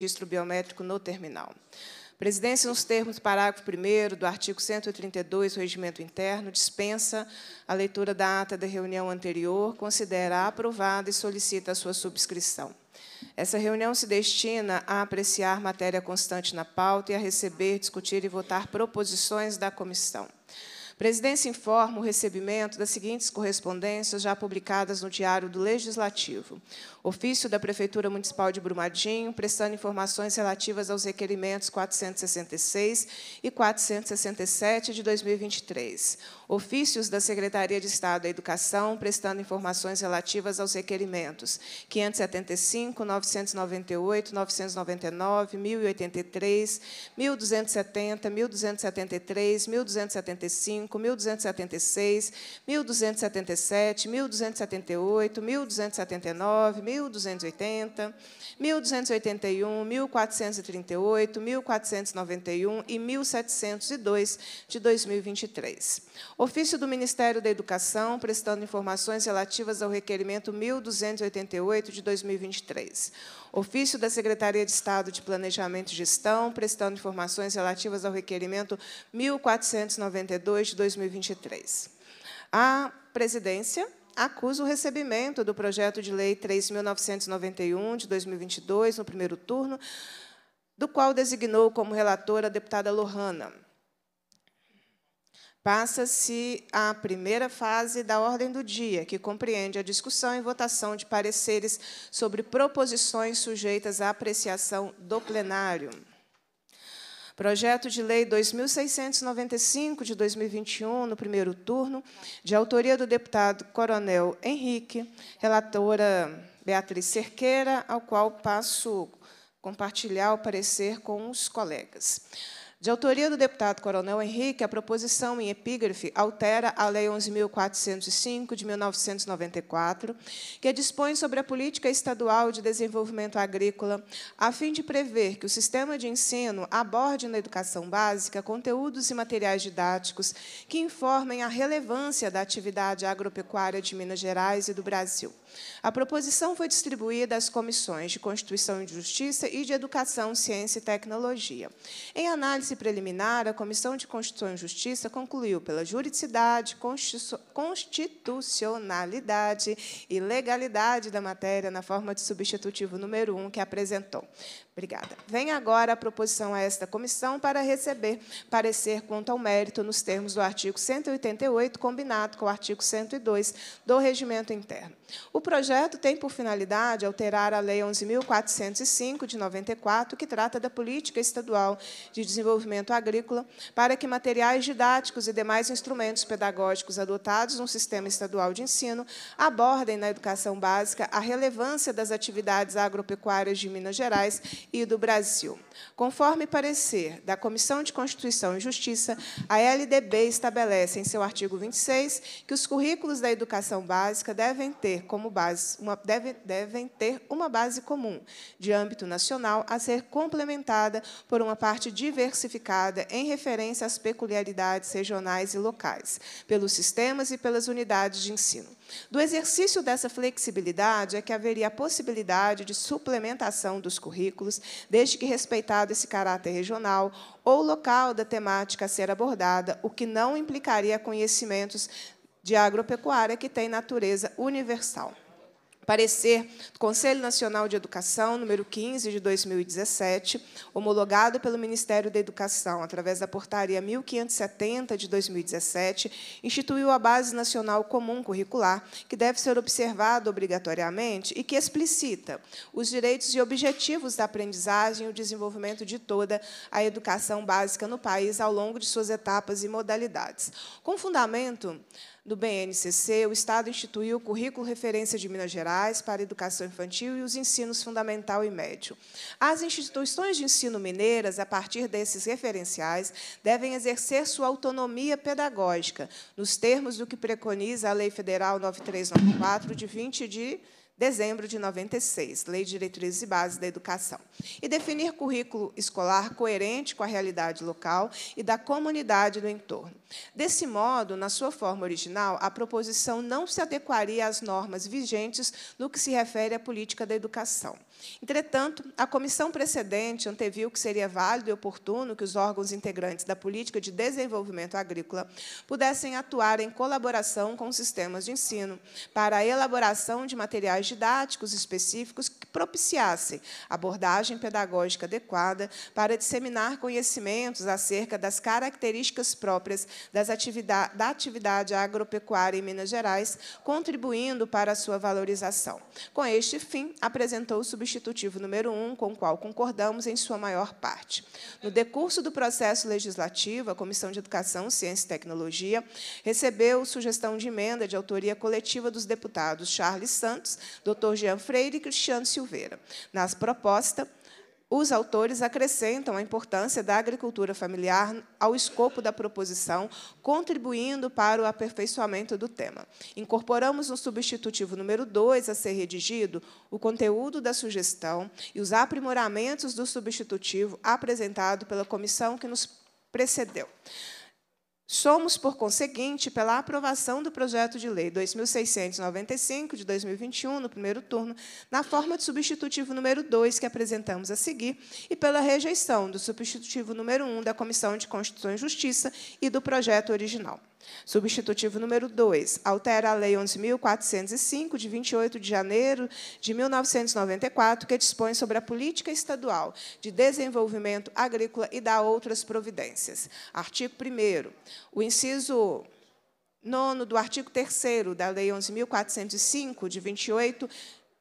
registro biométrico no terminal. Presidência, nos termos do parágrafo 1 do artigo 132 do Regimento Interno, dispensa a leitura da ata da reunião anterior, considera aprovada e solicita a sua subscrição. Essa reunião se destina a apreciar matéria constante na pauta e a receber, discutir e votar proposições da comissão presidência informa o recebimento das seguintes correspondências já publicadas no Diário do Legislativo. Ofício da Prefeitura Municipal de Brumadinho, prestando informações relativas aos requerimentos 466 e 467 de 2023. Ofícios da Secretaria de Estado da Educação, prestando informações relativas aos requerimentos 575, 998, 999, 1083, 1270, 1273, 1275, 1276, 1277, 1278, 1279, 1280, 1281, 1438, 1491 e 1702 de 2023. Ofício do Ministério da Educação, prestando informações relativas ao requerimento 1288 de 2023. Ofício da Secretaria de Estado de Planejamento e Gestão, prestando informações relativas ao requerimento 1492 de 2023. A presidência acusa o recebimento do projeto de lei 3.991 de 2022, no primeiro turno, do qual designou como relatora a deputada Lohana. Passa-se a primeira fase da ordem do dia, que compreende a discussão e votação de pareceres sobre proposições sujeitas à apreciação do plenário. Projeto de Lei 2695 de 2021, no primeiro turno, de autoria do deputado Coronel Henrique, relatora Beatriz Cerqueira, ao qual passo compartilhar o parecer com os colegas. De autoria do deputado Coronel Henrique, a proposição em epígrafe altera a Lei 11.405, de 1994, que dispõe sobre a política estadual de desenvolvimento agrícola, a fim de prever que o sistema de ensino aborde na educação básica conteúdos e materiais didáticos que informem a relevância da atividade agropecuária de Minas Gerais e do Brasil. A proposição foi distribuída às comissões de Constituição e Justiça e de Educação, Ciência e Tecnologia. Em análise preliminar, a Comissão de Constituição e Justiça concluiu pela juridicidade, constitucionalidade e legalidade da matéria na forma de substitutivo número 1 um que apresentou. Obrigada. Vem agora a proposição a esta comissão para receber parecer quanto ao mérito nos termos do artigo 188, combinado com o artigo 102 do Regimento Interno. O projeto tem por finalidade alterar a Lei 11.405, de 94, que trata da política estadual de desenvolvimento agrícola, para que materiais didáticos e demais instrumentos pedagógicos adotados no sistema estadual de ensino abordem na educação básica a relevância das atividades agropecuárias de Minas Gerais e do Brasil. Conforme parecer da Comissão de Constituição e Justiça, a LDB estabelece, em seu artigo 26, que os currículos da educação básica devem ter, como base uma, deve, devem ter uma base comum, de âmbito nacional, a ser complementada por uma parte diversificada em referência às peculiaridades regionais e locais, pelos sistemas e pelas unidades de ensino. Do exercício dessa flexibilidade é que haveria a possibilidade de suplementação dos currículos, desde que respeitado esse caráter regional ou local da temática a ser abordada, o que não implicaria conhecimentos de agropecuária que tem natureza universal parecer do Conselho Nacional de Educação, número 15 de 2017, homologado pelo Ministério da Educação, através da portaria 1570 de 2017, instituiu a Base Nacional Comum Curricular, que deve ser observada obrigatoriamente e que explicita os direitos e objetivos da aprendizagem e o desenvolvimento de toda a educação básica no país ao longo de suas etapas e modalidades. Com fundamento do BNCC, o Estado instituiu o Currículo Referência de Minas Gerais para a Educação Infantil e os ensinos fundamental e médio. As instituições de ensino mineiras, a partir desses referenciais, devem exercer sua autonomia pedagógica, nos termos do que preconiza a Lei Federal 9394, de 20 de dezembro de 96, Lei de Diretrizes e Bases da Educação, e definir currículo escolar coerente com a realidade local e da comunidade do entorno. Desse modo, na sua forma original, a proposição não se adequaria às normas vigentes no que se refere à política da educação. Entretanto, a comissão precedente anteviu que seria válido e oportuno que os órgãos integrantes da política de desenvolvimento agrícola pudessem atuar em colaboração com sistemas de ensino para a elaboração de materiais didáticos específicos que propiciassem abordagem pedagógica adequada para disseminar conhecimentos acerca das características próprias das atividade, da atividade agropecuária em Minas Gerais, contribuindo para a sua valorização. Com este fim, apresentou o substituto substitutivo número 1, um, com o qual concordamos em sua maior parte. No decurso do processo legislativo, a Comissão de Educação, Ciência e Tecnologia recebeu sugestão de emenda de autoria coletiva dos deputados Charles Santos, Dr. Jean Freire e Cristiano Silveira. Nas propostas, os autores acrescentam a importância da agricultura familiar ao escopo da proposição, contribuindo para o aperfeiçoamento do tema. Incorporamos no substitutivo número 2 a ser redigido o conteúdo da sugestão e os aprimoramentos do substitutivo apresentado pela comissão que nos precedeu. Somos, por conseguinte, pela aprovação do projeto de lei 2695 de 2021, no primeiro turno, na forma de substitutivo número 2 que apresentamos a seguir, e pela rejeição do substitutivo número 1 da Comissão de Constituição e Justiça e do projeto original. Substitutivo número 2. Altera a Lei 11.405, de 28 de janeiro de 1994, que dispõe sobre a política estadual de desenvolvimento agrícola e dá outras providências. Artigo 1. O inciso. Nono do artigo 3 da Lei 11.405, de 28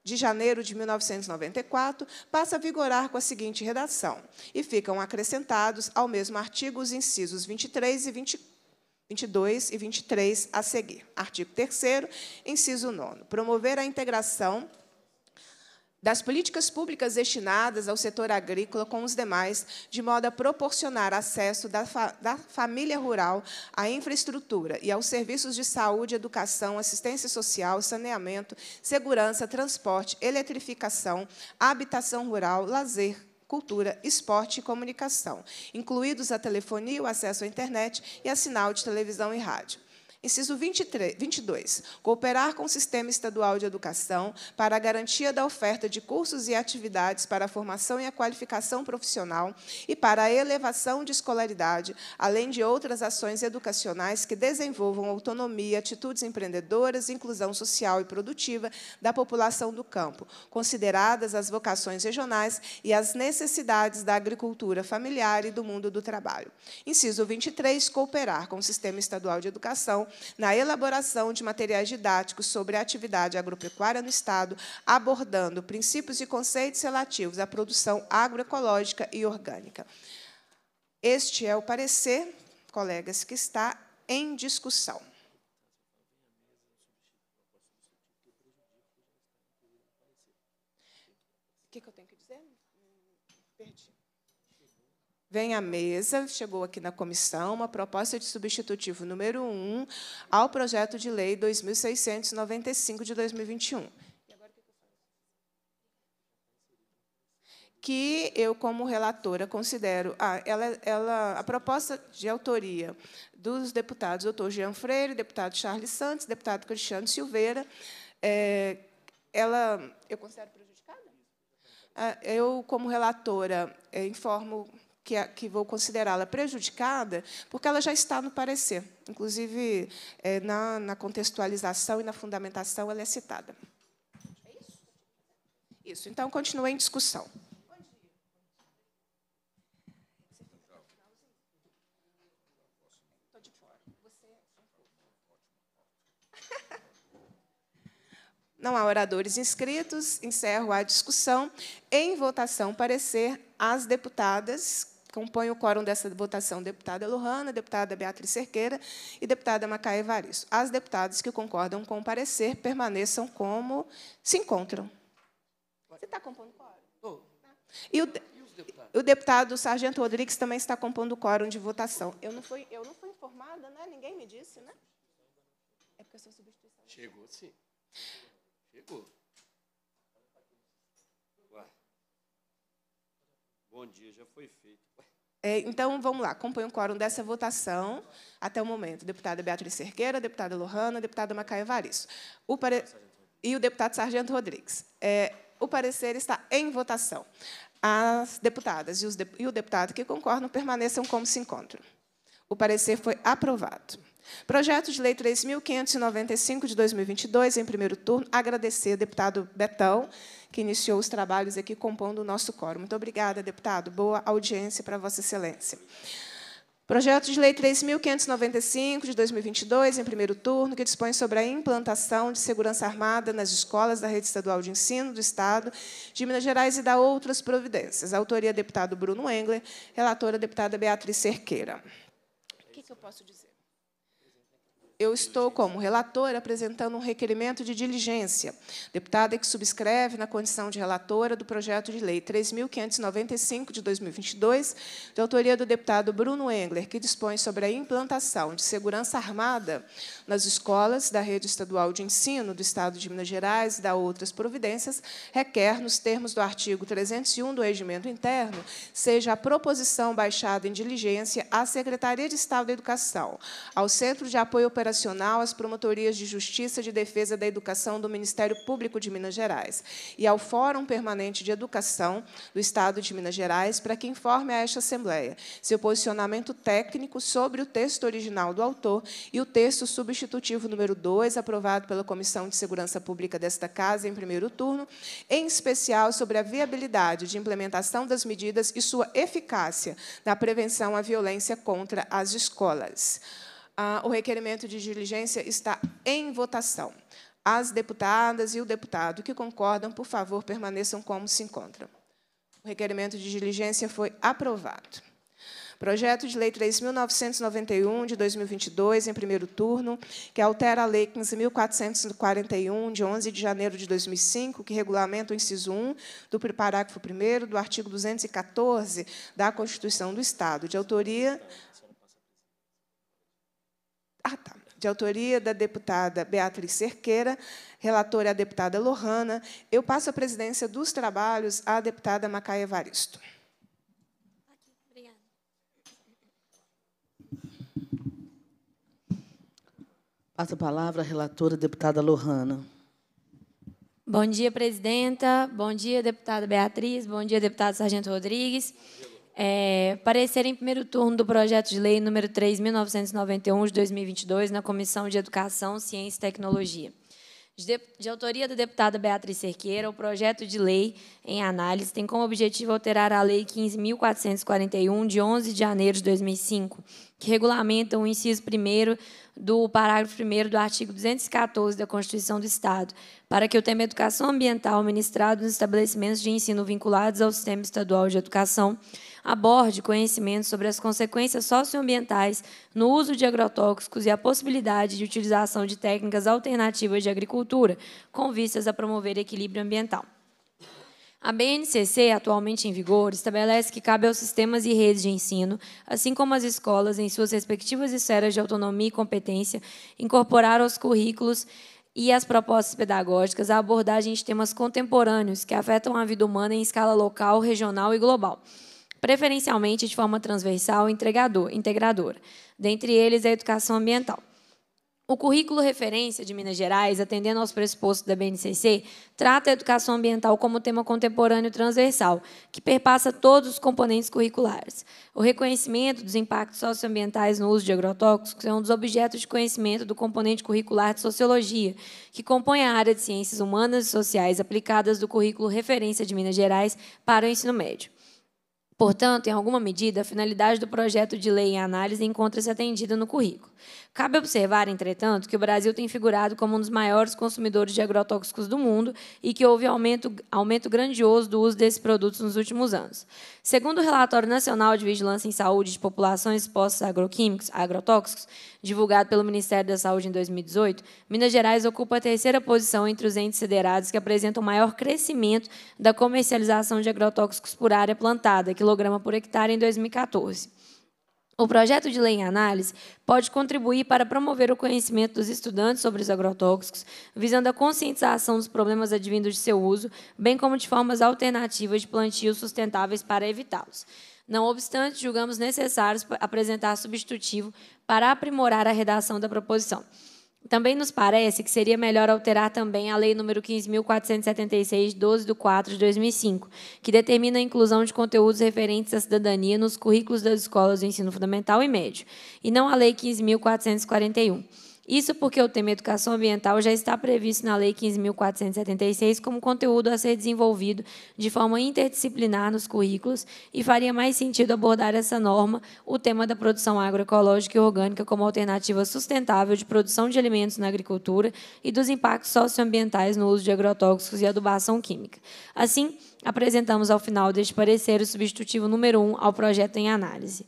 de janeiro de 1994, passa a vigorar com a seguinte redação, e ficam acrescentados ao mesmo artigo os incisos 23 e 24 22 e 23 a seguir. Artigo 3 inciso 9 Promover a integração das políticas públicas destinadas ao setor agrícola com os demais, de modo a proporcionar acesso da, fa da, família rural à infraestrutura e aos serviços de saúde, educação, assistência social, saneamento, segurança, transporte, eletrificação, habitação rural, lazer, cultura, esporte e comunicação, incluídos a telefonia, o acesso à internet e a sinal de televisão e rádio. Inciso 23, 22. Cooperar com o sistema estadual de educação para a garantia da oferta de cursos e atividades para a formação e a qualificação profissional e para a elevação de escolaridade, além de outras ações educacionais que desenvolvam autonomia, atitudes empreendedoras, inclusão social e produtiva da população do campo, consideradas as vocações regionais e as necessidades da agricultura familiar e do mundo do trabalho. Inciso 23. Cooperar com o sistema estadual de educação na elaboração de materiais didáticos sobre a atividade agropecuária no Estado, abordando princípios e conceitos relativos à produção agroecológica e orgânica. Este é o parecer, colegas, que está em discussão. vem à mesa, chegou aqui na comissão, uma proposta de substitutivo número 1 ao projeto de lei 2695 de 2021. que eu, como relatora, considero ah, ela, ela, a proposta de autoria dos deputados doutor Jean Freire, deputado Charles Santos, deputado Cristiano Silveira, é, ela eu considero prejudicada? Ah, eu, como relatora, é, informo que, a, que vou considerá-la prejudicada, porque ela já está no parecer. Inclusive, é, na, na contextualização e na fundamentação, ela é citada. É isso? Isso. Então, continua em discussão. Não há oradores inscritos, encerro a discussão. Em votação, parecer, as deputadas compõem o quórum dessa votação deputada Lohana, deputada Beatriz Cerqueira e deputada Macaé Evaristo. As deputadas que concordam com o parecer permaneçam como se encontram. Você está compondo quórum? Oh. E o, o deputado Sargento Rodrigues também está compondo o quórum de votação. Eu não fui, eu não fui informada, né? ninguém me disse, né? É porque eu sou substituição. Chegou, sim. Chegou. Ué. Bom dia, já foi feito. É, então, vamos lá, compõe o quórum dessa votação até o momento. Deputada Beatriz Cerqueira, deputada Lohana, deputada Macaia Varisso. O pare... E o deputado Sargento Rodrigues. É, o parecer está em votação. As deputadas e, de... e o deputado que concordam permaneçam como se encontram. O parecer foi aprovado. Projeto de Lei 3.595, de 2022, em primeiro turno, agradecer ao deputado Betão, que iniciou os trabalhos aqui compondo o nosso coro. Muito obrigada, deputado. Boa audiência para Vossa Excelência. Projeto de Lei 3.595, de 2022, em primeiro turno, que dispõe sobre a implantação de segurança armada nas escolas da Rede Estadual de Ensino do Estado de Minas Gerais e da outras providências. Autoria, deputado Bruno Engler. Relatora, deputada Beatriz Cerqueira. O que, que eu posso dizer? eu estou como relator apresentando um requerimento de diligência. Deputada que subscreve na condição de relatora do projeto de lei 3595 de 2022, de autoria do deputado Bruno Engler, que dispõe sobre a implantação de segurança armada nas escolas da rede estadual de ensino do Estado de Minas Gerais e da outras providências, requer nos termos do artigo 301 do Regimento Interno, seja a proposição baixada em diligência à Secretaria de Estado da Educação, ao Centro de Apoio Operacional operacional às promotorias de Justiça de Defesa da Educação do Ministério Público de Minas Gerais e ao Fórum Permanente de Educação do Estado de Minas Gerais para que informe a esta Assembleia seu posicionamento técnico sobre o texto original do autor e o texto substitutivo número 2, aprovado pela Comissão de Segurança Pública desta Casa em primeiro turno, em especial sobre a viabilidade de implementação das medidas e sua eficácia na prevenção à violência contra as escolas ah, o requerimento de diligência está em votação. As deputadas e o deputado que concordam, por favor, permaneçam como se encontram. O requerimento de diligência foi aprovado. Projeto de Lei 3.991, de 2022, em primeiro turno, que altera a Lei 15.441, de 11 de janeiro de 2005, que regulamenta o inciso 1 do parágrafo 1 do artigo 214 da Constituição do Estado, de autoria ah, tá. De autoria da deputada Beatriz Cerqueira, relatora é a deputada Lohana. Eu passo a presidência dos trabalhos à deputada Macaia Evaristo. Passa a palavra a relatora, deputada Lohana. Bom dia, presidenta. Bom dia, deputada Beatriz. Bom dia, deputado Sargento Rodrigues. É, parecer em primeiro turno do projeto de lei número 3.991 de 2022 na Comissão de Educação, Ciência e Tecnologia. De, de, autoria da deputada Beatriz Cerqueira, o projeto de lei em análise tem como objetivo alterar a Lei 15.441, de 11 de janeiro de 2005, que regulamenta o inciso 1 do parágrafo 1 do artigo 214 da Constituição do Estado, para que o tema educação ambiental ministrado nos estabelecimentos de ensino vinculados ao sistema estadual de educação aborde conhecimentos sobre as consequências socioambientais no uso de agrotóxicos e a possibilidade de utilização de técnicas alternativas de agricultura, com vistas a promover equilíbrio ambiental. A BNCC, atualmente em vigor, estabelece que cabe aos sistemas e redes de ensino, assim como às escolas, em suas respectivas esferas de autonomia e competência, incorporar aos currículos e às propostas pedagógicas a abordagem de temas contemporâneos que afetam a vida humana em escala local, regional e global preferencialmente de forma transversal entregador integradora, dentre eles a educação ambiental. O currículo referência de Minas Gerais, atendendo aos pressupostos da BNCC, trata a educação ambiental como tema contemporâneo transversal, que perpassa todos os componentes curriculares. O reconhecimento dos impactos socioambientais no uso de agrotóxicos é um dos objetos de conhecimento do componente curricular de sociologia, que compõe a área de ciências humanas e sociais aplicadas do currículo referência de Minas Gerais para o ensino médio. Portanto, em alguma medida, a finalidade do projeto de lei em análise encontra-se atendida no currículo. Cabe observar, entretanto, que o Brasil tem figurado como um dos maiores consumidores de agrotóxicos do mundo e que houve aumento, aumento grandioso do uso desses produtos nos últimos anos. Segundo o Relatório Nacional de Vigilância em Saúde de Populações Expostas a Agroquímicos, agrotóxicos, divulgado pelo Ministério da Saúde em 2018, Minas Gerais ocupa a terceira posição entre os entes federados que apresentam maior crescimento da comercialização de agrotóxicos por área plantada, quilograma por hectare, em 2014. O projeto de lei em análise pode contribuir para promover o conhecimento dos estudantes sobre os agrotóxicos, visando a conscientização dos problemas advindos de seu uso, bem como de formas alternativas de plantio sustentáveis para evitá-los. Não obstante, julgamos necessários apresentar substitutivo para aprimorar a redação da proposição. Também nos parece que seria melhor alterar também a Lei nº 15.476, 12 de 4 de 2005, que determina a inclusão de conteúdos referentes à cidadania nos currículos das escolas do ensino fundamental e médio, e não a Lei 15.441. Isso porque o tema educação ambiental já está previsto na Lei 15.476 como conteúdo a ser desenvolvido de forma interdisciplinar nos currículos e faria mais sentido abordar essa norma, o tema da produção agroecológica e orgânica como alternativa sustentável de produção de alimentos na agricultura e dos impactos socioambientais no uso de agrotóxicos e adubação química. Assim, apresentamos ao final deste parecer o substitutivo número 1 um ao projeto em análise.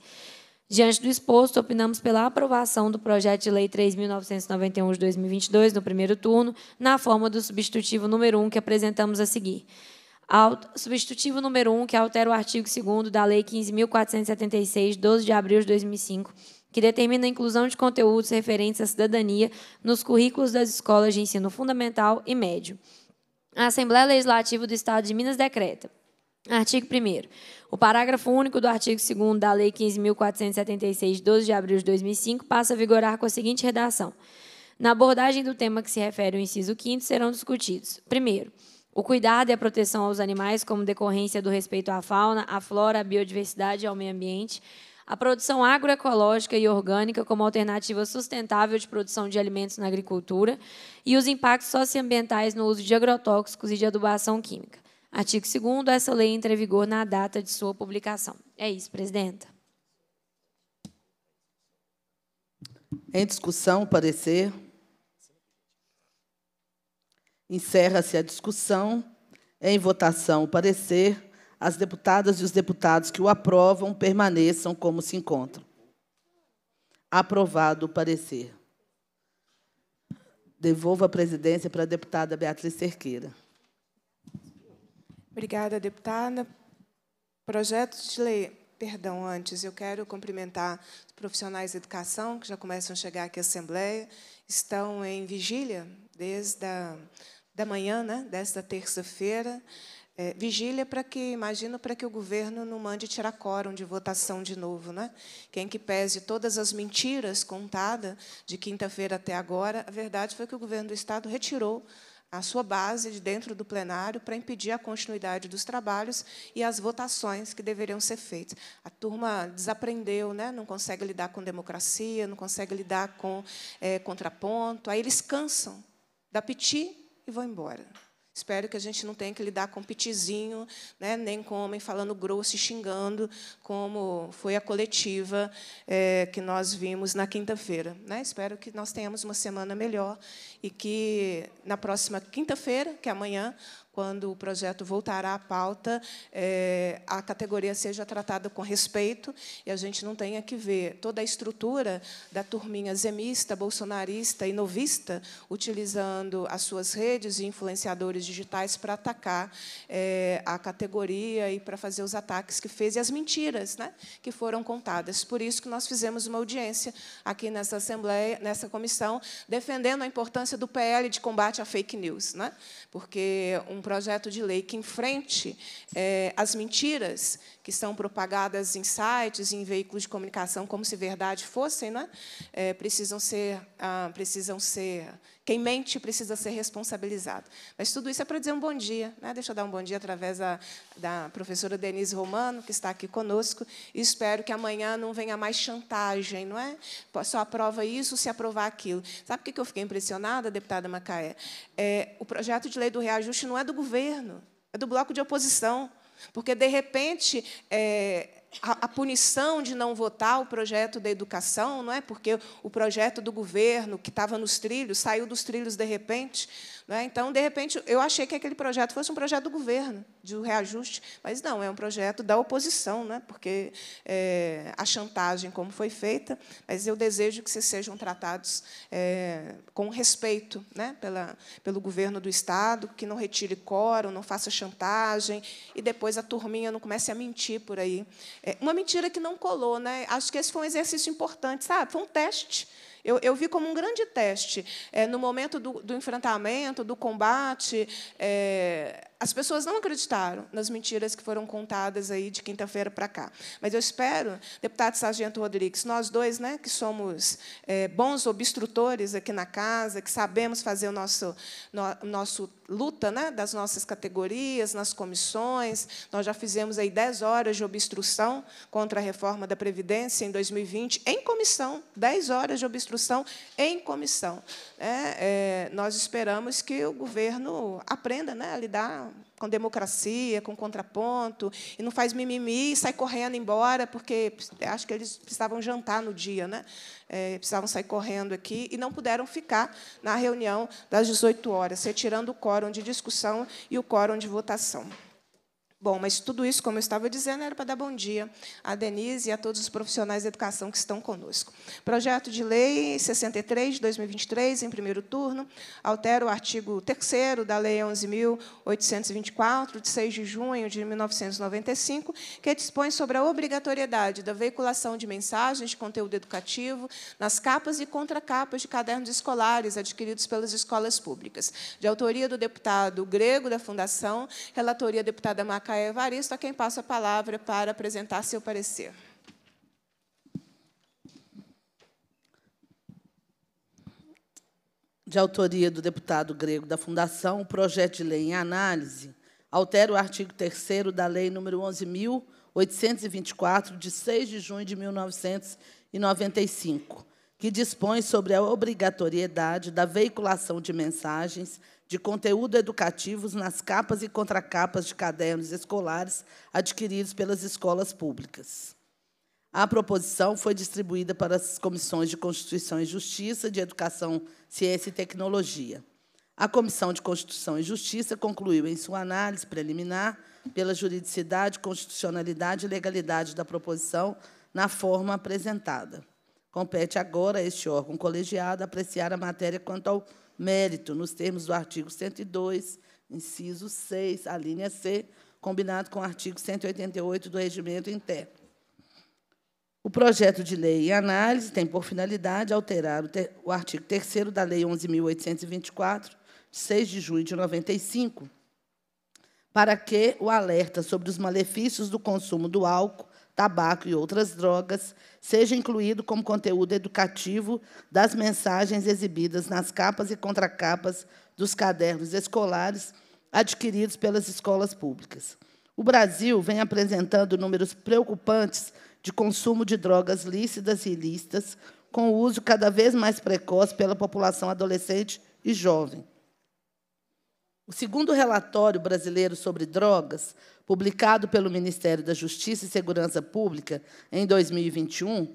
Diante do exposto, opinamos pela aprovação do projeto de lei 3.991 de 2022, no primeiro turno, na forma do substitutivo número 1 que apresentamos a seguir. Substitutivo número 1, que altera o artigo 2 da Lei 15.476, 12 de abril de 2005, que determina a inclusão de conteúdos referentes à cidadania nos currículos das escolas de ensino fundamental e médio. A Assembleia Legislativa do Estado de Minas decreta. Artigo 1. O parágrafo único do artigo 2 da Lei 15.476, 12 de abril de 2005, passa a vigorar com a seguinte redação: Na abordagem do tema que se refere ao inciso 5, serão discutidos: primeiro, o cuidado e a proteção aos animais como decorrência do respeito à fauna, à flora, à biodiversidade e ao meio ambiente, a produção agroecológica e orgânica como alternativa sustentável de produção de alimentos na agricultura e os impactos socioambientais no uso de agrotóxicos e de adubação química. Artigo 2 essa lei entra em vigor na data de sua publicação. É isso, presidenta. Em discussão, parecer. Encerra-se a discussão. Em votação, o parecer. As deputadas e os deputados que o aprovam permaneçam como se encontram. Aprovado o parecer. Devolvo a presidência para a deputada Beatriz Cerqueira. Obrigada, deputada. Projeto de lei. Perdão, antes, eu quero cumprimentar os profissionais da educação que já começam a chegar aqui à Assembleia, estão em vigília desde a, da manhã, né, desta terça-feira. É, vigília para que, imagino, para que o governo não mande tirar quórum de votação de novo. Né? Quem que pese todas as mentiras contadas de quinta-feira até agora, a verdade foi que o governo do Estado retirou a sua base de dentro do plenário para impedir a continuidade dos trabalhos e as votações que deveriam ser feitas. A turma desaprendeu, né? não consegue lidar com democracia, não consegue lidar com é, contraponto, aí eles cansam, dá piti e vão embora. Espero que a gente não tenha que lidar com pitizinho, né, nem com homem falando grosso e xingando, como foi a coletiva é, que nós vimos na quinta-feira. Né? Espero que nós tenhamos uma semana melhor e que na próxima quinta-feira, que é amanhã, quando o projeto voltará à pauta, é, a categoria seja tratada com respeito e a gente não tenha que ver toda a estrutura da turminha zemista, bolsonarista e novista utilizando as suas redes e influenciadores digitais para atacar é, a categoria e para fazer os ataques que fez e as mentiras né, que foram contadas. Por isso que nós fizemos uma audiência aqui nessa Assembleia, nessa comissão, defendendo a importância do PL de combate à fake news. Né? Porque um projeto de lei que enfrente é, as mentiras que são propagadas em sites, em veículos de comunicação, como se verdade fossem, né? É, precisam ser, ah, precisam ser quem mente precisa ser responsabilizado. Mas tudo isso é para dizer um bom dia. Né? Deixa eu dar um bom dia através da, da, professora Denise Romano, que está aqui conosco. E espero que amanhã não venha mais chantagem, não é? Só aprova isso se aprovar aquilo. Sabe o que eu fiquei impressionada, deputada Macaé? É, o projeto de lei do reajuste não é do governo, é do bloco de oposição. Porque, de repente, é, a, a, punição de não votar o projeto da educação, não é? Porque o projeto do governo que estava nos trilhos saiu dos trilhos de repente. Né? Então, de repente, eu achei que aquele projeto fosse um projeto do governo, de reajuste, mas não, é um projeto da oposição, né? porque é, a chantagem, como foi feita, mas eu desejo que vocês sejam tratados é, com respeito né? Pela, pelo governo do Estado, que não retire coro, não faça chantagem, e depois a turminha não comece a mentir por aí. É, uma mentira que não colou. Né? Acho que esse foi um exercício importante, sabe? Foi um teste eu, eu vi como um grande teste. É, no momento do, do enfrentamento, do combate, é, as pessoas não acreditaram nas mentiras que foram contadas aí de quinta-feira para cá. Mas eu espero, deputado Sargento Rodrigues, nós dois, né, que somos é, bons obstrutores aqui na casa, que sabemos fazer o nosso, no, nosso luta né, das nossas categorias, nas comissões. Nós já fizemos aí 10 horas de obstrução contra a reforma da Previdência em 2020, em comissão, 10 horas de obstrução em comissão. É, é, nós esperamos que o governo aprenda né, a lidar com democracia, com contraponto, e não faz mimimi e sai correndo embora, porque acho que eles precisavam jantar no dia, né? É, precisavam sair correndo aqui, e não puderam ficar na reunião das 18 horas, retirando o quórum de discussão e o quórum de votação. Bom, mas tudo isso, como eu estava dizendo, era para dar bom dia à Denise e a todos os profissionais da educação que estão conosco. Projeto de Lei 63 de 2023, em primeiro turno, altera o artigo 3 da Lei 11.824, de 6 de junho de 1995, que dispõe sobre a obrigatoriedade da veiculação de mensagens de conteúdo educativo nas capas e contracapas de cadernos escolares adquiridos pelas escolas públicas. De autoria do deputado grego da Fundação, relatoria deputada Maca Caio Evaristo, a quem passo a palavra para apresentar seu parecer. De autoria do deputado grego da Fundação, o projeto de lei em análise altera o artigo 3 da Lei nº 11.824, de 6 de junho de 1995, que dispõe sobre a obrigatoriedade da veiculação de mensagens de conteúdo educativos nas capas e contracapas de cadernos escolares adquiridos pelas escolas públicas. A proposição foi distribuída para as comissões de Constituição e Justiça, de Educação, Ciência e Tecnologia. A Comissão de Constituição e Justiça concluiu, em sua análise preliminar, pela juridicidade, constitucionalidade e legalidade da proposição na forma apresentada. Compete agora a este órgão colegiado apreciar a matéria quanto ao mérito, nos termos do artigo 102, inciso 6, a linha C, combinado com o artigo 188 do Regimento Interno. O projeto de lei em análise tem por finalidade alterar o, o artigo 3 da Lei 11.824, 6 de junho de 95, para que o alerta sobre os malefícios do consumo do álcool tabaco e outras drogas, seja incluído como conteúdo educativo das mensagens exibidas nas capas e contracapas dos cadernos escolares adquiridos pelas escolas públicas. O Brasil vem apresentando números preocupantes de consumo de drogas lícitas e ilícitas, com o uso cada vez mais precoce pela população adolescente e jovem. O segundo relatório brasileiro sobre drogas, publicado pelo Ministério da Justiça e Segurança Pública em 2021,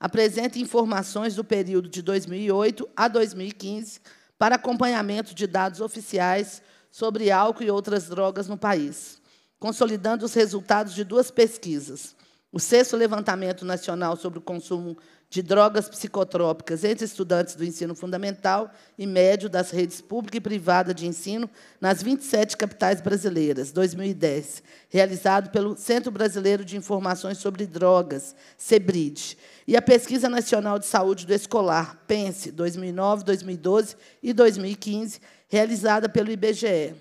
apresenta informações do período de 2008 a 2015 para acompanhamento de dados oficiais sobre álcool e outras drogas no país, consolidando os resultados de duas pesquisas, o sexto levantamento nacional sobre o consumo de drogas psicotrópicas entre estudantes do ensino fundamental e médio das redes pública e privada de ensino nas 27 capitais brasileiras, 2010, realizado pelo Centro Brasileiro de Informações sobre Drogas, CEBRID, e a Pesquisa Nacional de Saúde do Escolar, PENSE, 2009, 2012 e 2015, realizada pelo IBGE,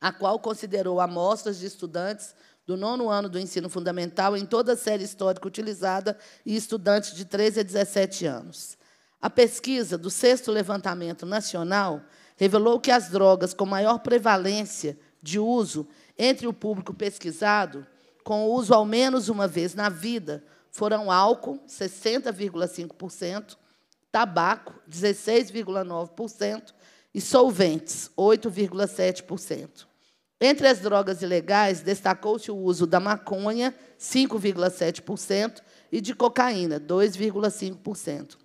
a qual considerou amostras de estudantes do nono ano do ensino fundamental em toda a série histórica utilizada e estudantes de 13 a 17 anos. A pesquisa do sexto levantamento nacional revelou que as drogas com maior prevalência de uso entre o público pesquisado, com uso ao menos uma vez na vida, foram álcool, 60,5%, tabaco, 16,9%, e solventes, 8,7%. Entre as drogas ilegais, destacou-se o uso da maconha, 5,7%, e de cocaína, 2,5%.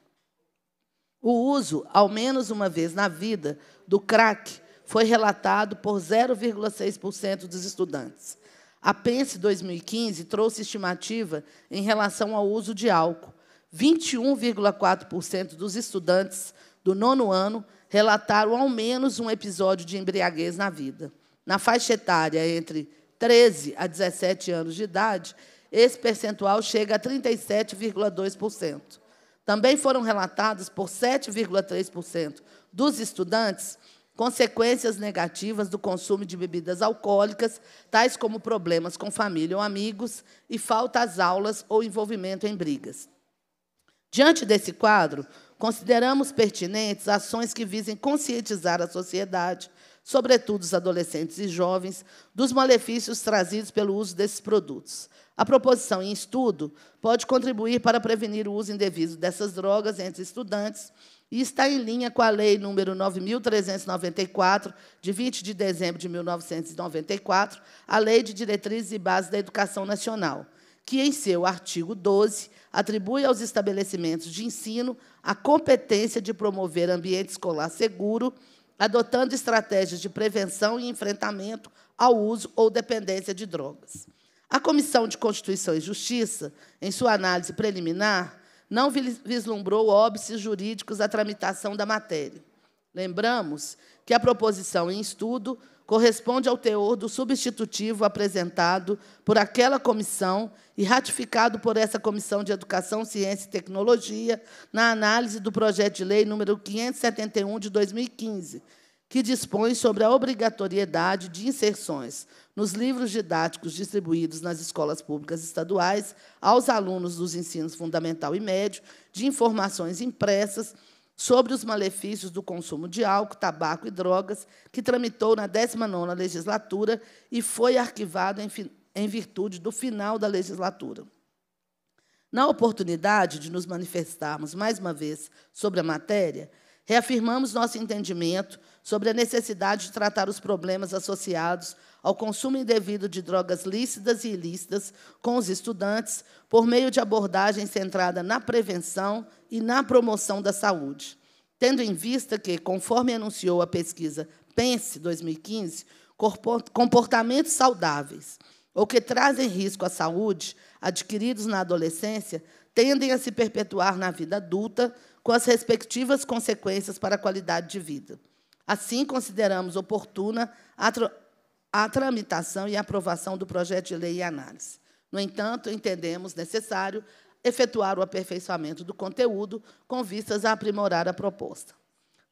O uso, ao menos uma vez na vida, do crack foi relatado por 0,6% dos estudantes. A PENSE 2015 trouxe estimativa em relação ao uso de álcool. 21,4% dos estudantes do nono ano relataram ao menos um episódio de embriaguez na vida na faixa etária entre 13 a 17 anos de idade, esse percentual chega a 37,2%. Também foram relatados por 7,3% dos estudantes consequências negativas do consumo de bebidas alcoólicas, tais como problemas com família ou amigos e falta às aulas ou envolvimento em brigas. Diante desse quadro, consideramos pertinentes ações que visem conscientizar a sociedade sobretudo os adolescentes e jovens, dos malefícios trazidos pelo uso desses produtos. A proposição em estudo pode contribuir para prevenir o uso indevido dessas drogas entre estudantes e está em linha com a Lei número 9.394, de 20 de dezembro de 1994, a Lei de Diretrizes e Bases da Educação Nacional, que, em seu artigo 12, atribui aos estabelecimentos de ensino a competência de promover ambiente escolar seguro adotando estratégias de prevenção e enfrentamento ao uso ou dependência de drogas. A Comissão de Constituição e Justiça, em sua análise preliminar, não vislumbrou óbices jurídicos à tramitação da matéria. Lembramos que a proposição em estudo corresponde ao teor do substitutivo apresentado por aquela comissão e ratificado por essa Comissão de Educação, Ciência e Tecnologia na análise do projeto de lei número 571 de 2015, que dispõe sobre a obrigatoriedade de inserções nos livros didáticos distribuídos nas escolas públicas estaduais aos alunos dos ensinos fundamental e médio de informações impressas sobre os malefícios do consumo de álcool, tabaco e drogas, que tramitou na 19ª legislatura e foi arquivado em, em virtude do final da legislatura. Na oportunidade de nos manifestarmos mais uma vez sobre a matéria, reafirmamos nosso entendimento sobre a necessidade de tratar os problemas associados ao consumo indevido de drogas lícitas e ilícitas com os estudantes, por meio de abordagem centrada na prevenção e na promoção da saúde. Tendo em vista que, conforme anunciou a pesquisa Pense 2015, comportamentos saudáveis ou que trazem risco à saúde, adquiridos na adolescência, tendem a se perpetuar na vida adulta, com as respectivas consequências para a qualidade de vida. Assim, consideramos oportuna a, a tramitação e aprovação do projeto de lei e análise. No entanto, entendemos necessário efetuar o aperfeiçoamento do conteúdo com vistas a aprimorar a proposta.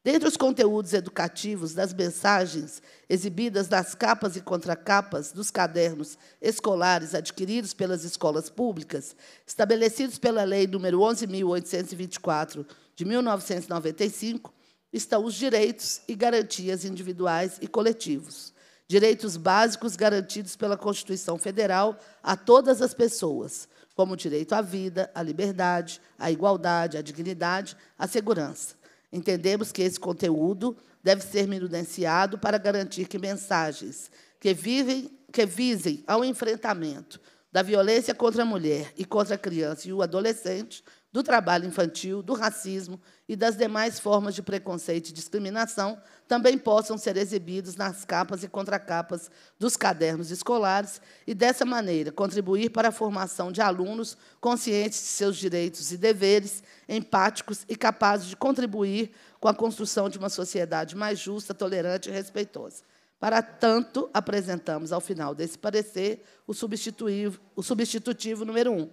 Dentre os conteúdos educativos das mensagens exibidas nas capas e contracapas dos cadernos escolares adquiridos pelas escolas públicas, estabelecidos pela Lei nº 11.824, de 1995, estão os direitos e garantias individuais e coletivos. Direitos básicos garantidos pela Constituição Federal a todas as pessoas, como o direito à vida, à liberdade, à igualdade, à dignidade, à segurança. Entendemos que esse conteúdo deve ser minudenciado para garantir que mensagens que, vivem, que visem ao enfrentamento da violência contra a mulher e contra a criança e o adolescente do trabalho infantil, do racismo e das demais formas de preconceito e discriminação também possam ser exibidos nas capas e contracapas dos cadernos escolares e, dessa maneira, contribuir para a formação de alunos conscientes de seus direitos e deveres, empáticos e capazes de contribuir com a construção de uma sociedade mais justa, tolerante e respeitosa. Para tanto, apresentamos ao final desse parecer o substitutivo, o substitutivo número um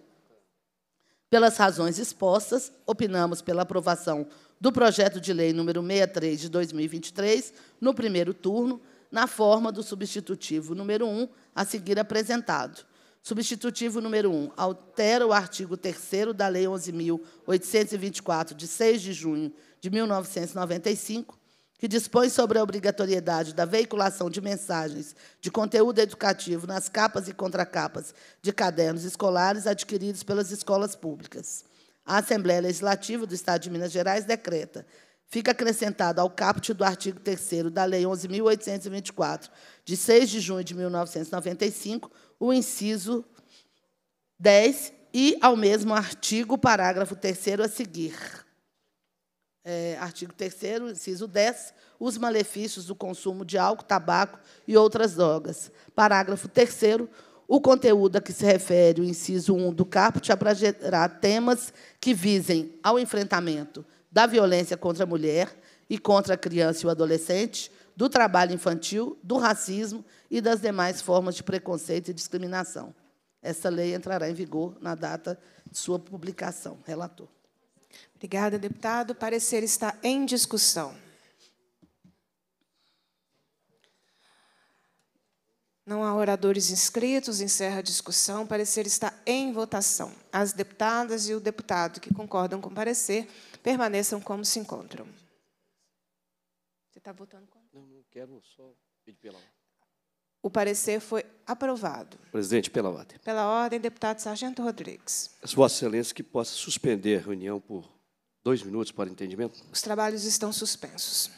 pelas razões expostas, opinamos pela aprovação do projeto de lei número 63 de 2023, no primeiro turno, na forma do substitutivo número 1 a seguir apresentado. Substitutivo número 1 altera o artigo 3 da Lei 11.824, de 6 de junho de 1995, que dispõe sobre a obrigatoriedade da veiculação de mensagens de conteúdo educativo nas capas e contracapas de cadernos escolares adquiridos pelas escolas públicas. A Assembleia Legislativa do Estado de Minas Gerais decreta. Fica acrescentado ao caput do artigo 3 da Lei 11.824, de 6 de junho de 1995, o inciso 10 e ao mesmo artigo, parágrafo 3 a seguir é, artigo 3 inciso 10, os malefícios do consumo de álcool, tabaco e outras drogas. Parágrafo 3 o conteúdo a que se refere o inciso 1 do caput abrangerá temas que visem ao enfrentamento da violência contra a mulher e contra a criança e o adolescente, do trabalho infantil, do racismo e das demais formas de preconceito e discriminação. Essa lei entrará em vigor na data de sua publicação. Relator. Obrigada, deputado. O parecer está em discussão. Não há oradores inscritos, encerra a discussão. O parecer está em votação. As deputadas e o deputado que concordam com o parecer permaneçam como se encontram. Você está votando contra? Não, não quero só pedir pela o parecer foi aprovado. Presidente, pela ordem. Pela ordem, deputado Sargento Rodrigues. Vossa Excelência, que possa suspender a reunião por dois minutos para entendimento. Os trabalhos estão suspensos.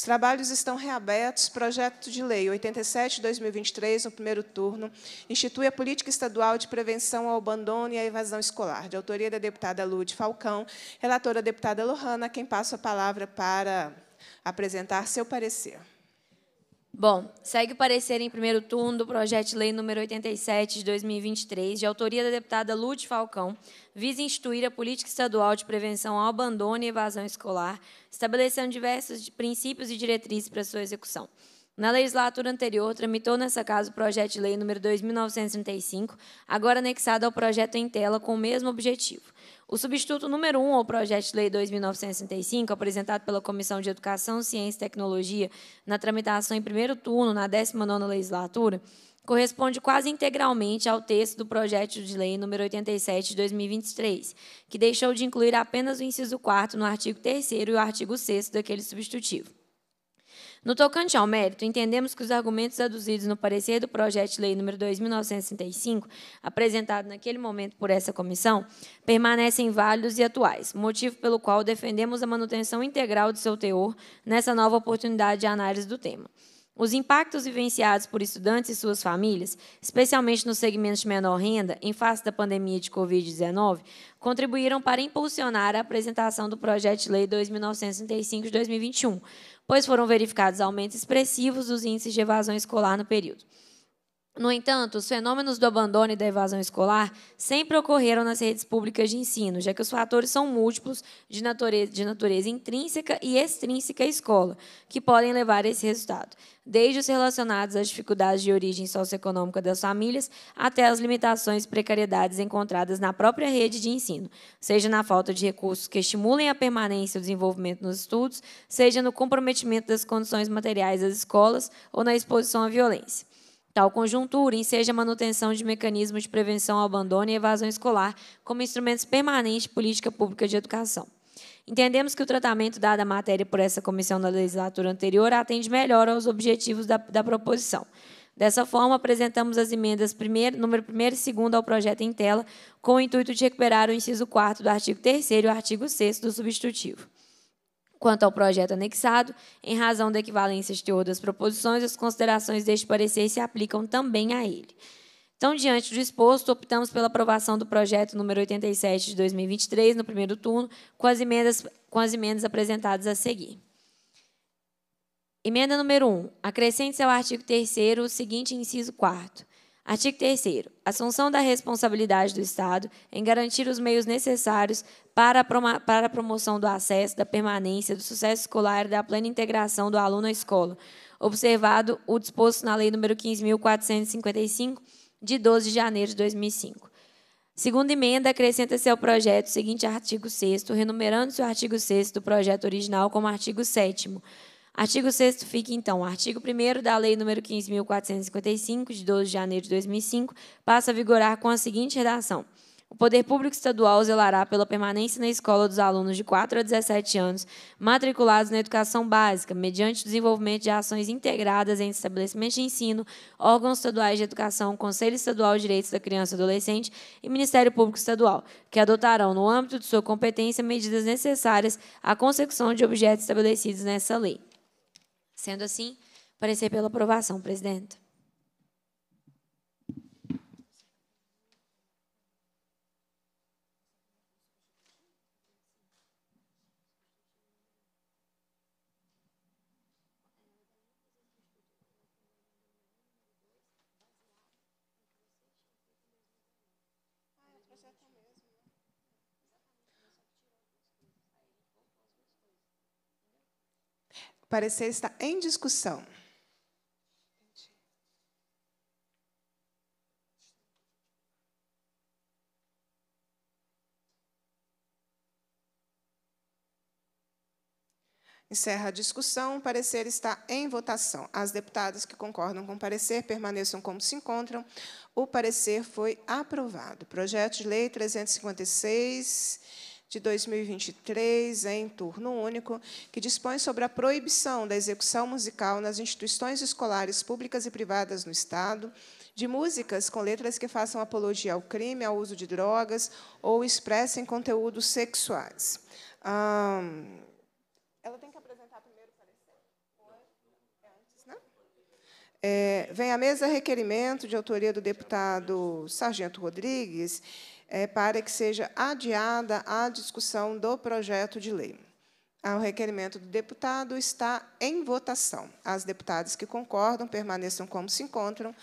Os trabalhos estão reabertos. Projeto de Lei 87-2023, no primeiro turno, institui a Política Estadual de Prevenção ao Abandono e à Evasão Escolar, de autoria da deputada Lude Falcão, relatora deputada Lohana, quem passa a palavra para apresentar seu parecer. Bom, segue o parecer em primeiro turno do projeto de lei número 87 de 2023, de autoria da deputada Lute Falcão, visa instituir a política estadual de prevenção ao abandono e evasão escolar, estabelecendo diversos princípios e diretrizes para sua execução. Na legislatura anterior, tramitou nessa casa o projeto de lei número 2935, agora anexado ao projeto em tela com o mesmo objetivo. O substituto número 1 um ao projeto de lei 2965, apresentado pela Comissão de Educação, Ciência e Tecnologia na tramitação em primeiro turno na 19ª legislatura, corresponde quase integralmente ao texto do projeto de lei número 87 de 2023, que deixou de incluir apenas o inciso 4 no artigo 3 e o artigo 6 daquele substitutivo. No tocante ao mérito, entendemos que os argumentos aduzidos no parecer do projeto de lei número 2965, apresentado naquele momento por essa comissão, permanecem válidos e atuais, motivo pelo qual defendemos a manutenção integral de seu teor nessa nova oportunidade de análise do tema. Os impactos vivenciados por estudantes e suas famílias, especialmente nos segmentos de menor renda, em face da pandemia de Covid-19, contribuíram para impulsionar a apresentação do projeto de lei 2935 de 2021, pois foram verificados aumentos expressivos dos índices de evasão escolar no período. No entanto, os fenômenos do abandono e da evasão escolar sempre ocorreram nas redes públicas de ensino, já que os fatores são múltiplos de natureza, de natureza intrínseca e extrínseca à escola, que podem levar a esse resultado, desde os relacionados às dificuldades de origem socioeconômica das famílias até as limitações e precariedades encontradas na própria rede de ensino, seja na falta de recursos que estimulem a permanência e o desenvolvimento nos estudos, seja no comprometimento das condições materiais das escolas ou na exposição à violência tal conjuntura, enseja a manutenção de mecanismos de prevenção ao abandono e evasão escolar como instrumentos permanentes de política pública de educação. Entendemos que o tratamento dado à matéria por essa comissão na legislatura anterior atende melhor aos objetivos da, da proposição. Dessa forma, apresentamos as emendas primeiro, número 1 e 2 ao projeto em tela, com o intuito de recuperar o inciso 4 do artigo 3 e o artigo 6 do substitutivo. Quanto ao projeto anexado, em razão da equivalência exterior das proposições, as considerações deste parecer se aplicam também a ele. Então, diante do exposto, optamos pela aprovação do projeto número 87 de 2023, no primeiro turno, com as emendas, com as emendas apresentadas a seguir. Emenda número 1. Acrescente-se ao artigo 3 o seguinte inciso 4 Artigo 3 Assunção da responsabilidade do Estado em garantir os meios necessários para a promoção do acesso, da permanência, do sucesso escolar e da plena integração do aluno à escola, observado o disposto na Lei nº 15.455, de 12 de janeiro de 2005. Segunda emenda, acrescenta-se ao projeto o seguinte artigo 6 renumerando-se o artigo 6 do projeto original como artigo 7 Artigo 6 fica, então, o artigo 1 da Lei nº 15.455, de 12 de janeiro de 2005, passa a vigorar com a seguinte redação. O Poder Público Estadual zelará pela permanência na escola dos alunos de 4 a 17 anos matriculados na educação básica, mediante o desenvolvimento de ações integradas entre estabelecimentos de ensino, órgãos estaduais de educação, Conselho Estadual de Direitos da Criança e Adolescente e Ministério Público Estadual, que adotarão, no âmbito de sua competência, medidas necessárias à consecução de objetos estabelecidos nessa lei. Sendo assim, parecer pela aprovação, presidente. parecer está em discussão. Encerra a discussão. O parecer está em votação. As deputadas que concordam com o parecer permaneçam como se encontram. O parecer foi aprovado. Projeto de Lei 356 de 2023, em turno único, que dispõe sobre a proibição da execução musical nas instituições escolares públicas e privadas no Estado, de músicas com letras que façam apologia ao crime, ao uso de drogas ou expressem conteúdos sexuais. ela tem que apresentar primeiro o parecer? antes, não? É, vem à mesa requerimento de autoria do deputado Sargento Rodrigues, é, para que seja adiada a discussão do projeto de lei. O requerimento do deputado está em votação. As deputadas que concordam permaneçam como se encontram.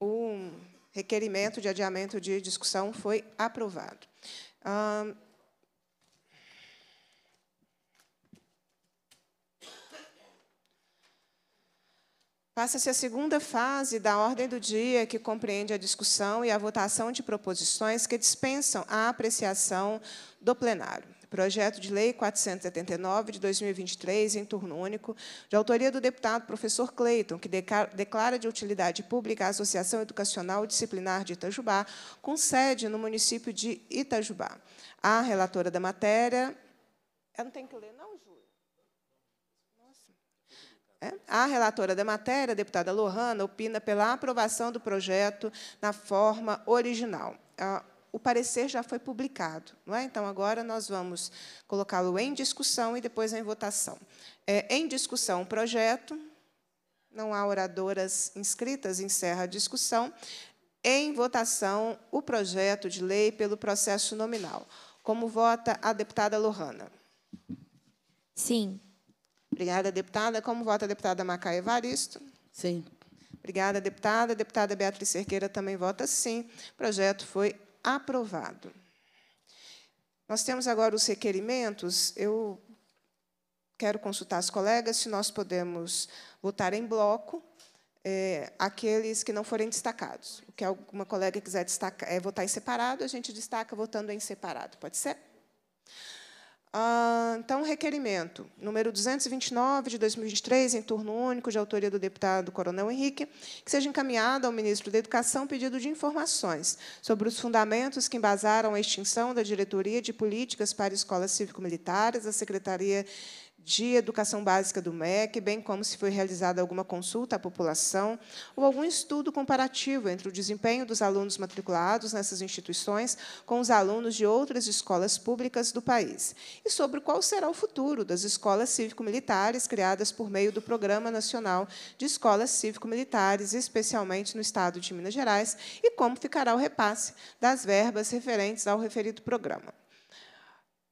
O requerimento de adiamento de discussão foi aprovado. Passa-se a segunda fase da ordem do dia, que compreende a discussão e a votação de proposições que dispensam a apreciação do plenário. Projeto de Lei 479 de 2023, em turno único, de autoria do deputado professor Cleiton, que declara de utilidade pública a Associação Educacional Disciplinar de Itajubá, com sede no município de Itajubá. A relatora da matéria. Eu não tenho que ler, não? É, a relatora da matéria, a deputada Lohana, opina pela aprovação do projeto na forma original. Ah, o parecer já foi publicado, não é? Então agora nós vamos colocá-lo em discussão e depois em votação. É, em discussão o projeto. Não há oradoras inscritas, encerra a discussão. Em votação o projeto de lei pelo processo nominal. Como vota a deputada Lohana? Sim. Obrigada, deputada. Como vota a deputada Macaia Evaristo? Sim. Obrigada, deputada. A deputada Beatriz Cerqueira também vota sim. O projeto foi aprovado. Nós temos agora os requerimentos. Eu quero consultar as colegas se nós podemos votar em bloco é, aqueles que não forem destacados. O que alguma colega quiser destacar, é, eh, votar em separado, a gente destaca votando em separado. Pode ser? Ah, então, requerimento número 229 de 2023, em turno único, de autoria do deputado Coronel Henrique, que seja encaminhado ao ministro da Educação pedido de informações sobre os fundamentos que embasaram a extinção da Diretoria de Políticas para Escolas Cívico-Militares, a Secretaria de Educação Básica do MEC, bem como se foi realizada alguma consulta à população ou algum estudo comparativo entre o desempenho dos alunos matriculados nessas instituições com os alunos de outras escolas públicas do país, e sobre qual será o futuro das escolas cívico-militares criadas por meio do Programa Nacional de Escolas Cívico-Militares, especialmente no Estado de Minas Gerais, e como ficará o repasse das verbas referentes ao referido programa.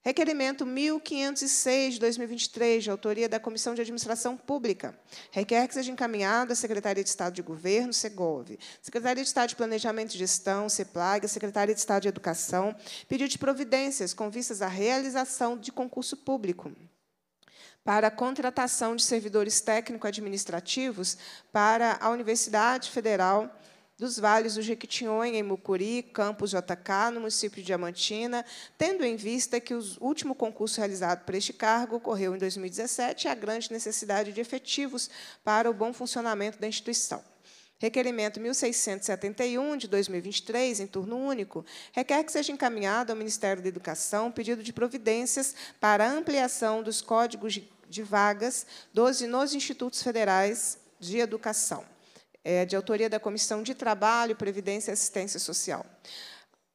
Requerimento 1506 de 2023, de autoria da Comissão de Administração Pública. Requer que seja encaminhado à Secretaria de Estado de Governo, Segov, Secretaria de Estado de Planejamento e Gestão, CEPLAG, Secretaria de Estado de Educação, pedido de providências com vistas à realização de concurso público para a contratação de servidores técnico-administrativos para a Universidade Federal dos vales do Jequitinhonha, em Mucuri, Campos JK, no município de Diamantina, tendo em vista que o último concurso realizado para este cargo ocorreu em 2017 e a grande necessidade de efetivos para o bom funcionamento da instituição. Requerimento 1671 de 2023, em turno único, requer que seja encaminhado ao Ministério da Educação pedido de providências para ampliação dos códigos de vagas 12 nos institutos federais de educação é, de autoria da Comissão de Trabalho, Previdência e Assistência Social.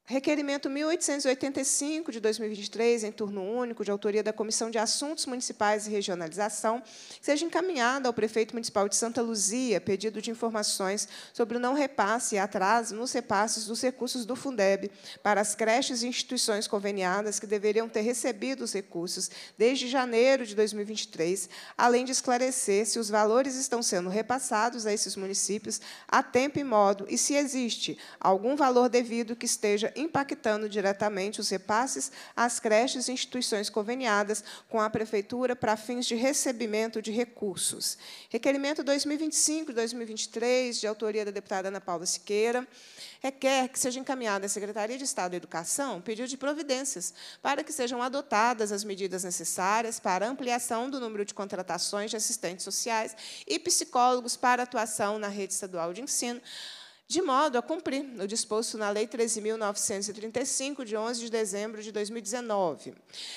Requerimento 1885 de 2023, em turno único, de autoria da Comissão de Assuntos Municipais e Regionalização, seja encaminhada ao prefeito municipal de Santa Luzia pedido de informações sobre o não repasse e atraso nos repasses dos recursos do Fundeb para as creches e instituições conveniadas que deveriam ter recebido os recursos desde janeiro de 2023, além de esclarecer se os valores estão sendo repassados a esses municípios a tempo e modo e se existe algum valor devido que esteja impactando diretamente os repasses às creches e instituições conveniadas com a Prefeitura para fins de recebimento de recursos. Requerimento 2025-2023, de autoria da deputada Ana Paula Siqueira, requer que seja encaminhada à Secretaria de Estado da Educação pedido de providências para que sejam adotadas as medidas necessárias para ampliação do número de contratações de assistentes sociais e psicólogos para atuação na rede estadual de ensino, de modo a cumprir o disposto na Lei 13.935, de 11 de dezembro de 2019.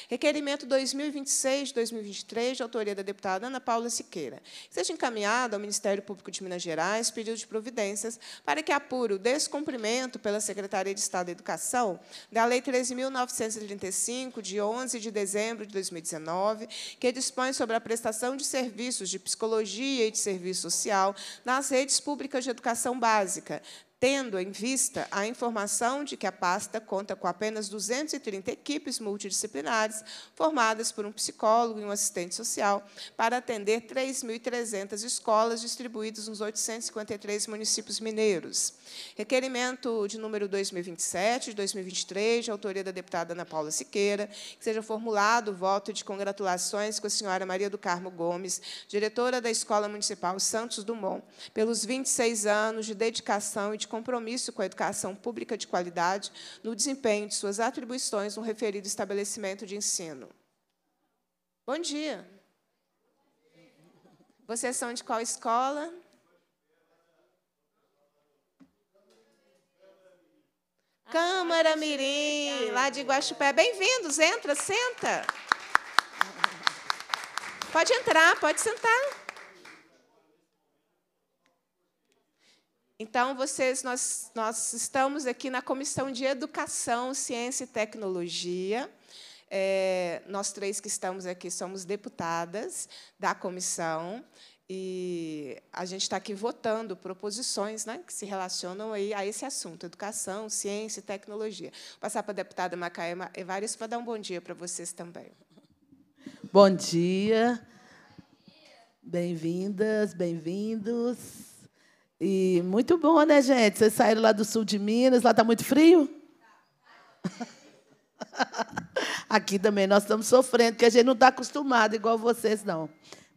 Requerimento 2026-2023, de autoria da deputada Ana Paula Siqueira, que seja encaminhado ao Ministério Público de Minas Gerais pedido de providências para que apure o descumprimento pela Secretaria de Estado da Educação da Lei 13.935, de 11 de dezembro de 2019, que dispõe sobre a prestação de serviços de psicologia e de serviço social nas redes públicas de educação básica, tendo em vista a informação de que a pasta conta com apenas 230 equipes multidisciplinares, formadas por um psicólogo e um assistente social, para atender 3.300 escolas distribuídas nos 853 municípios mineiros. Requerimento de número 2027, de 2023, de autoria da deputada Ana Paula Siqueira, que seja formulado o voto de congratulações com a senhora Maria do Carmo Gomes, diretora da Escola Municipal Santos Dumont, pelos 26 anos de dedicação e de de compromisso com a educação pública de qualidade no desempenho de suas atribuições no referido estabelecimento de ensino. Bom dia. Vocês são de qual escola? Câmara Mirim, lá de Guaxupé. Bem-vindos, entra, senta. Pode entrar, pode sentar. Então, vocês, nós, nós estamos aqui na Comissão de Educação, Ciência e Tecnologia. É, nós três que estamos aqui somos deputadas da comissão e a gente está aqui votando proposições né, que se relacionam aí a esse assunto, educação, ciência e tecnologia. Vou passar para a deputada Macaema Evaristo para dar um bom dia para vocês também. Bom dia. Bem-vindas, bem-vindos. E muito bom, né, gente? Vocês saíram lá do sul de Minas, lá está muito frio? Aqui também nós estamos sofrendo, porque a gente não está acostumado igual vocês, não.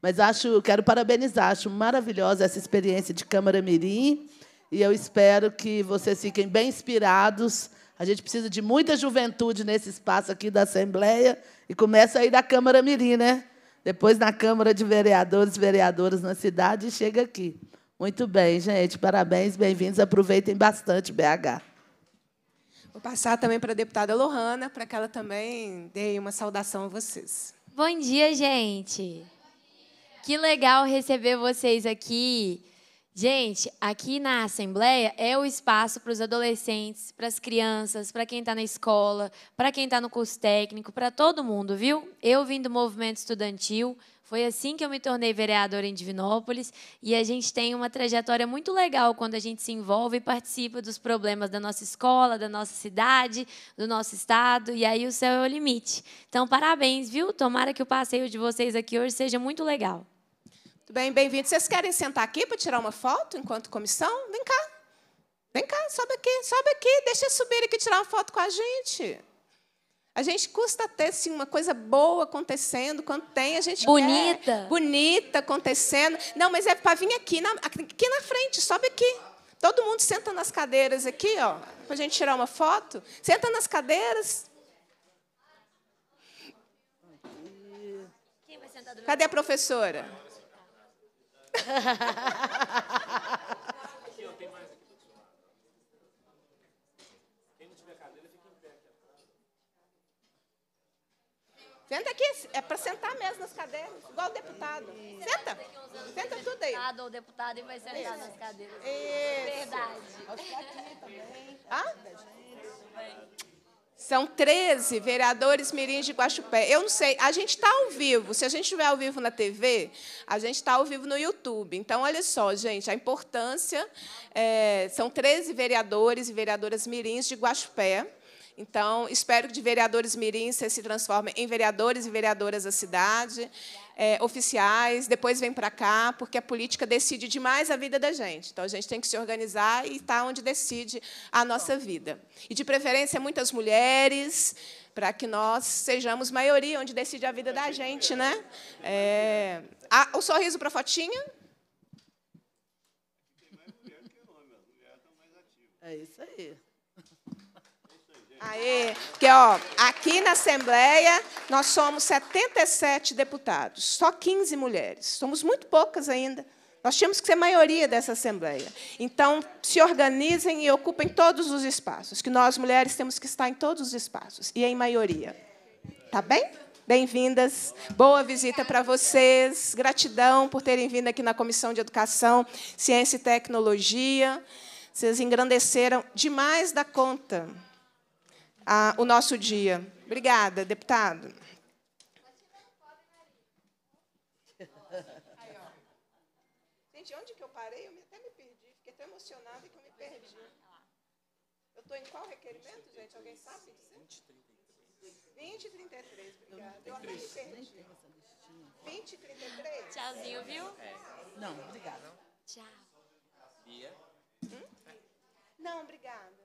Mas acho, quero parabenizar, acho maravilhosa essa experiência de Câmara Mirim. E eu espero que vocês fiquem bem inspirados. A gente precisa de muita juventude nesse espaço aqui da Assembleia. E começa aí da Câmara Mirim, né? Depois na Câmara de Vereadores e Vereadoras na cidade e chega aqui. Muito bem, gente. Parabéns, bem-vindos. Aproveitem bastante BH. Vou passar também para a deputada Lohana, para que ela também dê uma saudação a vocês. Bom dia, gente. Que legal receber vocês aqui. Gente, aqui na Assembleia é o espaço para os adolescentes, para as crianças, para quem está na escola, para quem está no curso técnico, para todo mundo, viu? Eu vim do movimento estudantil, foi assim que eu me tornei vereadora em Divinópolis e a gente tem uma trajetória muito legal quando a gente se envolve e participa dos problemas da nossa escola, da nossa cidade, do nosso estado, e aí o céu é o limite. Então, parabéns, viu? Tomara que o passeio de vocês aqui hoje seja muito legal. Muito bem, bem-vindos. Vocês querem sentar aqui para tirar uma foto enquanto comissão? Vem cá. Vem cá, sobe aqui, sobe aqui, deixa eu subir aqui tirar uma foto com a gente. A gente custa ter assim, uma coisa boa acontecendo, quando tem, a gente Bonita. Quer. Bonita acontecendo. Não, mas é para vir aqui na, aqui na frente, sobe aqui. Todo mundo senta nas cadeiras aqui, ó, para a gente tirar uma foto. Senta nas cadeiras. Cadê a professora? Senta aqui, é para sentar mesmo nas cadeiras, igual o deputado. Senta. Senta tudo aí. Deputado ou deputado e vai sentar nas cadeiras. Isso. Verdade. Ah? São 13 vereadores mirins de Guaxupé. Eu não sei, a gente está ao vivo. Se a gente estiver ao vivo na TV, a gente está ao vivo no YouTube. Então, olha só, gente, a importância... É, são 13 vereadores e vereadoras mirins de Guaxupé então, espero que de vereadores mirins vocês se transformem em vereadores e vereadoras da cidade, é, oficiais, depois vem para cá, porque a política decide demais a vida da gente. Então, a gente tem que se organizar e estar tá onde decide a nossa vida. E, de preferência, muitas mulheres, para que nós sejamos maioria onde decide a vida da gente. Né? É, a, o sorriso para fotinha? É isso aí. Aê, porque ó, aqui na Assembleia nós somos 77 deputados, só 15 mulheres. Somos muito poucas ainda. Nós tínhamos que ser maioria dessa Assembleia. Então, se organizem e ocupem todos os espaços, que nós, mulheres, temos que estar em todos os espaços e em maioria. Tá bem? Bem-vindas. Boa visita para vocês. Gratidão por terem vindo aqui na Comissão de Educação, Ciência e Tecnologia. Vocês engrandeceram demais da conta o nosso dia. Obrigada, deputado. Gente, onde que eu parei? Eu até me perdi. Fiquei tão emocionada que eu me perdi. Eu estou em qual requerimento, gente? Alguém sabe? 20 e 33, obrigada. Eu até me perdi. 20 e 33? Tchauzinho, viu? Não, obrigada. Tchau. Bia? Hum? Não, obrigada.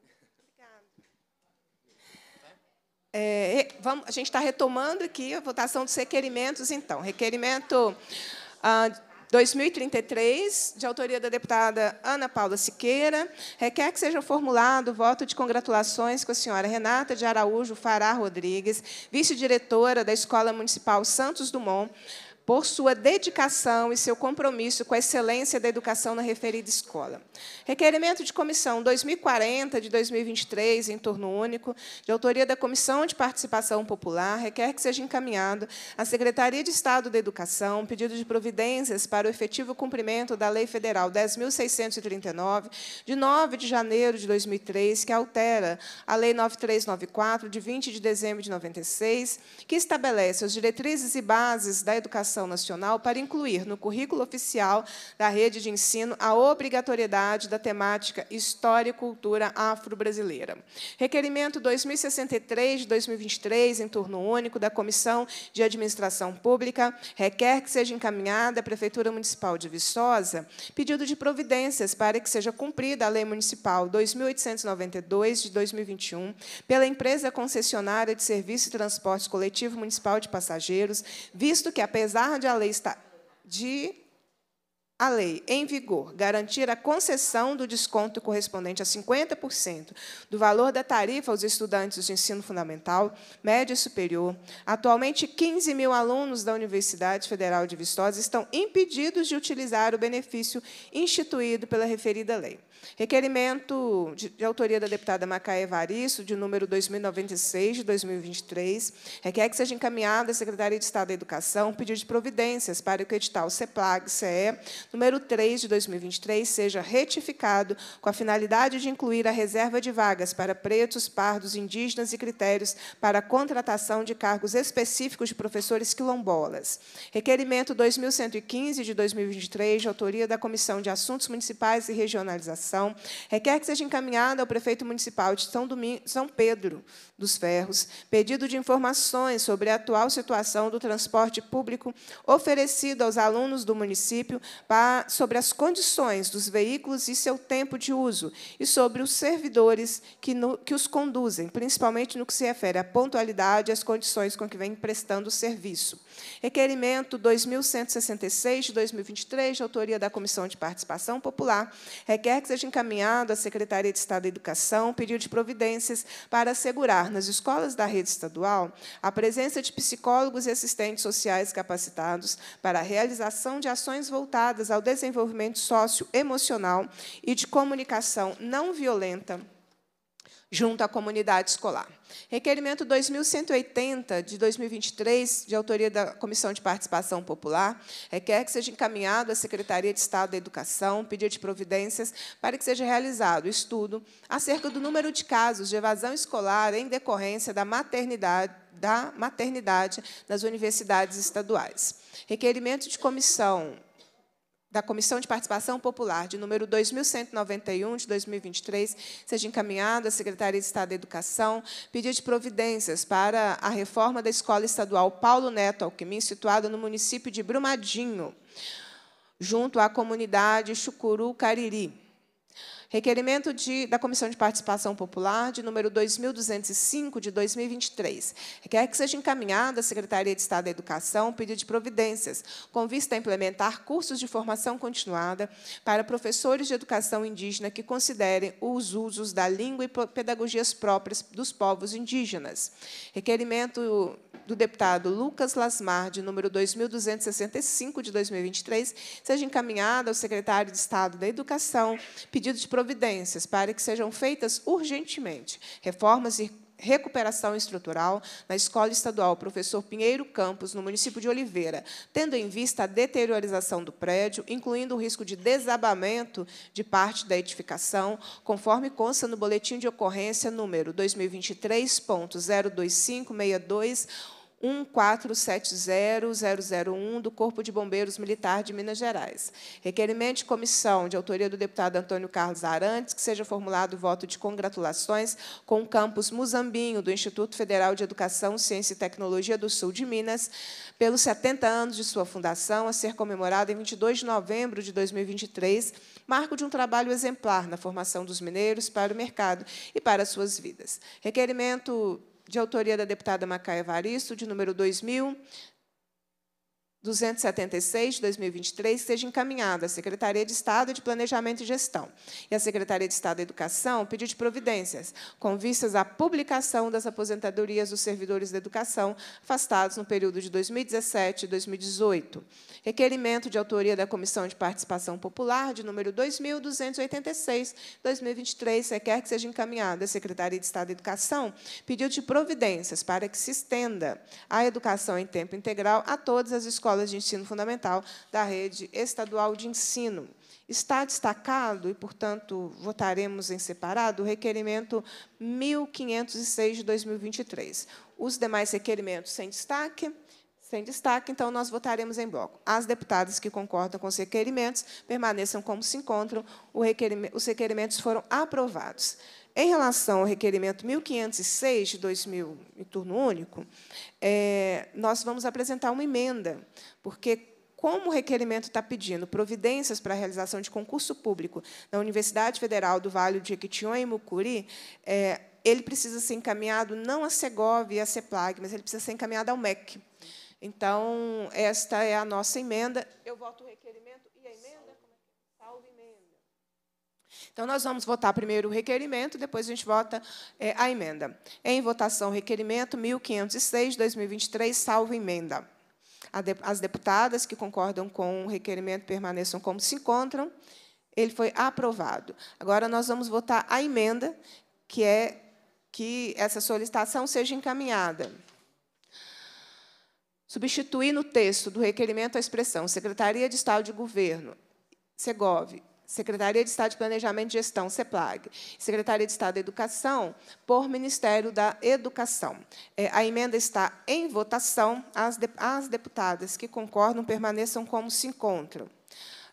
É, vamos, a gente está retomando aqui a votação dos requerimentos, então. Requerimento ah, 2033, de autoria da deputada Ana Paula Siqueira, requer que seja formulado voto de congratulações com a senhora Renata de Araújo Fará Rodrigues, vice-diretora da Escola Municipal Santos Dumont, por sua dedicação e seu compromisso com a excelência da educação na referida escola. Requerimento de comissão 2040 de 2023, em torno único, de autoria da Comissão de Participação Popular, requer que seja encaminhado à Secretaria de Estado da Educação pedido de providências para o efetivo cumprimento da Lei Federal 10.639, de 9 de janeiro de 2003, que altera a Lei 9394, de 20 de dezembro de 96, que estabelece as diretrizes e bases da educação Educação Nacional para incluir no currículo oficial da rede de ensino a obrigatoriedade da temática História e Cultura Afro-Brasileira. Requerimento 2063 de 2023, em turno único, da Comissão de Administração Pública, requer que seja encaminhada à Prefeitura Municipal de Viçosa pedido de providências para que seja cumprida a Lei Municipal 2892 de 2021 pela empresa concessionária de serviço de transporte coletivo municipal de passageiros, visto que, apesar lugar a lei está de a lei em vigor garantir a concessão do desconto correspondente a 50% do valor da tarifa aos estudantes de ensino fundamental, médio e superior, atualmente 15 mil alunos da Universidade Federal de Vistosa estão impedidos de utilizar o benefício instituído pela referida lei. Requerimento de, de autoria da deputada Macaé Evaristo, de número 2096, de 2023, requer que seja encaminhado à Secretaria de Estado da Educação um pedido de providências para que o edital CEPLAG-CE, número 3, de 2023, seja retificado com a finalidade de incluir a reserva de vagas para pretos, pardos, indígenas e critérios para a contratação de cargos específicos de professores quilombolas. Requerimento 2115, de 2023, de autoria da Comissão de Assuntos Municipais e Regionalização, requer que seja encaminhada ao prefeito municipal de São, Domingo, São Pedro dos Ferros pedido de informações sobre a atual situação do transporte público oferecido aos alunos do município para, sobre as condições dos veículos e seu tempo de uso e sobre os servidores que, no, que os conduzem, principalmente no que se refere à pontualidade e às condições com que vem prestando o serviço. Requerimento 2166 de 2023, de autoria da Comissão de Participação Popular, requer que seja encaminhado à Secretaria de Estado da Educação pedido de providências para assegurar nas escolas da rede estadual a presença de psicólogos e assistentes sociais capacitados para a realização de ações voltadas ao desenvolvimento socioemocional e de comunicação não violenta junto à comunidade escolar. Requerimento 2180 de 2023, de autoria da Comissão de Participação Popular, requer é é que seja encaminhado à Secretaria de Estado da Educação pedido de providências para que seja realizado estudo acerca do número de casos de evasão escolar em decorrência da maternidade da maternidade nas universidades estaduais. Requerimento de comissão da Comissão de Participação Popular, de número 2191 de 2023, seja encaminhado à Secretaria de Estado da Educação, pedido de providências para a reforma da Escola Estadual Paulo Neto Alquimim, situada no município de Brumadinho, junto à comunidade Chucuru Cariri Requerimento de, da Comissão de Participação Popular, de número 2.205, de 2023. Requer que seja encaminhada à Secretaria de Estado da Educação um pedido de providências, com vista a implementar cursos de formação continuada para professores de educação indígena que considerem os usos da língua e pedagogias próprias dos povos indígenas. Requerimento do deputado Lucas Lasmar, de número 2265 de 2023, seja encaminhada ao secretário de Estado da Educação pedido de providências para que sejam feitas urgentemente reformas e recuperação estrutural na Escola Estadual Professor Pinheiro Campos, no município de Oliveira, tendo em vista a deteriorização do prédio, incluindo o risco de desabamento de parte da edificação, conforme consta no boletim de ocorrência número 2023.02562 1470001 do Corpo de Bombeiros Militar de Minas Gerais. Requerimento de comissão de autoria do deputado Antônio Carlos Arantes, que seja formulado voto de congratulações com o campus Muzambinho do Instituto Federal de Educação, Ciência e Tecnologia do Sul de Minas, pelos 70 anos de sua fundação, a ser comemorado em 22 de novembro de 2023, marco de um trabalho exemplar na formação dos mineiros para o mercado e para suas vidas. Requerimento de autoria da deputada Macaia Varisto, de número 2000 276 de 2023 seja encaminhado à Secretaria de Estado de Planejamento e Gestão e à Secretaria de Estado da Educação pedido de providências com vistas à publicação das aposentadorias dos servidores da educação afastados no período de 2017 e 2018. Requerimento de autoria da Comissão de Participação Popular de número 2286, 2023, requer que seja encaminhado à Secretaria de Estado da Educação pedido de providências para que se estenda a educação em tempo integral a todas as escolas escolas de ensino fundamental da rede estadual de ensino. Está destacado, e, portanto, votaremos em separado, o requerimento 1506 de 2023. Os demais requerimentos sem destaque. Sem destaque, então, nós votaremos em bloco. As deputadas que concordam com os requerimentos permaneçam como se encontram. os requerimentos foram aprovados. Em relação ao requerimento 1506 de 2000, em turno único, é, nós vamos apresentar uma emenda, porque como o requerimento está pedindo providências para a realização de concurso público na Universidade Federal do Vale do Jequitinhonha e Mucuri, é, ele precisa ser encaminhado não à Segov e à CEPLAG, mas ele precisa ser encaminhado ao MEC. Então, esta é a nossa emenda. Eu voto o requerimento Então, nós vamos votar primeiro o requerimento, depois a gente vota é, a emenda. Em votação, requerimento 1506, 2023, salvo emenda. As deputadas que concordam com o requerimento permaneçam como se encontram. Ele foi aprovado. Agora, nós vamos votar a emenda, que é que essa solicitação seja encaminhada. Substituir no texto do requerimento a expressão Secretaria de Estado de Governo, Segov, Secretaria de Estado de Planejamento e Gestão, CEPLAG, Secretaria de Estado da Educação, por Ministério da Educação. É, a emenda está em votação. As, de, as deputadas que concordam permaneçam como se encontram.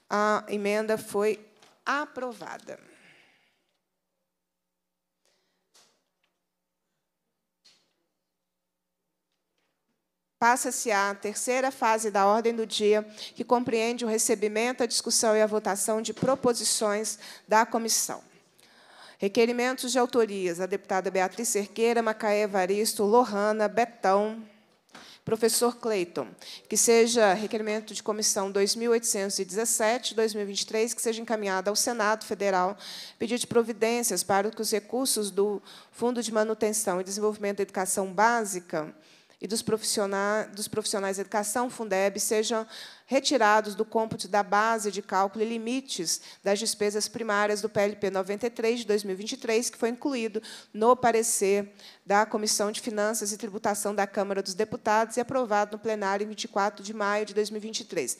A emenda foi aprovada. Passa-se à terceira fase da ordem do dia, que compreende o recebimento, a discussão e a votação de proposições da comissão. Requerimentos de autorias: a deputada Beatriz Cerqueira, Macaé Evaristo, Lohana, Betão, professor Cleiton, que seja requerimento de comissão 2817/2023, que seja encaminhada ao Senado Federal, pedido de providências para que os recursos do Fundo de Manutenção e Desenvolvimento da Educação Básica e dos profissionais, dos profissionais de educação, Fundeb, sejam retirados do cômputo da base de cálculo e limites das despesas primárias do PLP 93 de 2023, que foi incluído no parecer da Comissão de Finanças e Tributação da Câmara dos Deputados e aprovado no plenário em 24 de maio de 2023.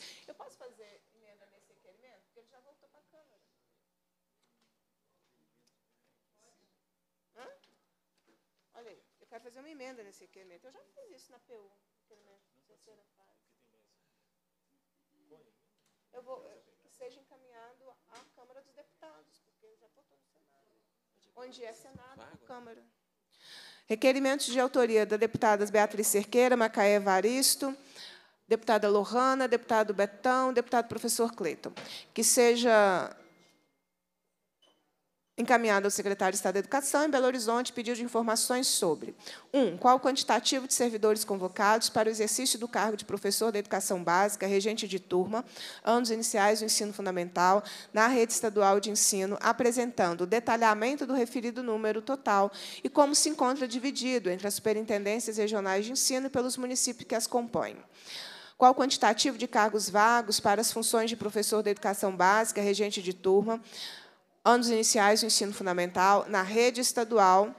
emenda nesse requerimento. Né? Eu já fiz isso na PU, terceira fase. Eu vou que seja encaminhado à Câmara dos Deputados, porque já votou no Senado. Onde é Senado ou Câmara. Requerimentos de autoria da deputada Beatriz Cerqueira, Macaé Varisto, deputada Lohana, deputado Betão, deputado professor Cleiton. Que seja encaminhado ao secretário de Estado da Educação em Belo Horizonte, pediu de informações sobre 1. Um, qual o quantitativo de servidores convocados para o exercício do cargo de professor da educação básica, regente de turma, anos iniciais do ensino fundamental, na rede estadual de ensino, apresentando o detalhamento do referido número total e como se encontra dividido entre as superintendências regionais de ensino e pelos municípios que as compõem qual o quantitativo de cargos vagos para as funções de professor da educação básica, regente de turma, anos iniciais do ensino fundamental, na rede estadual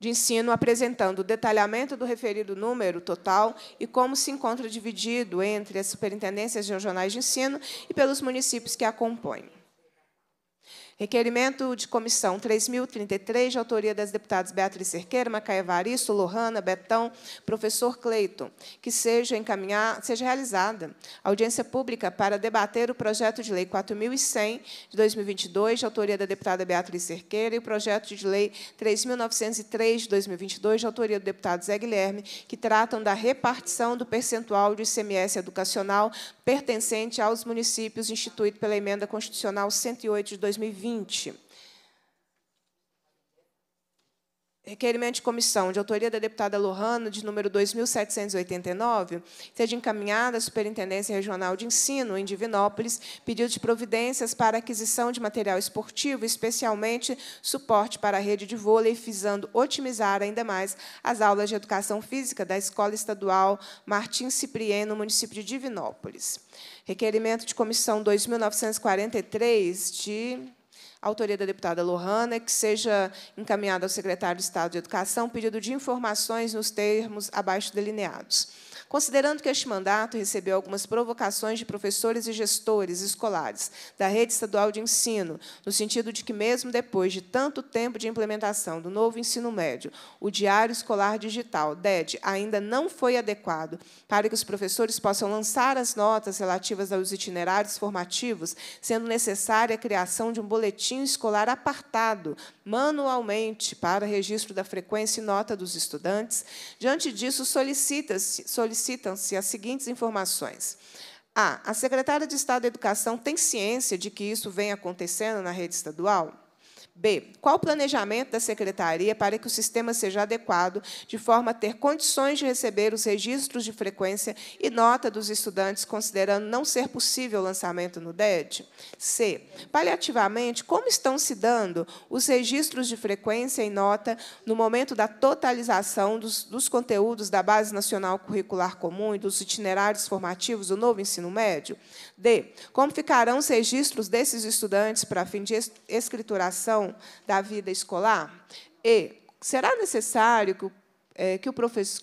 de ensino, apresentando o detalhamento do referido número total e como se encontra dividido entre as superintendências regionais de ensino e pelos municípios que a compõem. Requerimento de comissão 3.033, de autoria das deputadas Beatriz Cerqueira, Macaé Varisto, Lohana, Betão, professor Cleiton, que seja encaminhar, seja realizada audiência pública para debater o projeto de lei 4.100 de 2022, de autoria da deputada Beatriz Cerqueira, e o projeto de lei 3.903 de 2022, de autoria do deputado Zé Guilherme, que tratam da repartição do percentual de ICMS educacional pertencente aos municípios instituído pela emenda constitucional 108 de 2020 Requerimento de comissão de autoria da deputada Lohana, de número 2.789, seja encaminhada à Superintendência Regional de Ensino, em Divinópolis, pedido de providências para aquisição de material esportivo, especialmente suporte para a rede de vôlei, visando otimizar ainda mais as aulas de educação física da Escola Estadual Martim Cipriano, no município de Divinópolis. Requerimento de comissão 2.943, de autoria da deputada Lohana, que seja encaminhada ao secretário de Estado de Educação pedido de informações nos termos abaixo delineados. Considerando que este mandato recebeu algumas provocações de professores e gestores escolares da rede estadual de ensino, no sentido de que, mesmo depois de tanto tempo de implementação do novo ensino médio, o Diário Escolar Digital, DED, ainda não foi adequado para que os professores possam lançar as notas relativas aos itinerários formativos, sendo necessária a criação de um boletim boletim escolar apartado manualmente para registro da frequência e nota dos estudantes. Diante disso, solicitam-se solicitam as seguintes informações. A. A secretária de Estado da Educação tem ciência de que isso vem acontecendo na rede estadual? B. Qual o planejamento da secretaria para que o sistema seja adequado, de forma a ter condições de receber os registros de frequência e nota dos estudantes, considerando não ser possível o lançamento no DED? C. Paliativamente, como estão se dando os registros de frequência e nota no momento da totalização dos, dos conteúdos da Base Nacional Curricular Comum e dos itinerários formativos do novo ensino médio? D. Como ficarão os registros desses estudantes para fim de escrituração? questão da vida escolar? E será necessário que o é, que,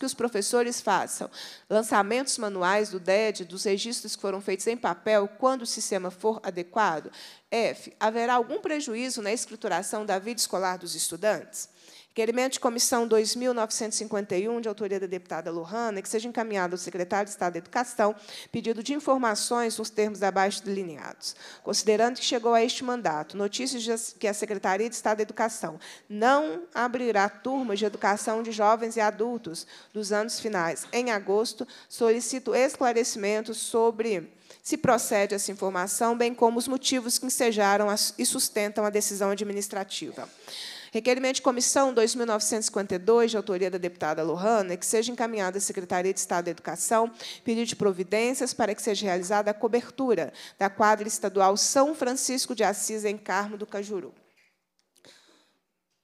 os professores façam lançamentos manuais do DED, dos registros que foram feitos em papel, quando o sistema for adequado? F. Haverá algum prejuízo na escrituração da vida escolar dos estudantes? Requerimento de comissão 2951, de autoria da deputada Lohana, que seja encaminhado ao secretário de Estado da Educação pedido de informações nos termos abaixo delineados. Considerando que chegou a este mandato notícias de que a Secretaria de Estado da Educação não abrirá turmas de educação de jovens e adultos dos anos finais em agosto, solicito esclarecimentos sobre se procede essa informação, bem como os motivos que ensejaram e sustentam a decisão administrativa. Requerimento de comissão 2952, de autoria da deputada Lohana, que seja encaminhada à Secretaria de Estado da Educação pedido de providências para que seja realizada a cobertura da quadra estadual São Francisco de Assis, em Carmo do Cajuru.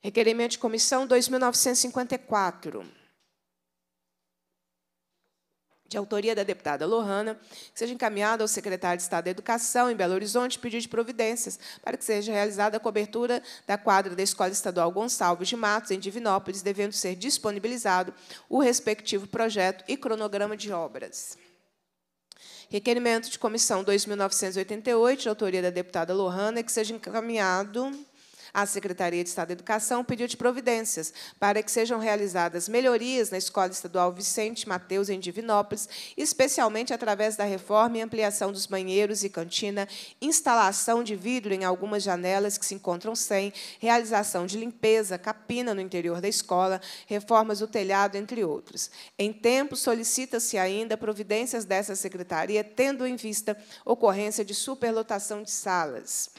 Requerimento de comissão 2954 de autoria da deputada Lohana, que seja encaminhado ao secretário de Estado da Educação, em Belo Horizonte, pedido de providências para que seja realizada a cobertura da quadra da Escola Estadual Gonçalves de Matos, em Divinópolis, devendo ser disponibilizado o respectivo projeto e cronograma de obras. Requerimento de comissão 2.988, de autoria da deputada Lohana, que seja encaminhado a Secretaria de Estado da Educação pediu de providências para que sejam realizadas melhorias na Escola Estadual Vicente Mateus, em Divinópolis, especialmente através da reforma e ampliação dos banheiros e cantina, instalação de vidro em algumas janelas que se encontram sem, realização de limpeza, capina no interior da escola, reformas do telhado, entre outros. Em tempo, solicita-se ainda providências dessa secretaria, tendo em vista ocorrência de superlotação de salas.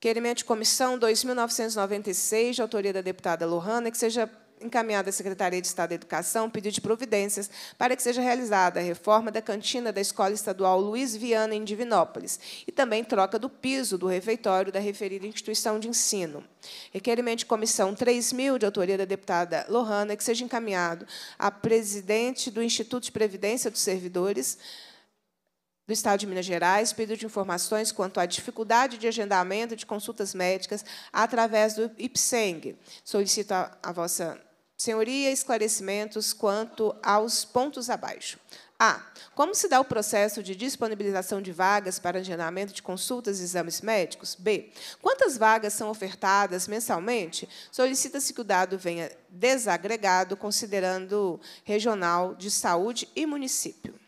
Requerimento de comissão 2.996, de autoria da deputada Lohana, que seja encaminhada à Secretaria de Estado da Educação pedido de providências para que seja realizada a reforma da cantina da Escola Estadual Luiz Viana, em Divinópolis, e também troca do piso do refeitório da referida instituição de ensino. Requerimento de comissão 3.000, de autoria da deputada Lohana, que seja encaminhado à presidente do Instituto de Previdência dos Servidores, do Estado de Minas Gerais pedido de informações quanto à dificuldade de agendamento de consultas médicas através do IPSENG. Solicito a, a vossa senhoria esclarecimentos quanto aos pontos abaixo. A. Como se dá o processo de disponibilização de vagas para agendamento de consultas e exames médicos? B. Quantas vagas são ofertadas mensalmente? Solicita-se que o dado venha desagregado, considerando regional de saúde e município.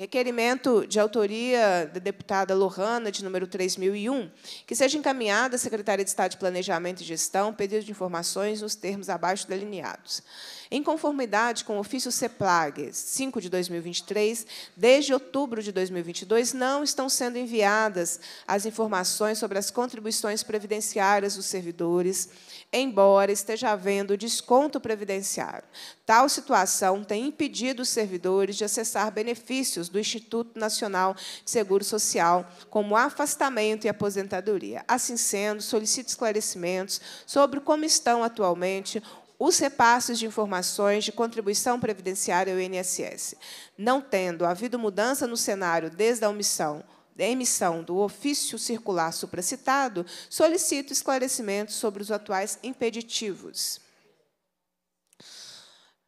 Requerimento de autoria da deputada Lohana, de número 3001, que seja encaminhada à Secretaria de Estado de Planejamento e Gestão pedido de informações nos termos abaixo delineados. Em conformidade com o ofício CEPLAG 5 de 2023, desde outubro de 2022, não estão sendo enviadas as informações sobre as contribuições previdenciárias dos servidores, embora esteja havendo desconto previdenciário. Tal situação tem impedido os servidores de acessar benefícios do Instituto Nacional de Seguro Social, como afastamento e aposentadoria. Assim sendo, solicito esclarecimentos sobre como estão atualmente os repasses de informações de contribuição previdenciária ao INSS. Não tendo havido mudança no cenário desde a omissão emissão do ofício circular supracitado, solicito esclarecimentos sobre os atuais impeditivos.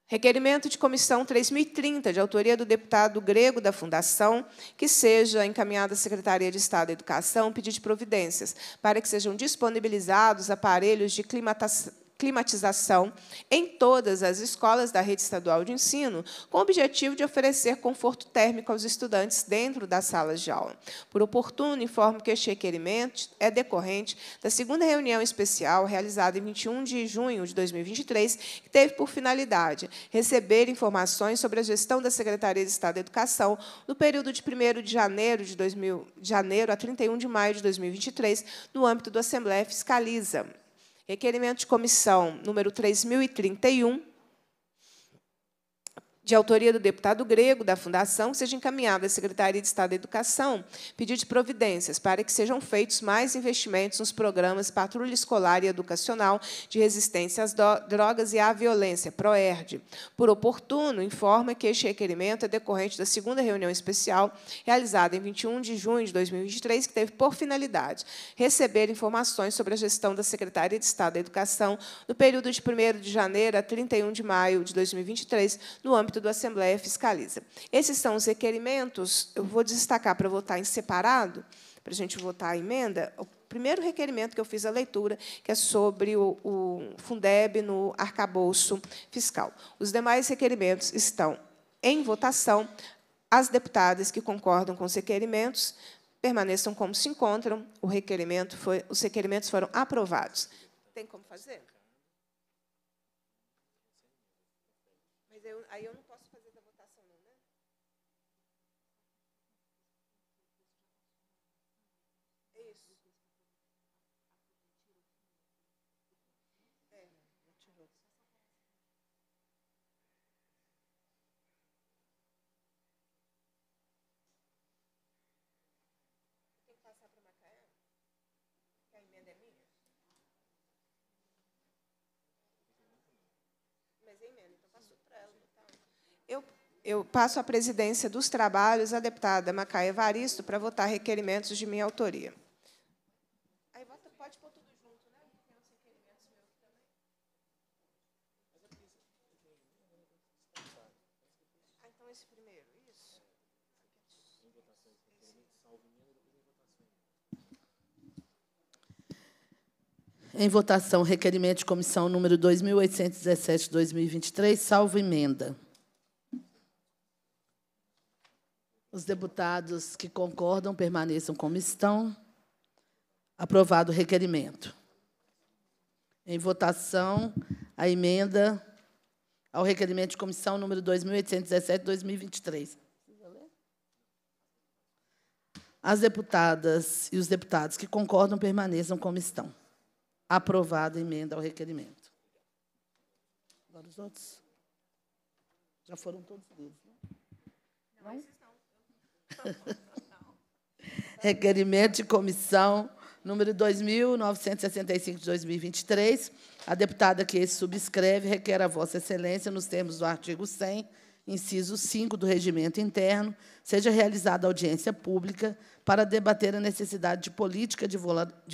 Requerimento de comissão 3030, de autoria do deputado grego da Fundação, que seja encaminhada à Secretaria de Estado da Educação pedido de providências para que sejam disponibilizados aparelhos de climatização climatização em todas as escolas da rede estadual de ensino, com o objetivo de oferecer conforto térmico aos estudantes dentro das salas de aula. Por oportuno, informo que este requerimento é decorrente da segunda reunião especial realizada em 21 de junho de 2023, que teve por finalidade receber informações sobre a gestão da Secretaria de Estado da Educação no período de 1 de janeiro de 2000, de janeiro a 31 de maio de 2023, no âmbito do Assembleia Fiscaliza. Requerimento de comissão número 3031, de autoria do deputado grego da Fundação, que seja encaminhado à Secretaria de Estado da Educação pedido de providências para que sejam feitos mais investimentos nos programas Patrulha Escolar e Educacional de Resistência às Drogas e à Violência, PROERD. Por oportuno, informa que este requerimento é decorrente da segunda reunião especial, realizada em 21 de junho de 2023, que teve por finalidade receber informações sobre a gestão da Secretaria de Estado da Educação no período de 1 de janeiro a 31 de maio de 2023, no âmbito âmbito da Assembleia fiscaliza. Esses são os requerimentos, eu vou destacar para votar em separado, para a gente votar a emenda. O primeiro requerimento que eu fiz a leitura, que é sobre o, o Fundeb no arcabouço fiscal. Os demais requerimentos estão em votação. As deputadas que concordam com os requerimentos permaneçam como se encontram. O requerimento foi, os requerimentos foram aprovados. Tem como fazer? fez a emenda, então passou para ela. Tá eu, eu passo a presidência dos trabalhos à deputada Macaia Evaristo para votar requerimentos de minha autoria. Em votação, requerimento de comissão número 2817-2023, salvo emenda. Os deputados que concordam permaneçam como estão. Aprovado o requerimento. Em votação, a emenda ao requerimento de comissão número 2817-2023. As deputadas e os deputados que concordam permaneçam como estão. Aprovada a emenda ao requerimento. Agora os outros. Já foram todos lidos, né? não? Não, não. requerimento de comissão número 2965 de 2023. A deputada que esse subscreve requer a Vossa Excelência, nos termos do artigo 100 inciso 5 do Regimento Interno, seja realizada audiência pública para debater a necessidade de política de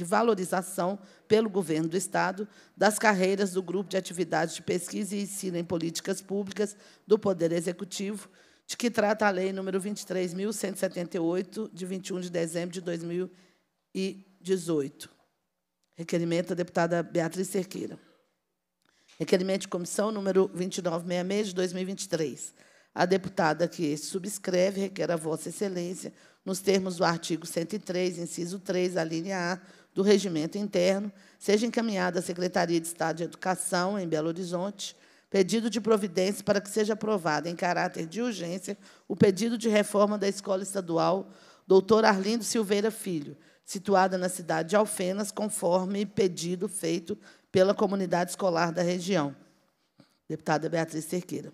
valorização pelo Governo do Estado das carreiras do Grupo de Atividades de Pesquisa e Ensino em Políticas Públicas do Poder Executivo, de que trata a Lei nº 23.178, de 21 de dezembro de 2018. Requerimento da deputada Beatriz Cerqueira. Requerimento de comissão número 2966 de 2023. A deputada que este subscreve requer a Vossa Excelência, nos termos do artigo 103, inciso 3, a linha A do regimento interno, seja encaminhada à Secretaria de Estado de Educação, em Belo Horizonte, pedido de providência para que seja aprovado, em caráter de urgência, o pedido de reforma da Escola Estadual Doutor Arlindo Silveira Filho, situada na cidade de Alfenas, conforme pedido feito pela comunidade escolar da região. Deputada Beatriz Cerqueira.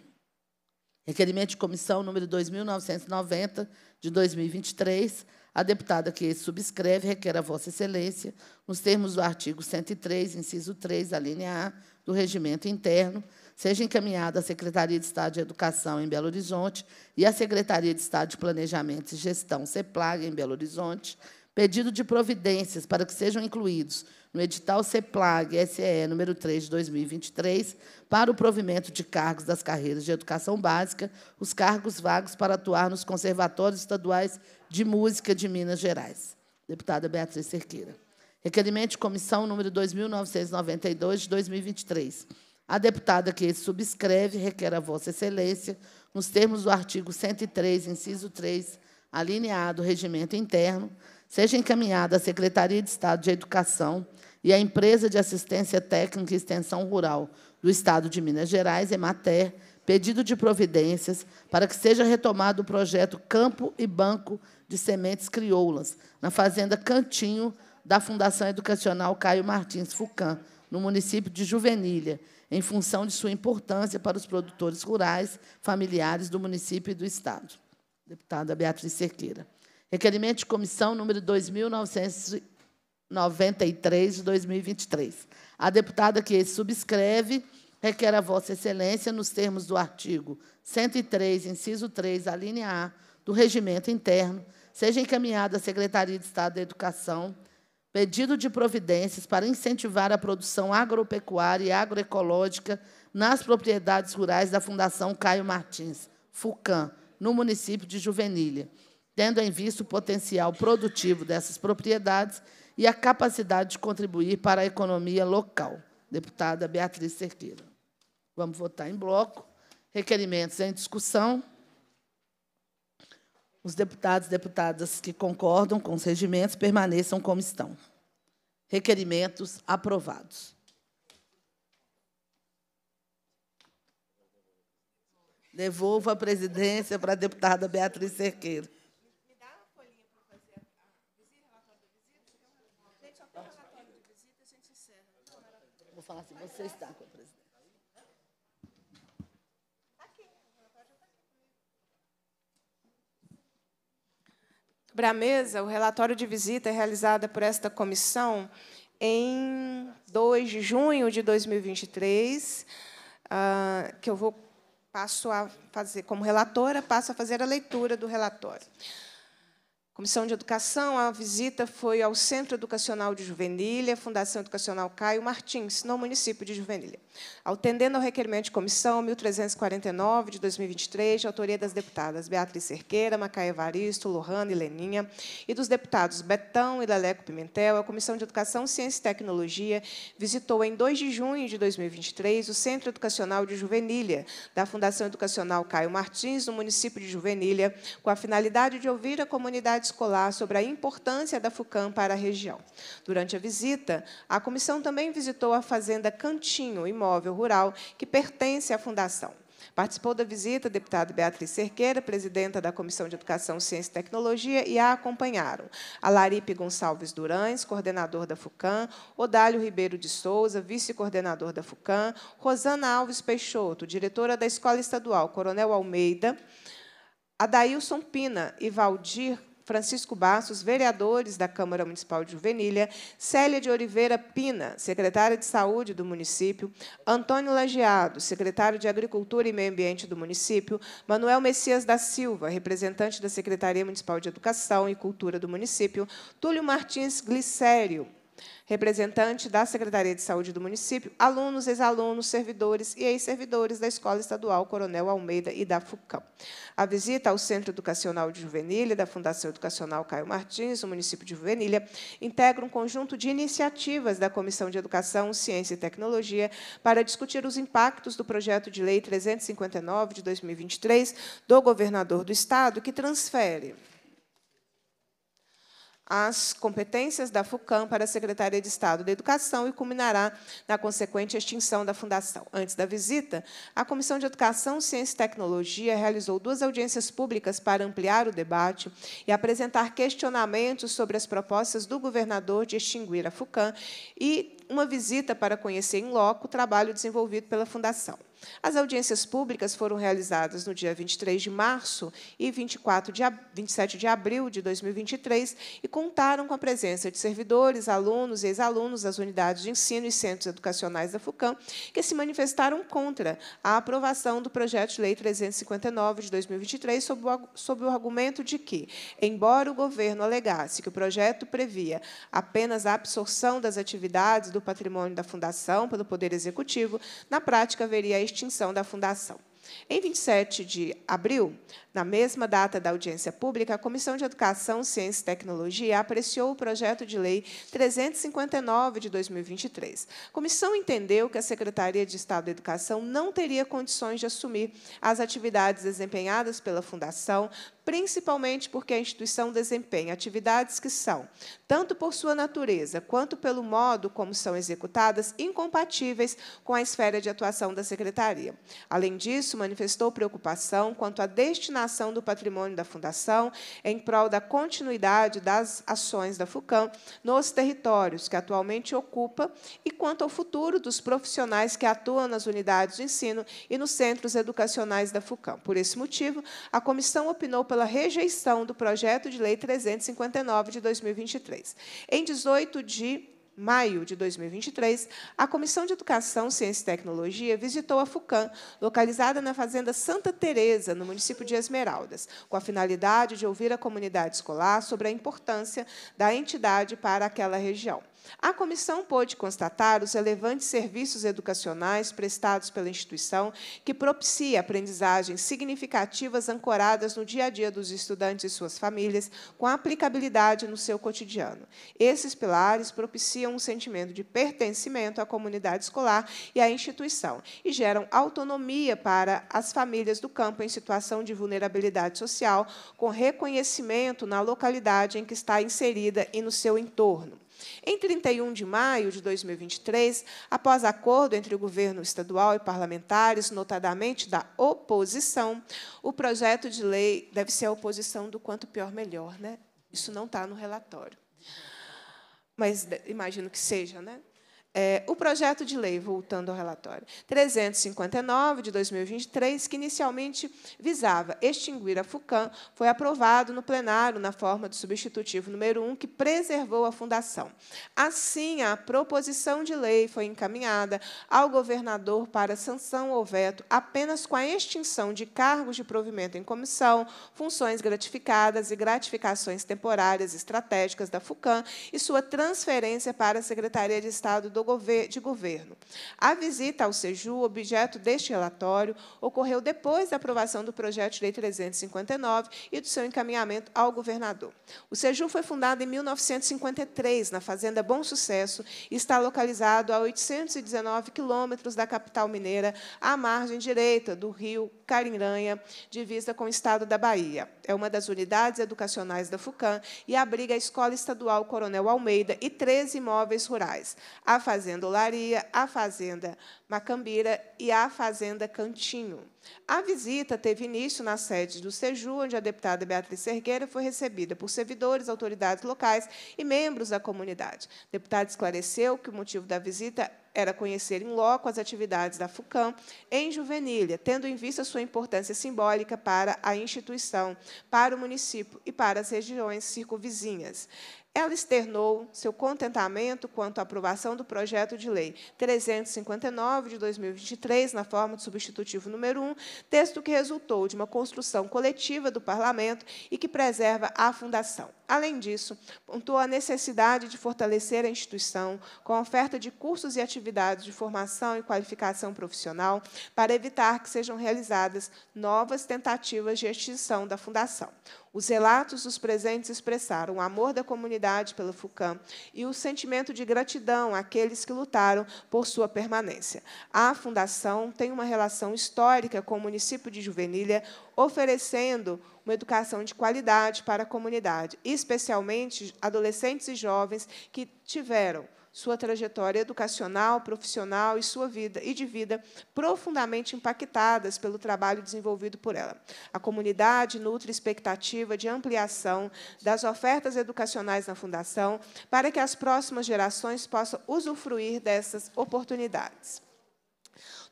Requerimento de comissão número 2990 de 2023. A deputada que subscreve requer a Vossa Excelência, nos termos do artigo 103, inciso 3, a linha A do regimento interno, seja encaminhada à Secretaria de Estado de Educação em Belo Horizonte e à Secretaria de Estado de Planejamento e Gestão, CEPLAG, em Belo Horizonte, pedido de providências para que sejam incluídos no edital CEPLAG, SEE número 3 de 2023, para o provimento de cargos das carreiras de educação básica, os cargos vagos para atuar nos conservatórios estaduais de música de Minas Gerais. Deputada Beatriz Cerqueira. Requerimento de comissão número 2992 de 2023. A deputada que subscreve requer a Vossa Excelência, nos termos do artigo 103, inciso 3, alineado, regimento interno, seja encaminhada à Secretaria de Estado de Educação e à Empresa de Assistência Técnica e Extensão Rural do Estado de Minas Gerais, EMATER, pedido de providências para que seja retomado o projeto Campo e Banco de Sementes Crioulas, na Fazenda Cantinho, da Fundação Educacional Caio Martins Fucan, no município de Juvenília, em função de sua importância para os produtores rurais familiares do município e do Estado. Deputada Beatriz Cerqueira. Requerimento de comissão número 2993 de 2023. A deputada que subscreve requer a Vossa Excelência, nos termos do artigo 103, inciso 3, alínea linha A do regimento interno, seja encaminhada à Secretaria de Estado da Educação pedido de providências para incentivar a produção agropecuária e agroecológica nas propriedades rurais da Fundação Caio Martins, FUCAM, no município de Juvenília tendo em vista o potencial produtivo dessas propriedades e a capacidade de contribuir para a economia local. Deputada Beatriz Cerqueira. Vamos votar em bloco. Requerimentos em discussão. Os deputados e deputadas que concordam com os regimentos permaneçam como estão. Requerimentos aprovados. Devolvo a presidência para a deputada Beatriz Cerqueira. Você está com presidente. Para a mesa, o relatório de visita é realizado por esta comissão em 2 de junho de 2023, ah, que eu vou passo a fazer como relatora, passo a fazer a leitura do relatório. Comissão de Educação, a visita foi ao Centro Educacional de Juvenília, Fundação Educacional Caio Martins, no município de Juvenília. Atendendo ao requerimento de comissão 1349 de 2023, de autoria das deputadas Beatriz Cerqueira, Macaé Evaristo, Lohana e Leninha, e dos deputados Betão e Leleco Pimentel, a Comissão de Educação, Ciência e Tecnologia visitou em 2 de junho de 2023 o Centro Educacional de Juvenília, da Fundação Educacional Caio Martins, no município de Juvenília, com a finalidade de ouvir a comunidade escolar sobre a importância da FUCAM para a região. Durante a visita, a comissão também visitou a Fazenda Cantinho, em imóvel rural que pertence à Fundação. Participou da visita a deputada Beatriz Cerqueira, presidenta da Comissão de Educação, Ciência e Tecnologia, e a acompanharam Alaripe Gonçalves Durães, coordenador da FUCAM, Odálio Ribeiro de Souza, vice-coordenador da FUCAM, Rosana Alves Peixoto, diretora da Escola Estadual Coronel Almeida, Adailson Pina e Valdir Francisco Bastos, vereadores da Câmara Municipal de Juvenília; Célia de Oliveira Pina, secretária de Saúde do município, Antônio Lageado, secretário de Agricultura e Meio Ambiente do município, Manuel Messias da Silva, representante da Secretaria Municipal de Educação e Cultura do município, Túlio Martins Glicério, representante da Secretaria de Saúde do município, alunos, ex-alunos, servidores e ex-servidores da Escola Estadual Coronel Almeida e da FUCAM. A visita ao Centro Educacional de Juvenilha da Fundação Educacional Caio Martins, no município de Juvenilha, integra um conjunto de iniciativas da Comissão de Educação, Ciência e Tecnologia para discutir os impactos do projeto de lei 359 de 2023 do governador do estado que transfere as competências da FUCAM para a Secretaria de Estado da Educação e culminará na consequente extinção da Fundação. Antes da visita, a Comissão de Educação, Ciência e Tecnologia realizou duas audiências públicas para ampliar o debate e apresentar questionamentos sobre as propostas do governador de extinguir a FUCAM e uma visita para conhecer em loco o trabalho desenvolvido pela Fundação. As audiências públicas foram realizadas no dia 23 de março e 24 de, 27 de abril de 2023 e contaram com a presença de servidores, alunos e ex-alunos das unidades de ensino e centros educacionais da FUCAM, que se manifestaram contra a aprovação do projeto de lei 359 de 2023 sob o, sob o argumento de que, embora o governo alegasse que o projeto previa apenas a absorção das atividades do patrimônio da Fundação pelo Poder Executivo, na prática haveria a extinção da fundação. Em 27 de abril, na mesma data da audiência pública, a Comissão de Educação, Ciência e Tecnologia apreciou o projeto de lei 359 de 2023. A comissão entendeu que a Secretaria de Estado da Educação não teria condições de assumir as atividades desempenhadas pela Fundação, principalmente porque a instituição desempenha atividades que são, tanto por sua natureza quanto pelo modo como são executadas, incompatíveis com a esfera de atuação da Secretaria. Além disso, manifestou preocupação quanto à destinação destinação do patrimônio da Fundação em prol da continuidade das ações da FUCAM nos territórios que atualmente ocupa e quanto ao futuro dos profissionais que atuam nas unidades de ensino e nos centros educacionais da FUCAM. Por esse motivo, a comissão opinou pela rejeição do projeto de lei 359 de 2023. Em 18 de maio de 2023, a Comissão de Educação, Ciência e Tecnologia visitou a FUCAM, localizada na Fazenda Santa Teresa, no município de Esmeraldas, com a finalidade de ouvir a comunidade escolar sobre a importância da entidade para aquela região. A comissão pôde constatar os relevantes serviços educacionais prestados pela instituição, que propicia aprendizagens significativas ancoradas no dia a dia dos estudantes e suas famílias, com aplicabilidade no seu cotidiano. Esses pilares propiciam um sentimento de pertencimento à comunidade escolar e à instituição e geram autonomia para as famílias do campo em situação de vulnerabilidade social, com reconhecimento na localidade em que está inserida e no seu entorno. Em 31 de maio de 2023, após acordo entre o governo estadual e parlamentares, notadamente da oposição, o projeto de lei deve ser a oposição do quanto pior melhor, né? Isso não está no relatório. Mas imagino que seja, né? É, o projeto de lei, voltando ao relatório, 359 de 2023, que inicialmente visava extinguir a FUCAM, foi aprovado no plenário na forma do substitutivo número 1, que preservou a fundação. Assim, a proposição de lei foi encaminhada ao governador para sanção ou veto apenas com a extinção de cargos de provimento em comissão, funções gratificadas e gratificações temporárias estratégicas da FUCAM e sua transferência para a Secretaria de Estado do de Governo. A visita ao SEJU, objeto deste relatório, ocorreu depois da aprovação do projeto de lei 359 e do seu encaminhamento ao governador. O SEJU foi fundado em 1953 na Fazenda Bom Sucesso e está localizado a 819 quilômetros da capital mineira, à margem direita do rio Carinhanha, divisa com o estado da Bahia. É uma das unidades educacionais da FUCAM e abriga a Escola Estadual Coronel Almeida e 13 imóveis rurais. A Fazenda Olaria, a Fazenda Macambira e a Fazenda Cantinho. A visita teve início na sede do SEJU, onde a deputada Beatriz Sergueira foi recebida por servidores, autoridades locais e membros da comunidade. A deputada esclareceu que o motivo da visita era conhecer em loco as atividades da FUCAM em Juvenília, tendo em vista sua importância simbólica para a instituição, para o município e para as regiões circunvizinhas. Ela externou seu contentamento quanto à aprovação do projeto de lei 359 de 2023, na forma do substitutivo número 1, texto que resultou de uma construção coletiva do parlamento e que preserva a fundação. Além disso, pontuou a necessidade de fortalecer a instituição com a oferta de cursos e atividades de formação e qualificação profissional para evitar que sejam realizadas novas tentativas de extinção da fundação. Os relatos dos presentes expressaram o amor da comunidade pelo FUCAM e o sentimento de gratidão àqueles que lutaram por sua permanência. A Fundação tem uma relação histórica com o município de Juvenilha, oferecendo uma educação de qualidade para a comunidade, especialmente adolescentes e jovens que tiveram sua trajetória educacional, profissional e sua vida e de vida profundamente impactadas pelo trabalho desenvolvido por ela. A comunidade nutre expectativa de ampliação das ofertas educacionais na Fundação para que as próximas gerações possam usufruir dessas oportunidades.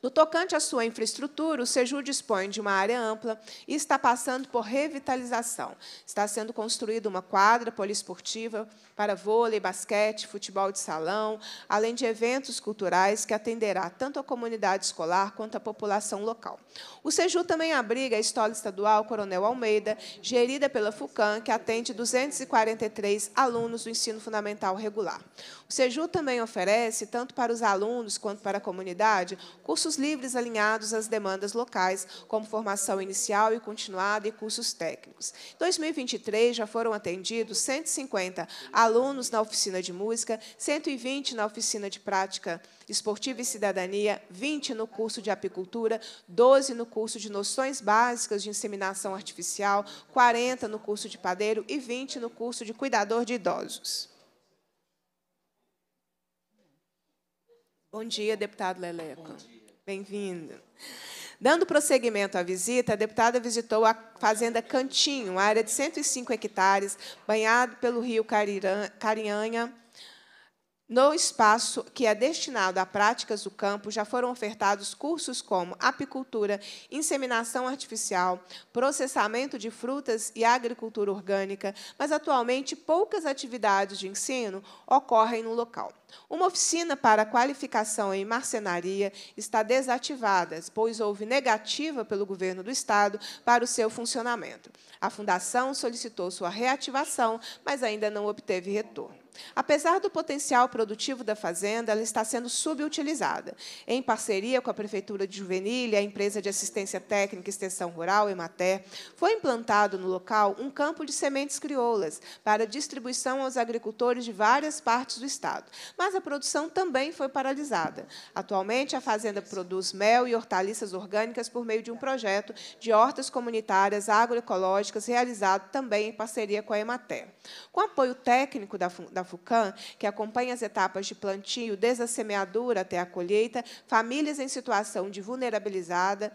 No tocante à sua infraestrutura, o SEJU dispõe de uma área ampla e está passando por revitalização. Está sendo construída uma quadra poliesportiva para vôlei, basquete, futebol de salão, além de eventos culturais que atenderá tanto a comunidade escolar quanto a população local. O SEJU também abriga a Escola Estadual Coronel Almeida, gerida pela FUCAM, que atende 243 alunos do ensino fundamental regular. O SEJU também oferece, tanto para os alunos quanto para a comunidade, cursos livres alinhados às demandas locais, como formação inicial e continuada e cursos técnicos. Em 2023, já foram atendidos 150 alunos alunos na oficina de música, 120 na oficina de prática esportiva e cidadania, 20 no curso de apicultura, 12 no curso de noções básicas de inseminação artificial, 40 no curso de padeiro e 20 no curso de cuidador de idosos. Bom dia, deputado Leleco. Bem-vindo. Dando prosseguimento à visita, a deputada visitou a fazenda Cantinho, área de 105 hectares, banhado pelo rio Carinhanha, no espaço que é destinado a práticas do campo, já foram ofertados cursos como apicultura, inseminação artificial, processamento de frutas e agricultura orgânica, mas atualmente poucas atividades de ensino ocorrem no local. Uma oficina para qualificação em marcenaria está desativada, pois houve negativa pelo governo do Estado para o seu funcionamento. A Fundação solicitou sua reativação, mas ainda não obteve retorno. Apesar do potencial produtivo da fazenda, ela está sendo subutilizada. Em parceria com a Prefeitura de Juvenil e a empresa de assistência técnica e extensão rural, Emater, foi implantado no local um campo de sementes crioulas para distribuição aos agricultores de várias partes do estado. Mas a produção também foi paralisada. Atualmente, a fazenda produz mel e hortaliças orgânicas por meio de um projeto de hortas comunitárias agroecológicas realizado também em parceria com a Emater. Com apoio técnico da, da da FUCAM, que acompanha as etapas de plantio, desde a semeadura até a colheita, famílias em situação de vulnerabilizada,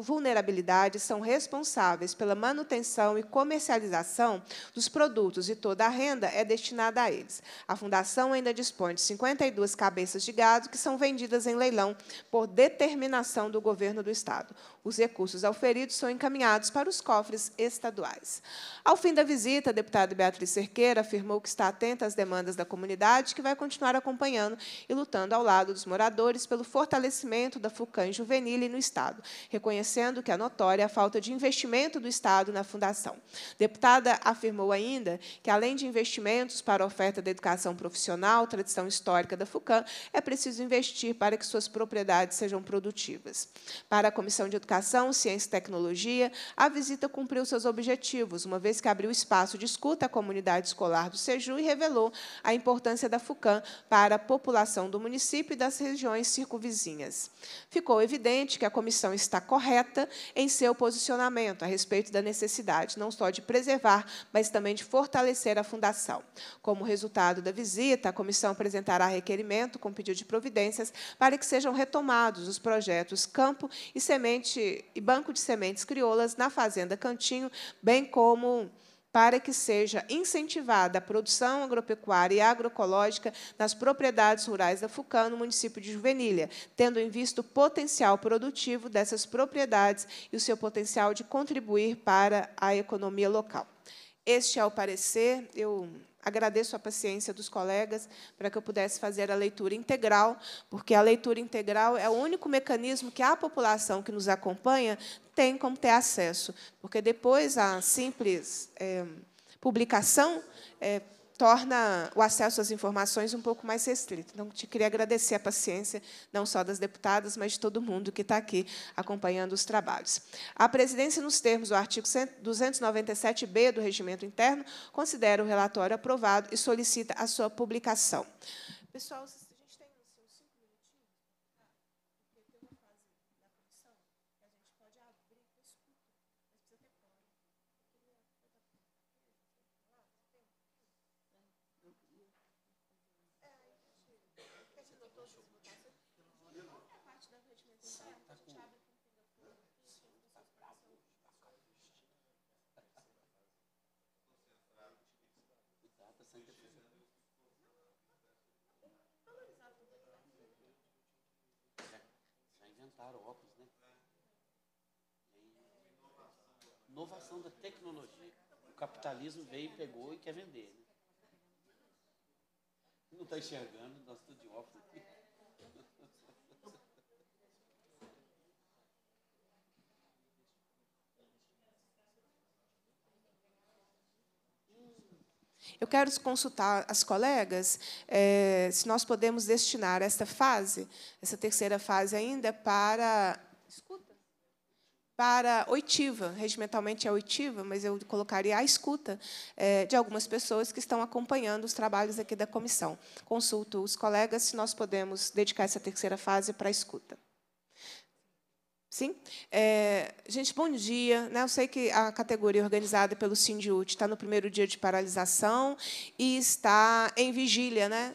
vulnerabilidade são responsáveis pela manutenção e comercialização dos produtos e toda a renda é destinada a eles. A Fundação ainda dispõe de 52 cabeças de gado que são vendidas em leilão por determinação do governo do Estado. Os recursos auferidos são encaminhados para os cofres estaduais. Ao fim da visita, a deputada Beatriz Cerqueira afirmou que está atenta às demandas da comunidade, que vai continuar acompanhando e lutando ao lado dos moradores pelo fortalecimento da FUCAM juvenil no Estado, Reconhece reconhecendo que é notória a falta de investimento do Estado na Fundação. A deputada afirmou ainda que, além de investimentos para a oferta da educação profissional, tradição histórica da FUCAM, é preciso investir para que suas propriedades sejam produtivas. Para a Comissão de Educação, Ciência e Tecnologia, a visita cumpriu seus objetivos, uma vez que abriu espaço de escuta à comunidade escolar do SEJU e revelou a importância da FUCAM para a população do município e das regiões circunvizinhas. Ficou evidente que a comissão está correta correta em seu posicionamento a respeito da necessidade não só de preservar, mas também de fortalecer a fundação. Como resultado da visita, a comissão apresentará requerimento com pedido de providências para que sejam retomados os projetos Campo e Semente e Banco de Sementes Crioulas na Fazenda Cantinho, bem como para que seja incentivada a produção agropecuária e agroecológica nas propriedades rurais da FUCAN, no município de Juvenília, tendo em vista o potencial produtivo dessas propriedades e o seu potencial de contribuir para a economia local. Este é o parecer. Eu agradeço a paciência dos colegas para que eu pudesse fazer a leitura integral, porque a leitura integral é o único mecanismo que a população que nos acompanha tem como ter acesso, porque depois a simples é, publicação é, torna o acesso às informações um pouco mais restrito. Então, te queria agradecer a paciência, não só das deputadas, mas de todo mundo que está aqui acompanhando os trabalhos. A presidência, nos termos do artigo 297-B do Regimento Interno, considera o relatório aprovado e solicita a sua publicação. Pessoal, caro óculos, né? Inovação da tecnologia. O capitalismo veio, pegou e quer vender. Né? Não está enxergando, nós estamos de óculos aqui. Eu quero consultar as colegas é, se nós podemos destinar esta fase, essa terceira fase ainda, para. Escuta? Para oitiva, regimentalmente é oitiva, mas eu colocaria a escuta é, de algumas pessoas que estão acompanhando os trabalhos aqui da comissão. Consulto os colegas se nós podemos dedicar essa terceira fase para a escuta. Sim? É, gente, bom dia. Né? Eu sei que a categoria organizada pelo Sindiut está no primeiro dia de paralisação e está em vigília, né?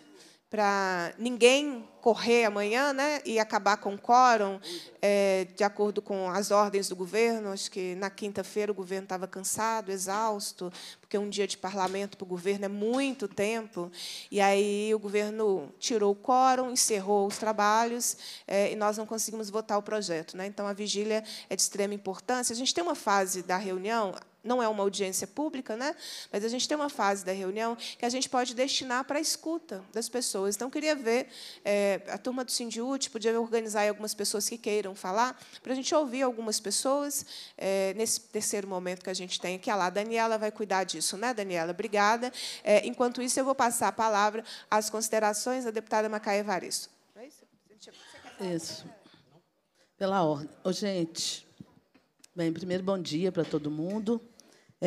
para ninguém correr amanhã né, e acabar com o quórum, é, de acordo com as ordens do governo. Acho que na quinta-feira o governo estava cansado, exausto, porque um dia de parlamento para o governo é muito tempo. E aí o governo tirou o quórum, encerrou os trabalhos é, e nós não conseguimos votar o projeto. Né? Então, a vigília é de extrema importância. A gente tem uma fase da reunião não é uma audiência pública, né? mas a gente tem uma fase da reunião que a gente pode destinar para a escuta das pessoas. Então, queria ver é, a turma do Sindiúte, tipo, podia organizar algumas pessoas que queiram falar, para a gente ouvir algumas pessoas é, nesse terceiro momento que a gente tem aqui. Ah lá, a Daniela vai cuidar disso, né, Daniela? Obrigada. É, enquanto isso, eu vou passar a palavra às considerações da deputada Macaia Evaristo. É isso? Pela ordem. Oh, gente, bem, primeiro, bom dia para todo mundo.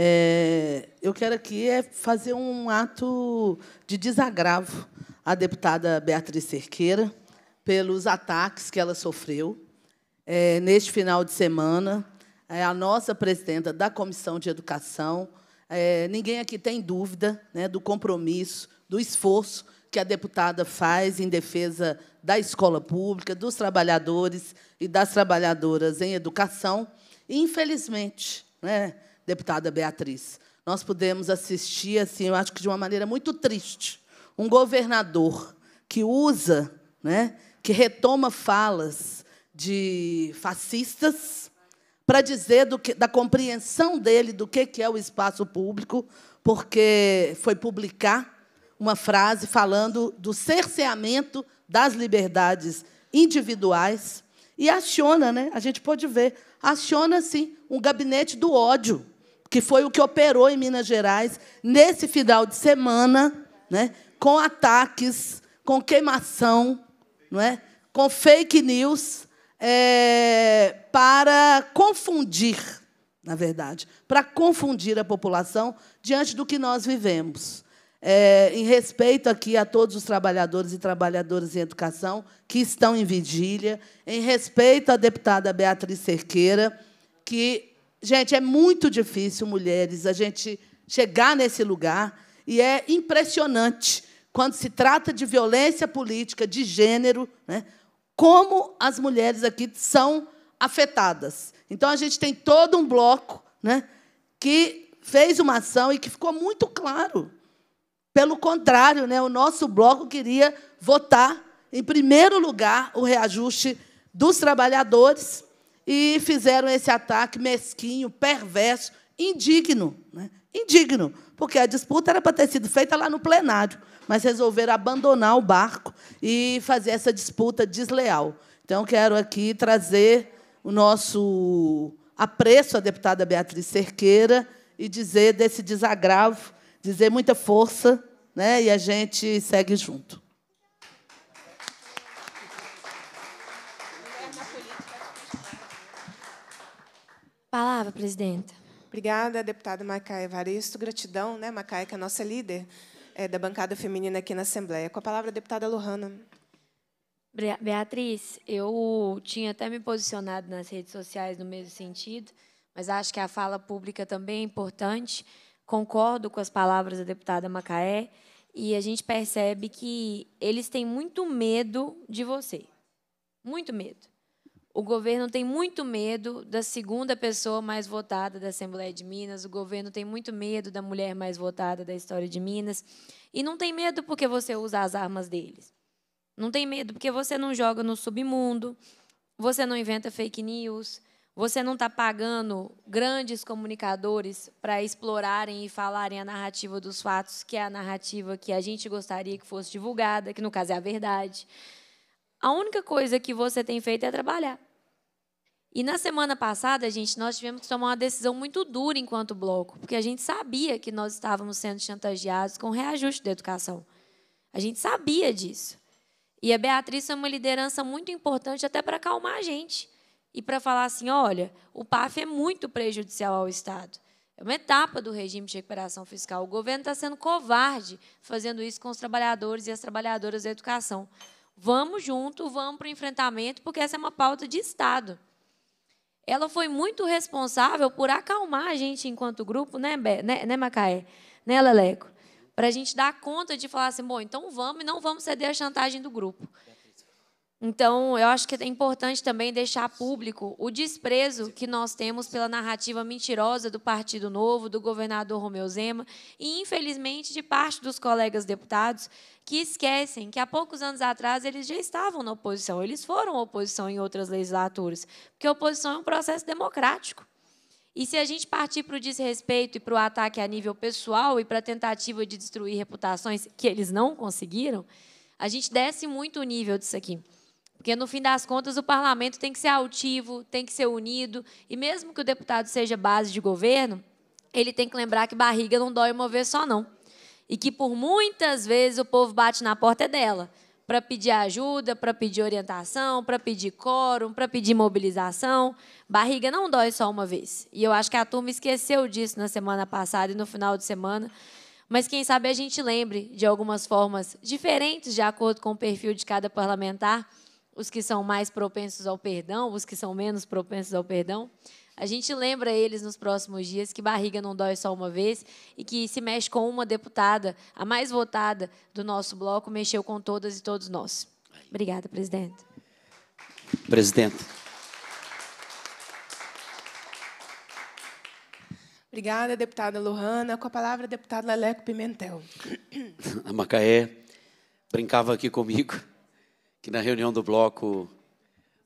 É, eu quero aqui é fazer um ato de desagravo à deputada Beatriz Cerqueira pelos ataques que ela sofreu é, neste final de semana. É, a nossa presidenta da Comissão de Educação, é, ninguém aqui tem dúvida né, do compromisso, do esforço que a deputada faz em defesa da escola pública, dos trabalhadores e das trabalhadoras em educação. E, infelizmente, né, deputada Beatriz, nós pudemos assistir, assim, eu acho que de uma maneira muito triste, um governador que usa, né, que retoma falas de fascistas para dizer que, da compreensão dele do que, que é o espaço público, porque foi publicar uma frase falando do cerceamento das liberdades individuais e aciona, né? A gente pode ver, aciona sim um gabinete do ódio que foi o que operou em Minas Gerais nesse final de semana, né, com ataques, com queimação, não é, com fake news, é, para confundir, na verdade, para confundir a população diante do que nós vivemos. É, em respeito aqui a todos os trabalhadores e trabalhadoras em educação que estão em vigília, em respeito à deputada Beatriz Cerqueira, que Gente, é muito difícil, mulheres, a gente chegar nesse lugar e é impressionante quando se trata de violência política de gênero, né, como as mulheres aqui são afetadas. Então a gente tem todo um bloco, né, que fez uma ação e que ficou muito claro. Pelo contrário, né, o nosso bloco queria votar em primeiro lugar o reajuste dos trabalhadores e fizeram esse ataque mesquinho, perverso, indigno. Né? Indigno, porque a disputa era para ter sido feita lá no plenário, mas resolveram abandonar o barco e fazer essa disputa desleal. Então, quero aqui trazer o nosso apreço à deputada Beatriz Cerqueira e dizer desse desagravo, dizer muita força, né? e a gente segue junto. Palavra, presidenta. Obrigada, deputada Macaia Evaristo. Gratidão, né, Macaia, que é a nossa líder é, da bancada feminina aqui na Assembleia. Com a palavra, a deputada Lohana. Beatriz, eu tinha até me posicionado nas redes sociais no mesmo sentido, mas acho que a fala pública também é importante. Concordo com as palavras da deputada Macaé e a gente percebe que eles têm muito medo de você. Muito medo. O governo tem muito medo da segunda pessoa mais votada da Assembleia de Minas, o governo tem muito medo da mulher mais votada da história de Minas, e não tem medo porque você usa as armas deles. Não tem medo porque você não joga no submundo, você não inventa fake news, você não está pagando grandes comunicadores para explorarem e falarem a narrativa dos fatos, que é a narrativa que a gente gostaria que fosse divulgada, que no caso é a verdade a única coisa que você tem feito é trabalhar. E na semana passada, gente, nós tivemos que tomar uma decisão muito dura enquanto bloco, porque a gente sabia que nós estávamos sendo chantageados com reajuste da educação. A gente sabia disso. E a Beatriz é uma liderança muito importante até para acalmar a gente e para falar assim, olha, o PAF é muito prejudicial ao Estado. É uma etapa do regime de recuperação fiscal. O governo está sendo covarde fazendo isso com os trabalhadores e as trabalhadoras da educação. Vamos junto, vamos para o enfrentamento, porque essa é uma pauta de Estado. Ela foi muito responsável por acalmar a gente enquanto grupo, né, Be, né, né Macaé? Né, Leleco? Para a gente dar conta de falar assim, bom, então vamos e não vamos ceder à chantagem do grupo. Então, eu acho que é importante também deixar público o desprezo que nós temos pela narrativa mentirosa do Partido Novo, do governador Romeu Zema e, infelizmente, de parte dos colegas deputados que esquecem que há poucos anos atrás eles já estavam na oposição, eles foram oposição em outras legislaturas, porque a oposição é um processo democrático. E se a gente partir para o desrespeito e para o ataque a nível pessoal e para a tentativa de destruir reputações que eles não conseguiram, a gente desce muito o nível disso aqui. Porque, no fim das contas, o parlamento tem que ser altivo, tem que ser unido, e mesmo que o deputado seja base de governo, ele tem que lembrar que barriga não dói uma vez só, não. E que, por muitas vezes, o povo bate na porta é dela para pedir ajuda, para pedir orientação, para pedir quórum, para pedir mobilização. Barriga não dói só uma vez. E eu acho que a turma esqueceu disso na semana passada e no final de semana. Mas quem sabe a gente lembre de algumas formas diferentes, de acordo com o perfil de cada parlamentar, os que são mais propensos ao perdão, os que são menos propensos ao perdão. A gente lembra eles nos próximos dias que barriga não dói só uma vez e que se mexe com uma deputada, a mais votada do nosso bloco, mexeu com todas e todos nós. Obrigada, presidente. Presidente. Obrigada, deputada Lohana. Com a palavra, deputado Leleco Pimentel. A Macaé brincava aqui comigo que na reunião do bloco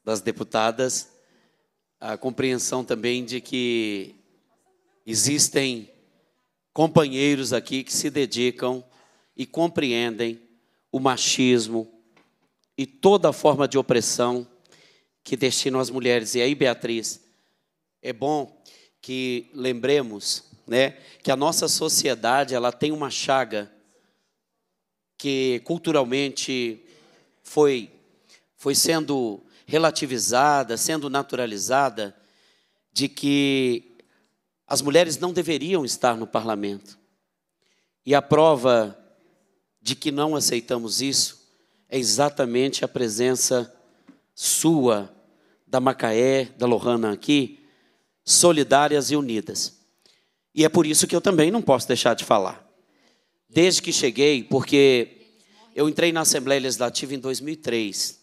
das deputadas, a compreensão também de que existem companheiros aqui que se dedicam e compreendem o machismo e toda a forma de opressão que destinam as mulheres. E aí, Beatriz, é bom que lembremos, né, que a nossa sociedade ela tem uma chaga que culturalmente foi, foi sendo relativizada, sendo naturalizada, de que as mulheres não deveriam estar no parlamento. E a prova de que não aceitamos isso é exatamente a presença sua, da Macaé, da Lohana aqui, solidárias e unidas. E é por isso que eu também não posso deixar de falar. Desde que cheguei, porque eu entrei na Assembleia Legislativa em 2003,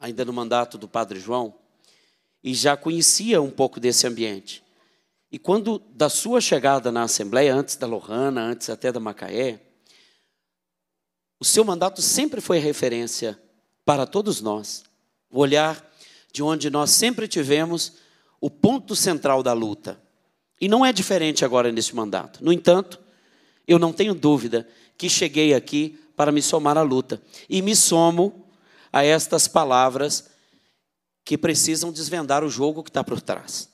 ainda no mandato do Padre João, e já conhecia um pouco desse ambiente. E quando da sua chegada na Assembleia, antes da Lohana, antes até da Macaé, o seu mandato sempre foi referência para todos nós. O olhar de onde nós sempre tivemos o ponto central da luta. E não é diferente agora neste mandato. No entanto, eu não tenho dúvida que cheguei aqui para me somar à luta. E me somo a estas palavras que precisam desvendar o jogo que está por trás.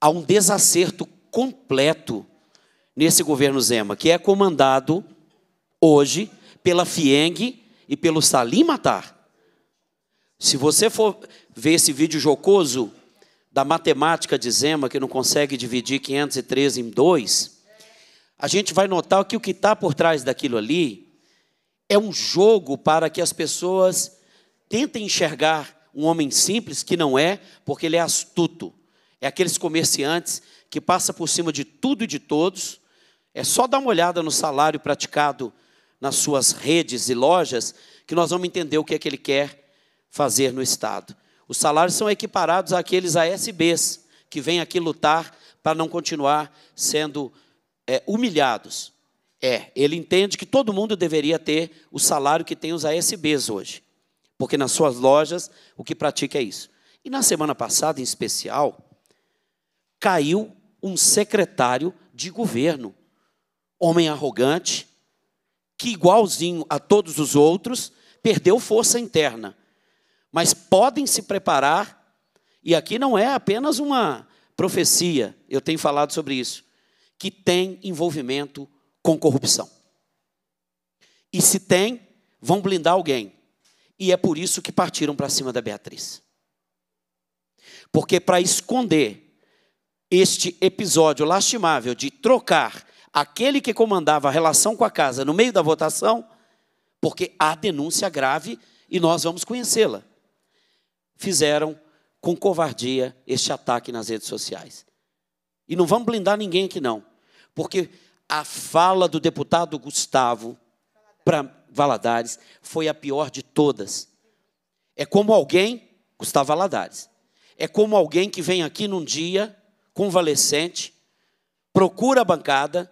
Há um desacerto completo nesse governo Zema, que é comandado hoje pela Fieng e pelo Salim Matar. Se você for ver esse vídeo jocoso da matemática de Zema, que não consegue dividir 513 em 2, a gente vai notar que o que está por trás daquilo ali é um jogo para que as pessoas tentem enxergar um homem simples, que não é, porque ele é astuto. É aqueles comerciantes que passa por cima de tudo e de todos. É só dar uma olhada no salário praticado nas suas redes e lojas que nós vamos entender o que é que ele quer fazer no Estado. Os salários são equiparados àqueles ASBs que vêm aqui lutar para não continuar sendo é, humilhados. É, ele entende que todo mundo deveria ter o salário que tem os ASBs hoje. Porque nas suas lojas o que pratica é isso. E na semana passada, em especial, caiu um secretário de governo, homem arrogante, que igualzinho a todos os outros, perdeu força interna. Mas podem se preparar, e aqui não é apenas uma profecia, eu tenho falado sobre isso, que tem envolvimento com corrupção. E se tem, vão blindar alguém. E é por isso que partiram para cima da Beatriz. Porque para esconder este episódio lastimável de trocar aquele que comandava a relação com a casa no meio da votação, porque há denúncia grave e nós vamos conhecê-la. Fizeram com covardia este ataque nas redes sociais. E não vamos blindar ninguém aqui, não. Porque a fala do deputado Gustavo para Valadares foi a pior de todas. É como alguém, Gustavo Valadares, é como alguém que vem aqui num dia convalescente, procura a bancada,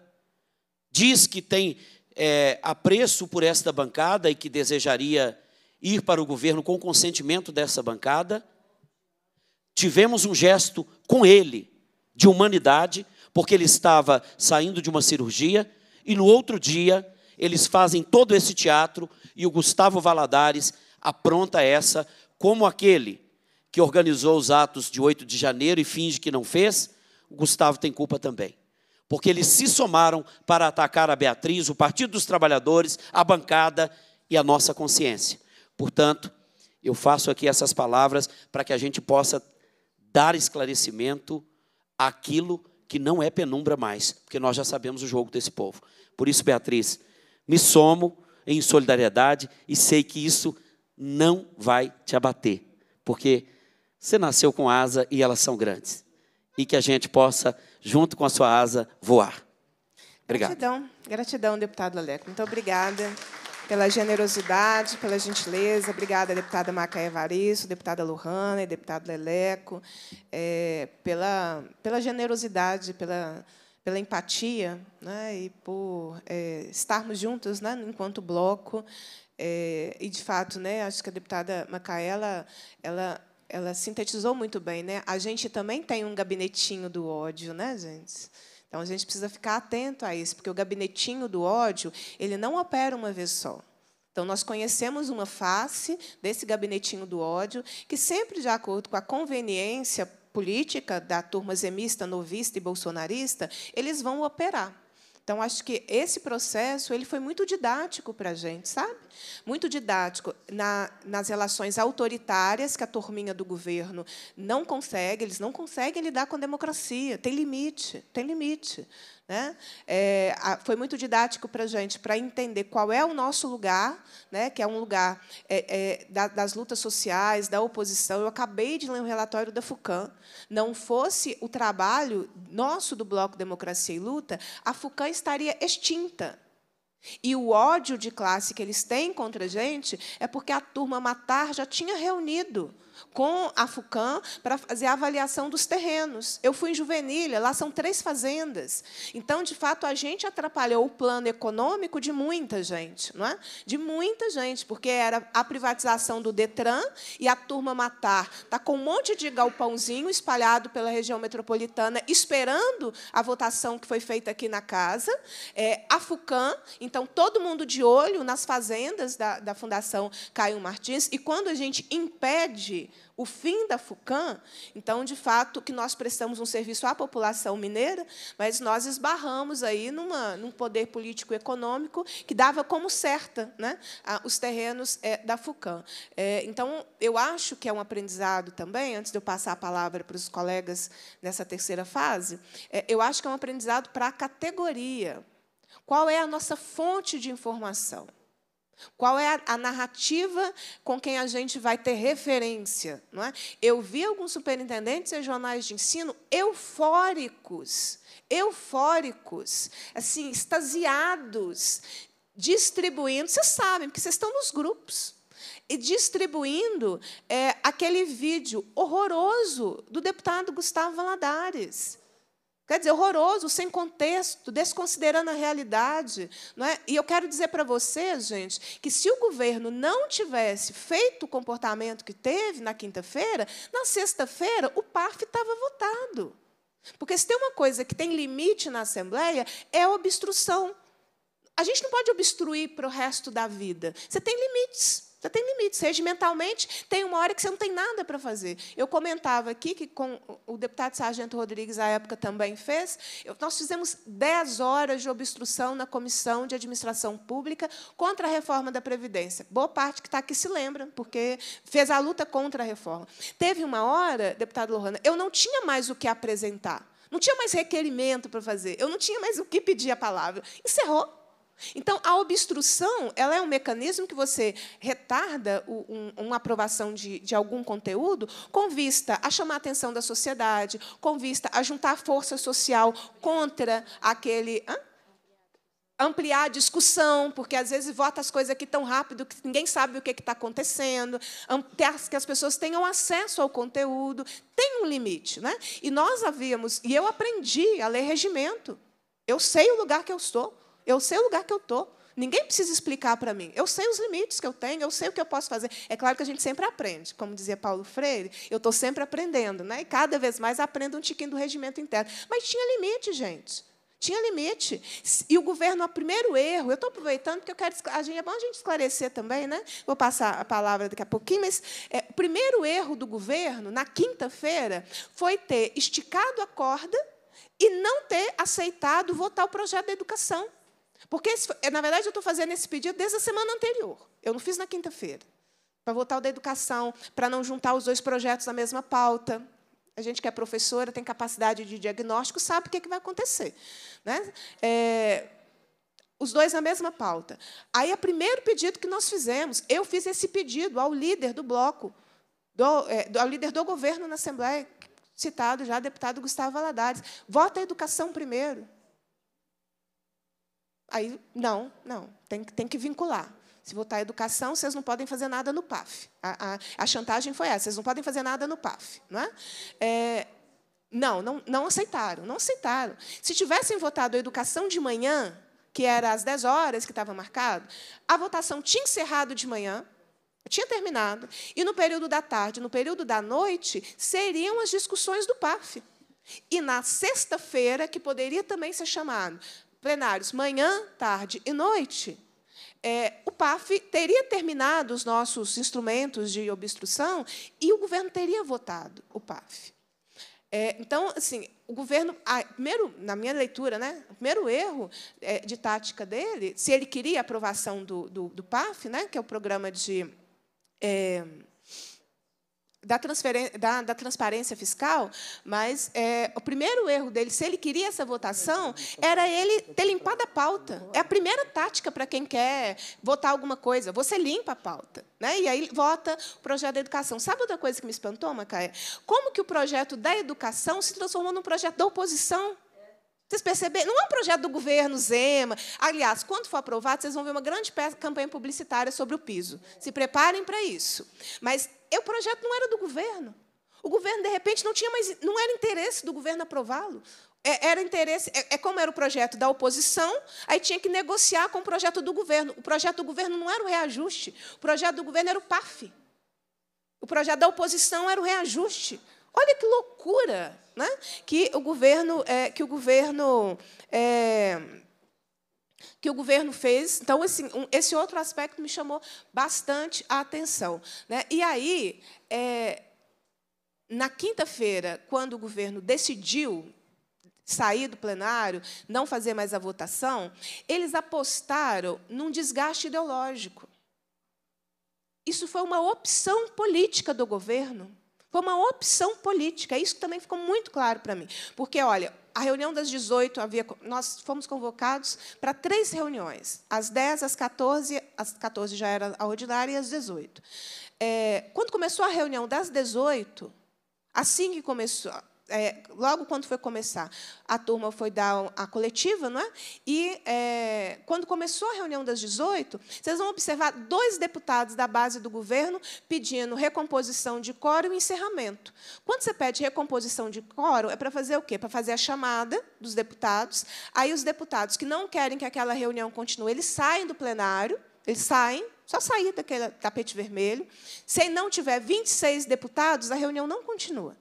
diz que tem é, apreço por esta bancada e que desejaria ir para o governo com consentimento dessa bancada. Tivemos um gesto com ele de humanidade porque ele estava saindo de uma cirurgia, e no outro dia eles fazem todo esse teatro e o Gustavo Valadares apronta essa como aquele que organizou os atos de 8 de janeiro e finge que não fez, o Gustavo tem culpa também. Porque eles se somaram para atacar a Beatriz, o Partido dos Trabalhadores, a bancada e a nossa consciência. Portanto, eu faço aqui essas palavras para que a gente possa dar esclarecimento àquilo que não é penumbra mais, porque nós já sabemos o jogo desse povo. Por isso, Beatriz, me somo em solidariedade e sei que isso não vai te abater, porque você nasceu com asa e elas são grandes. E que a gente possa, junto com a sua asa, voar. Obrigado. Gratidão, gratidão, deputado Aleco. Muito obrigada pela generosidade, pela gentileza. Obrigada, deputada Macaé Evaristo, deputada Lohana e deputado Leleco, é, pela, pela generosidade, pela, pela empatia né, e por é, estarmos juntos né, enquanto bloco. É, e, de fato, né, acho que a deputada Macaela ela, ela sintetizou muito bem. Né? A gente também tem um gabinetinho do ódio, né, gente? Então a gente precisa ficar atento a isso, porque o gabinetinho do ódio, ele não opera uma vez só. Então, nós conhecemos uma face desse gabinetinho do ódio, que sempre, de acordo com a conveniência política da turma zemista, novista e bolsonarista, eles vão operar. Então, acho que esse processo ele foi muito didático para a gente, sabe? Muito didático na, nas relações autoritárias que a turminha do governo não consegue, eles não conseguem lidar com a democracia, tem limite, tem limite. Né? É, foi muito didático para a gente, para entender qual é o nosso lugar, né? que é um lugar é, é, das lutas sociais, da oposição. Eu acabei de ler um relatório da FUCAM. Não fosse o trabalho nosso do Bloco Democracia e Luta, a FUCAM estaria extinta. E o ódio de classe que eles têm contra a gente é porque a turma Matar já tinha reunido com a FUCAM para fazer a avaliação dos terrenos. Eu fui em Juvenília, lá são três fazendas. Então, de fato, a gente atrapalhou o plano econômico de muita gente, não é? De muita gente, porque era a privatização do Detran e a turma matar. Está com um monte de galpãozinho espalhado pela região metropolitana, esperando a votação que foi feita aqui na casa. É, a FUCAM, então, todo mundo de olho nas fazendas da, da Fundação Caio Martins. E quando a gente impede o fim da FUCAM, então, de fato, que nós prestamos um serviço à população mineira, mas nós esbarramos aí numa, num poder político econômico que dava como certa né, os terrenos é, da FUCAM. É, eh, então, eu acho que é um aprendizado também, antes de eu passar a palavra para os colegas nessa terceira fase, é, eu acho que é um aprendizado para a categoria. Qual é a nossa fonte de informação? Qual é a, a, narrativa com quem a gente vai ter referência? Não é? Eu vi alguns superintendentes e jornais de ensino eufóricos, eufóricos, assim, extasiados, distribuindo, vocês sabem, porque vocês estão nos grupos, e distribuindo é, aquele vídeo horroroso do deputado Gustavo Valadares Quer dizer, horroroso, sem contexto, desconsiderando a realidade. Não é? E eu quero dizer para você, gente, que se o governo não tivesse feito o comportamento que teve na quinta-feira, na sexta-feira o PAF estava votado. Porque se tem uma coisa que tem limite na Assembleia, é a obstrução. A gente não pode obstruir para o resto da vida. Você tem limites. Você tem limites. Regimentalmente, tem uma hora que você não tem nada para fazer. Eu comentava aqui que com o deputado Sargento Rodrigues, à época, também fez. Eu, nós fizemos 10 horas de obstrução na Comissão de Administração Pública contra a reforma da Previdência. Boa parte que está aqui se lembra, porque fez a luta contra a reforma. Teve uma hora, deputado Lohana, eu não tinha mais o que apresentar. Não tinha mais requerimento para fazer. Eu não tinha mais o que pedir a palavra. Encerrou. Então, a obstrução ela é um mecanismo que você retarda um, uma aprovação de, de, algum conteúdo com vista a chamar a atenção da sociedade, com vista a juntar força social contra aquele. Hã? Ampliar a discussão, porque às vezes vota as coisas aqui tão rápido que ninguém sabe o que é está acontecendo, que as pessoas tenham acesso ao conteúdo, tem um limite. Né? E nós havíamos, e eu aprendi a ler regimento. Eu sei o lugar que eu estou. Eu sei o lugar que eu estou. Ninguém precisa explicar para mim. Eu sei os limites que eu tenho, eu sei o que eu posso fazer. É claro que a gente sempre aprende. Como dizia Paulo Freire, eu estou sempre aprendendo. Né? E cada vez mais aprendo um tiquinho do regimento interno. Mas tinha limite, gente. Tinha limite. E o governo, o primeiro erro, eu estou aproveitando, porque eu quero. A gente, é bom a gente esclarecer também, né? Vou passar a palavra daqui a pouquinho, mas é, o primeiro erro do governo, na quinta-feira, foi ter esticado a corda e não ter aceitado votar o projeto da educação. Porque, esse, na verdade, eu estou fazendo esse pedido desde a semana anterior. Eu não fiz na quinta-feira. Para voltar ao da educação, para não juntar os dois projetos na mesma pauta. A gente que é professora, tem capacidade de diagnóstico, sabe o que, é que vai acontecer. Né? É, os dois na mesma pauta. Aí, o primeiro pedido que nós fizemos, eu fiz esse pedido ao líder do bloco, do, é, ao líder do governo na Assembleia, citado já, deputado Gustavo Valadares. Vota a educação primeiro. Aí, não, não, tem, tem que vincular. Se votar educação, vocês não podem fazer nada no PAF. A, a, a chantagem foi essa, vocês não podem fazer nada no PAF. Não, é? é não, não, não aceitaram, não aceitaram. Se tivessem votado a educação de manhã, que era às 10 horas que estava marcado, a votação tinha encerrado de manhã, tinha terminado, e no período da tarde, no período da noite, seriam as discussões do PAF. E na sexta-feira, que poderia também ser chamado plenários manhã, tarde e noite, é, o PAF teria terminado os nossos instrumentos de obstrução e o governo teria votado o PAF. É, então, assim, o governo, primeiro, na minha leitura, né, o primeiro erro é, de tática dele, se ele queria a aprovação do, do, do PAF, né, que é o programa de é, da, da, da, transparência fiscal, mas é, o primeiro erro dele, se ele queria essa votação, era ele ter limpado a pauta. É a primeira tática para quem quer votar alguma coisa. Você limpa a pauta. Né? E aí vota o projeto da educação. Sabe outra coisa que me espantou, Macaé? Como que o projeto da educação se transformou num projeto da oposição? Vocês perceberam? Não é um projeto do governo Zema. Aliás, quando for aprovado, vocês vão ver uma grande campanha publicitária sobre o piso. Se preparem para isso. Mas é, o projeto não era do governo. O governo, de repente, não tinha mais. não era interesse do governo aprová-lo. É, era interesse, é, é, como era o projeto da oposição, aí tinha que negociar com o projeto do governo. O projeto do governo não era o reajuste, o projeto do governo era o PAF. O projeto da oposição era o reajuste. Olha que loucura, né? Que o governo, é, que o governo é, que o governo fez. Então, assim, um, esse outro aspecto me chamou bastante a atenção. Né? E aí, é, na quinta-feira, quando o governo decidiu sair do plenário, não fazer mais a votação, eles apostaram num desgaste ideológico. Isso foi uma opção política do governo. Foi uma opção política. Isso também ficou muito claro para mim. Porque, olha, a reunião das 18 havia, nós fomos convocados para três reuniões, às 10, às 14, às 14 já era a ordinária e às 18. É, eh, quando começou a reunião das 18, assim que começou, é, logo quando foi começar, a turma foi dar a coletiva, não é? E é, quando começou a reunião das 18, vocês vão observar dois deputados da base do governo pedindo recomposição de coro e encerramento. Quando você pede recomposição de coro, é para fazer o quê? Para fazer a chamada dos deputados. Aí os deputados que não querem que aquela reunião continue, eles saem do plenário, eles saem só sair daquele tapete vermelho. Se não tiver 26 deputados, a reunião não continua.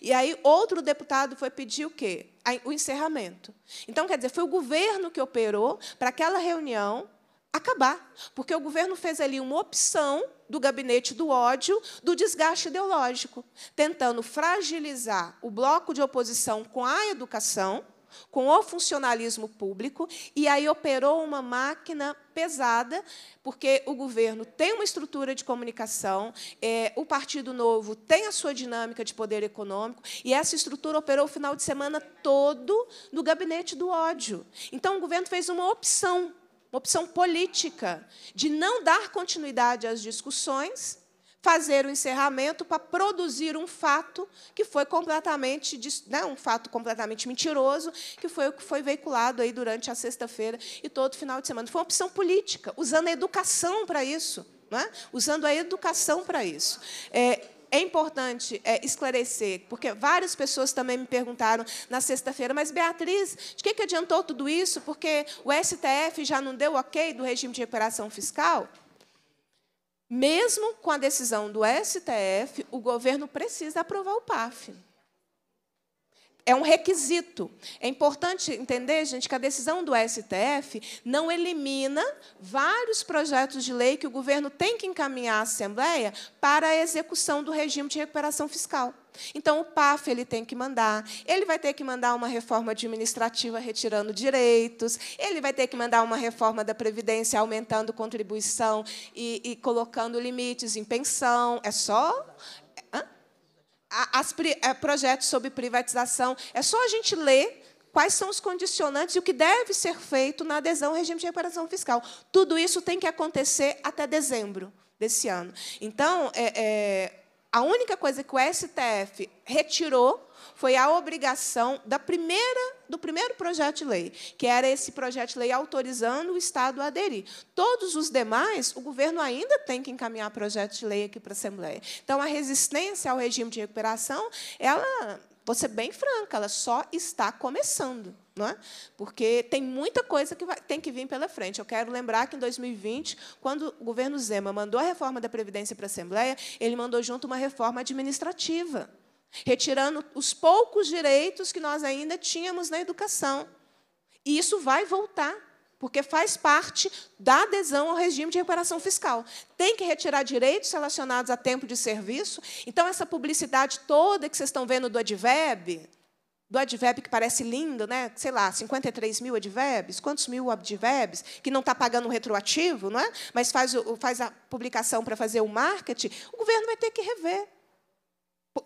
E aí outro deputado foi pedir o quê? O encerramento. Então, quer dizer, foi o governo que operou para aquela reunião acabar, porque o governo fez ali uma opção do gabinete do ódio, do desgaste ideológico, tentando fragilizar o bloco de oposição com a educação com o funcionalismo público, e aí operou uma máquina pesada, porque o governo tem uma estrutura de comunicação, é, o Partido Novo tem a sua dinâmica de poder econômico, e essa estrutura operou o final de semana todo no gabinete do ódio. Então, o governo fez uma opção, uma opção política, de não dar continuidade às discussões fazer o encerramento para produzir um fato que foi completamente né, um fato completamente mentiroso, que foi o que foi veiculado aí durante a sexta-feira e todo final de semana. Foi uma opção política, usando a educação para isso, não é? usando a educação para isso. É, é importante é, esclarecer, porque várias pessoas também me perguntaram na sexta-feira, mas Beatriz, de que, que adiantou tudo isso? Porque o STF já não deu ok do regime de operação fiscal? Mesmo com a decisão do STF, o governo precisa aprovar o PAF é um requisito. É importante entender, gente, que a decisão do STF não elimina vários projetos de lei que o governo tem que encaminhar à Assembleia para a execução do regime de recuperação fiscal. Então, o PAF ele tem que mandar, ele vai ter que mandar uma reforma administrativa retirando direitos, ele vai ter que mandar uma reforma da Previdência aumentando contribuição e, e colocando limites em pensão. É só as, é, projetos sobre privatização. É só a gente ler quais são os condicionantes e o que deve ser feito na adesão ao regime de recuperação fiscal. Tudo isso tem que acontecer até dezembro desse ano. Então, é, é, a única coisa que o STF retirou foi a obrigação da primeira do primeiro projeto de lei, que era esse projeto de lei autorizando o Estado a aderir. Todos os demais, o governo ainda tem que encaminhar projeto de lei aqui para a Assembleia. Então, a resistência ao regime de recuperação, ela, vou ser bem franca, ela só está começando. É? Porque tem muita coisa que vai, tem que vir pela frente. Eu quero lembrar que em 2020, quando o governo Zema mandou a reforma da previdência para a Assembleia, ele mandou junto uma reforma administrativa retirando os poucos direitos que nós ainda tínhamos na educação. E isso vai voltar, porque faz parte da adesão ao regime de reparação fiscal. Tem que retirar direitos relacionados a tempo de serviço. Então, essa publicidade toda que vocês estão vendo do ADVEB, do advérbio que parece lindo, né? sei lá, 53 mil advébs, quantos mil advébs, que não está pagando retroativo, não é? mas faz, o, faz a publicação para fazer o marketing, o governo vai ter que rever.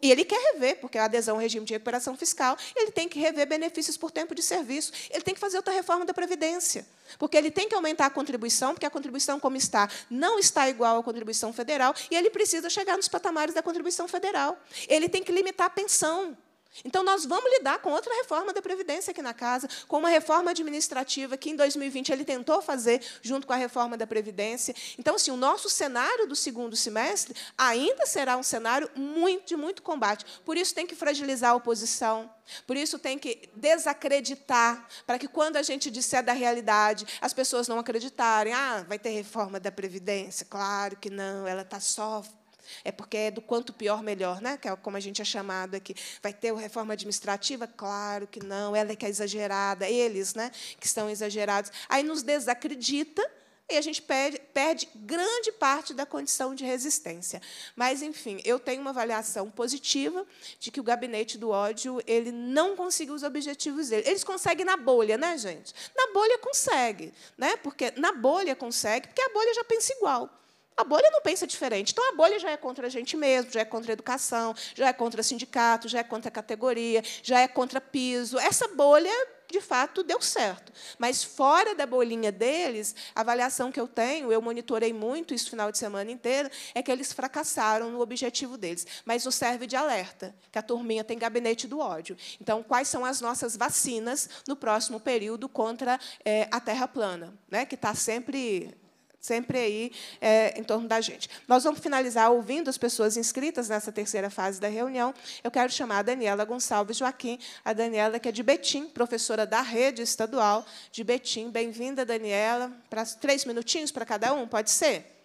E ele quer rever, porque a adesão ao regime de recuperação fiscal, ele tem que rever benefícios por tempo de serviço, ele tem que fazer outra reforma da Previdência, porque ele tem que aumentar a contribuição, porque a contribuição como está não está igual à contribuição federal, e ele precisa chegar nos patamares da contribuição federal. Ele tem que limitar a pensão. Então, nós vamos lidar com outra reforma da Previdência aqui na casa, com uma reforma administrativa que, em 2020, ele tentou fazer junto com a reforma da Previdência. Então, assim, o nosso cenário do segundo semestre ainda será um cenário muito, de muito combate. Por isso, tem que fragilizar a oposição. Por isso, tem que desacreditar, para que, quando a gente disser da realidade, as pessoas não acreditarem. Ah, vai ter reforma da Previdência? Claro que não, ela está só é porque é do quanto pior, melhor, né? que é como a gente é chamado aqui. Vai ter reforma administrativa? Claro que não, ela é que é exagerada, eles né, que estão exagerados. Aí nos desacredita e a gente perde, perde, grande parte da condição de resistência. Mas, enfim, eu tenho uma avaliação positiva de que o gabinete do ódio ele não conseguiu os objetivos dele. Eles conseguem na bolha, né, gente? Na bolha consegue, né? Porque na bolha consegue, porque a bolha já pensa igual. A bolha não pensa diferente. Então, a bolha já é contra a gente mesmo, já é contra a educação, já é contra sindicato, já é contra a categoria, já é contra piso. Essa bolha, de fato, deu certo. Mas, fora da bolinha deles, a avaliação que eu tenho, eu monitorei muito isso final de semana inteiro, é que eles fracassaram no objetivo deles. Mas isso serve de alerta, que a turminha tem gabinete do ódio. Então, quais são as nossas vacinas no próximo período contra é, a terra plana, né, que está sempre sempre aí é, em torno da gente. Nós vamos finalizar ouvindo as pessoas inscritas nessa terceira fase da reunião. Eu quero chamar a Daniela Gonçalves Joaquim, a Daniela que é de Betim, professora da rede estadual de Betim. Bem-vinda, Daniela. Para três minutinhos para cada um, pode ser?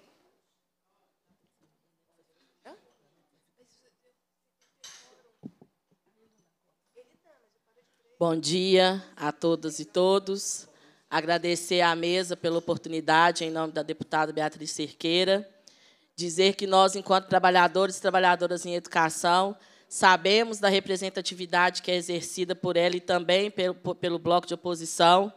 Bom dia a todas e todos agradecer à mesa pela oportunidade, em nome da deputada Beatriz Cerqueira, dizer que nós, enquanto trabalhadores e trabalhadoras em educação, sabemos da representatividade que é exercida por ela e também pelo, pelo bloco de oposição,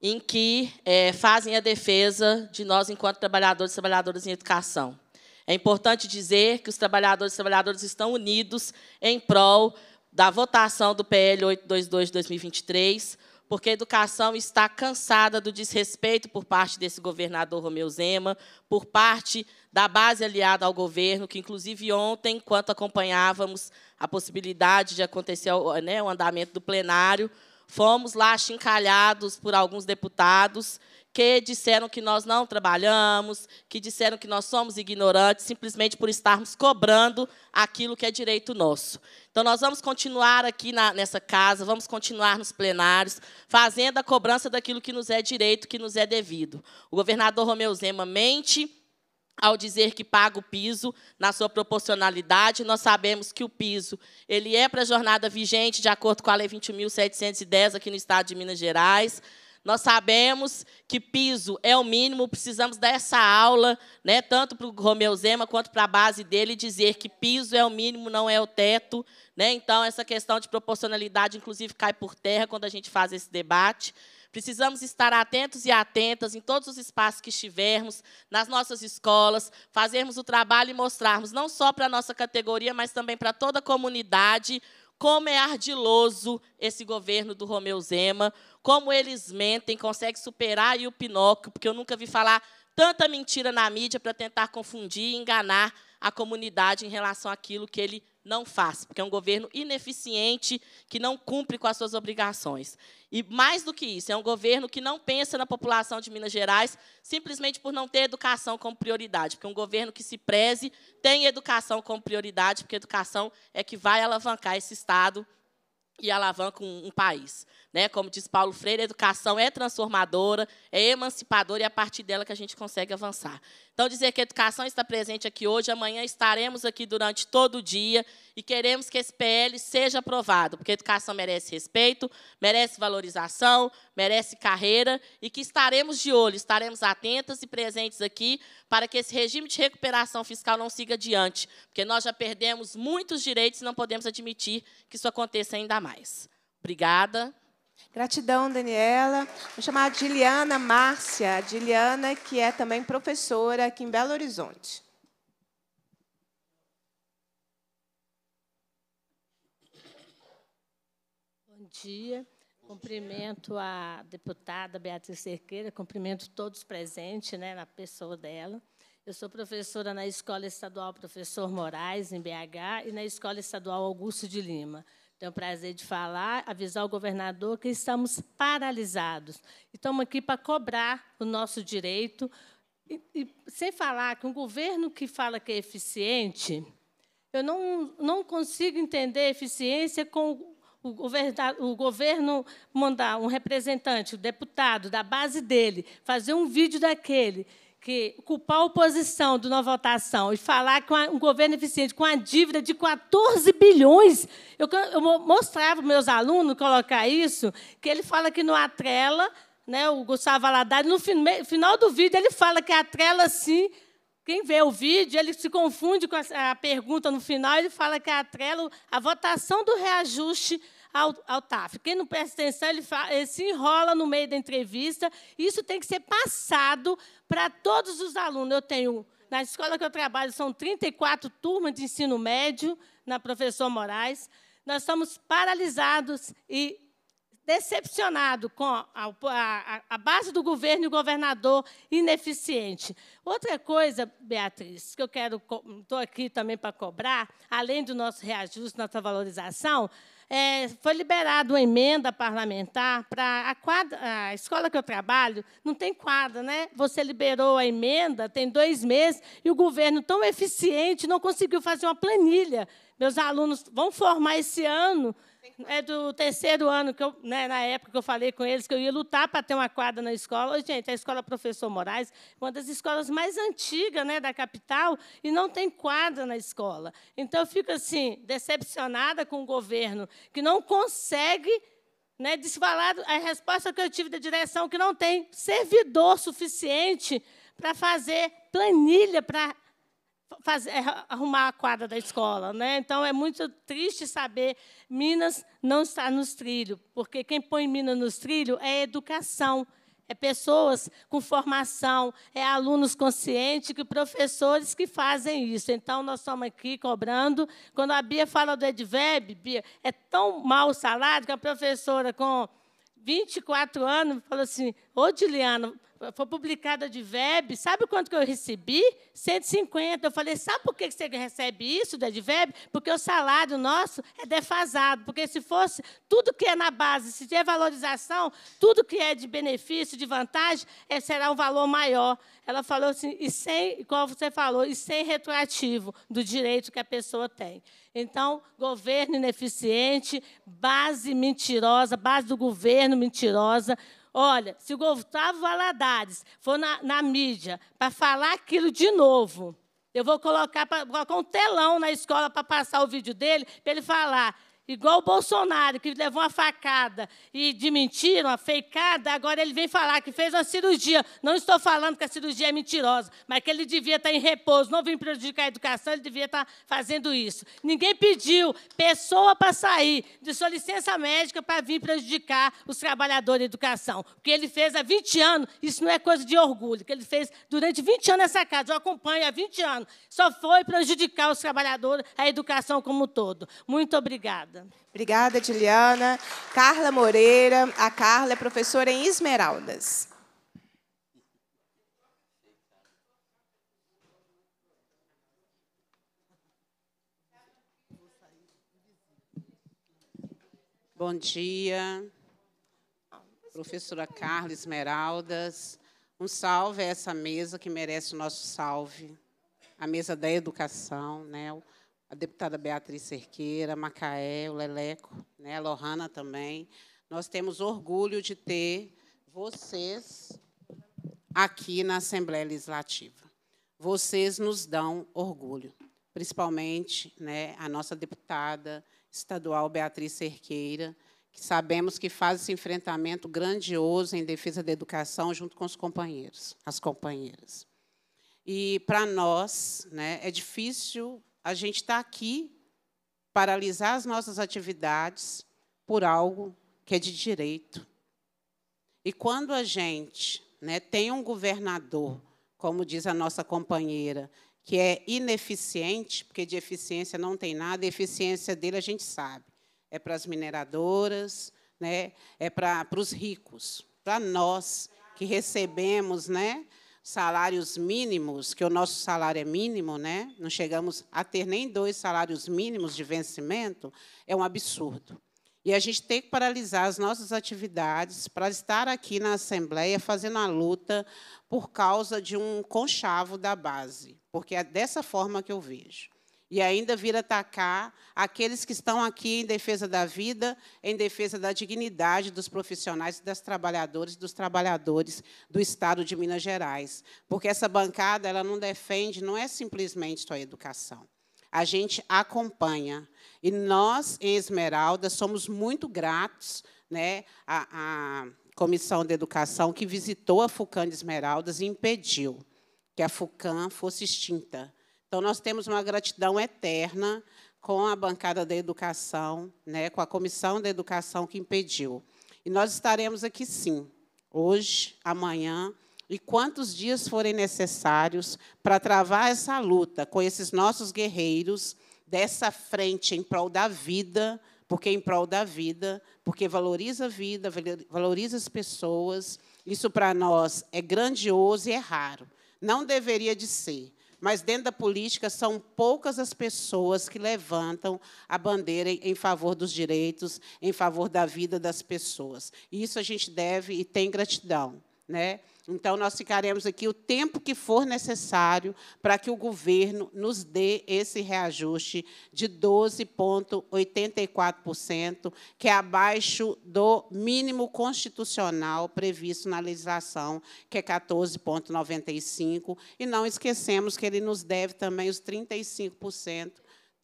em que é, fazem a defesa de nós, enquanto trabalhadores e trabalhadoras em educação. É importante dizer que os trabalhadores e trabalhadoras estão unidos em prol da votação do PL 822 de 2023, porque a educação está cansada do desrespeito por parte desse governador Romeu Zema, por parte da base aliada ao governo, que, inclusive, ontem, enquanto acompanhávamos a possibilidade de acontecer né, o andamento do plenário, fomos lá chincalhados por alguns deputados que disseram que nós não trabalhamos, que disseram que nós somos ignorantes, simplesmente por estarmos cobrando aquilo que é direito nosso. Então, nós vamos continuar aqui na, nessa casa, vamos continuar nos plenários, fazendo a cobrança daquilo que nos é direito, que nos é devido. O governador Romeu Zema mente ao dizer que paga o piso na sua proporcionalidade, nós sabemos que o piso ele é para a jornada vigente, de acordo com a Lei 20.710 aqui no Estado de Minas Gerais. Nós sabemos que piso é o mínimo, precisamos dessa aula, né, tanto para o Romeu Zema quanto para a base dele, dizer que piso é o mínimo, não é o teto. Né? Então, essa questão de proporcionalidade, inclusive, cai por terra quando a gente faz esse debate. Precisamos estar atentos e atentas em todos os espaços que estivermos, nas nossas escolas, fazermos o trabalho e mostrarmos, não só para a nossa categoria, mas também para toda a comunidade, como é ardiloso esse governo do Romeu Zema, como eles mentem, conseguem superar aí o Pinóquio, porque eu nunca vi falar tanta mentira na mídia para tentar confundir e enganar a comunidade em relação àquilo que ele não faz, porque é um governo ineficiente que não cumpre com as suas obrigações. E mais do que isso, é um governo que não pensa na população de Minas Gerais simplesmente por não ter educação como prioridade, porque um governo que se preze tem educação como prioridade, porque educação é que vai alavancar esse estado e alavanca um, um país. Né? Como diz Paulo Freire, a educação é transformadora, é emancipadora e é a partir dela que a gente consegue avançar. Então, dizer que a educação está presente aqui hoje, amanhã estaremos aqui durante todo o dia e queremos que esse PL seja aprovado, porque a educação merece respeito, merece valorização, merece carreira e que estaremos de olho, estaremos atentas e presentes aqui para que esse regime de recuperação fiscal não siga adiante, porque nós já perdemos muitos direitos e não podemos admitir que isso aconteça ainda mais. Obrigada. Gratidão, Daniela. Vou chamar a Diliana Márcia, a Diliana, que é também professora aqui em Belo Horizonte. Bom dia. Cumprimento a deputada Beatriz Cerqueira, cumprimento todos presentes, né, na pessoa dela. Eu sou professora na Escola Estadual Professor Moraes, em BH, e na Escola Estadual Augusto de Lima. Tenho o prazer de falar, avisar o governador que estamos paralisados. E estamos aqui para cobrar o nosso direito. E, e, sem falar que um governo que fala que é eficiente, eu não, não consigo entender eficiência com o, o governo mandar um representante, um deputado da base dele, fazer um vídeo daquele que culpar a oposição de uma votação e falar que um governo eficiente com a dívida de 14 bilhões, eu, eu mostrava para meus alunos colocar isso, que ele fala que não atrela, né, o Gustavo Aladari, no final do vídeo ele fala que atrela sim, quem vê o vídeo, ele se confunde com a, pergunta no final, ele fala que atrela a votação do reajuste ao, ao TAF. Quem não presta atenção, ele, fala, ele se enrola no meio da entrevista. Isso tem que ser passado para todos os alunos. Eu tenho, na escola que eu trabalho, são 34 turmas de ensino médio, na Professora Moraes. Nós estamos paralisados e decepcionados com a, a, a, base do governo e o governador ineficiente. Outra coisa, Beatriz, que eu quero estou aqui também para cobrar, além do nosso reajuste, nossa valorização, é, foi liberada uma emenda parlamentar para a, a escola que eu trabalho não tem quadra, né? Você liberou a emenda, tem dois meses, e o governo tão eficiente não conseguiu fazer uma planilha meus alunos vão formar esse ano, é do terceiro ano, que eu, né, na época que eu falei com eles que eu ia lutar para ter uma quadra na escola. Gente, a escola Professor Moraes, uma das escolas mais antigas né, da capital, e não tem quadra na escola. Então, eu fico assim, decepcionada com o governo, que não consegue né, desfalado a resposta que eu tive da direção que não tem servidor suficiente para fazer planilha para fazer, é, arrumar a quadra da escola. Né? Então, é muito triste saber Minas não está nos trilhos, porque quem põe Minas nos trilhos é educação, é pessoas com formação, é alunos conscientes, que professores que fazem isso. Então, nós estamos aqui cobrando. Quando a Bia fala do Edveb, Bia, é tão mau salário que a professora com 24 anos, falou assim, ô, Diliano, foi publicada de web, sabe quanto que eu recebi? 150. Eu falei, sabe por que você recebe isso da de web? Porque o salário nosso é defasado. Porque se fosse tudo que é na base, se tiver valorização, tudo que é de benefício, de vantagem, é, será um valor maior. Ela falou assim, e sem, como você falou, e sem retroativo do direito que a pessoa tem. Então, governo ineficiente, base mentirosa, base do governo mentirosa. Olha, se o Gustavo Valadares for na, na mídia para falar aquilo de novo, eu vou colocar, pra, colocar um telão na escola para passar o vídeo dele, para ele falar Igual o Bolsonaro, que levou uma facada e de mentira, uma feicada, agora ele vem falar que fez uma cirurgia. Não estou falando que a cirurgia é mentirosa, mas que ele devia estar em repouso, não vim prejudicar a educação, ele devia estar fazendo isso. Ninguém pediu pessoa para sair de sua licença médica para vir prejudicar os trabalhadores da educação. O que ele fez há 20 anos, isso não é coisa de orgulho, que ele fez durante 20 anos nessa casa, eu acompanho há 20 anos, só foi prejudicar os trabalhadores, a educação como um todo. Muito obrigada. Obrigada. Obrigada, Diliana. Carla Moreira. A Carla é professora em Esmeraldas. Bom dia, professora Carla Esmeraldas. Um salve a essa mesa que merece o nosso salve, a mesa da educação, né? a deputada Beatriz Cerqueira, Macaé, o Leleco, né, a Lohana também. Nós temos orgulho de ter vocês aqui na Assembleia Legislativa. Vocês nos dão orgulho, principalmente né, a nossa deputada estadual Beatriz Cerqueira, que sabemos que faz esse enfrentamento grandioso em defesa da educação junto com os companheiros, as companheiras. E, para nós, né, é difícil a gente está aqui paralisar as nossas atividades por algo que é de direito. E quando a gente né, tem um governador, como diz a nossa companheira, que é ineficiente, porque de eficiência não tem nada, a eficiência dele a gente sabe. É para as mineradoras, né, é para, para os ricos, para nós que recebemos né, salários mínimos, que o nosso salário é mínimo, né? não chegamos a ter nem dois salários mínimos de vencimento, é um absurdo. E a gente tem que paralisar as nossas atividades para estar aqui na Assembleia fazendo a luta por causa de um conchavo da base, porque é dessa forma que eu vejo e ainda vir atacar aqueles que estão aqui em defesa da vida, em defesa da dignidade dos profissionais das trabalhadoras e dos trabalhadores do Estado de Minas Gerais. Porque essa bancada ela não defende, não é simplesmente só a educação. A gente acompanha. E nós, em Esmeralda, somos muito gratos né, à, à Comissão de Educação que visitou a FUCAM de Esmeraldas e impediu que a FUCAM fosse extinta então, nós temos uma gratidão eterna com a bancada da educação, né, com a comissão da educação que impediu. E nós estaremos aqui, sim, hoje, amanhã e quantos dias forem necessários para travar essa luta com esses nossos guerreiros dessa frente em prol da vida, porque em prol da vida, porque valoriza a vida, valoriza as pessoas. Isso para nós é grandioso e é raro. Não deveria de ser mas dentro da política são poucas as pessoas que levantam a bandeira em favor dos direitos, em favor da vida das pessoas. Isso a gente deve e tem gratidão, né? Então, nós ficaremos aqui o tempo que for necessário para que o governo nos dê esse reajuste de 12,84%, que é abaixo do mínimo constitucional previsto na legislação, que é 14,95%. E não esquecemos que ele nos deve também os 35%.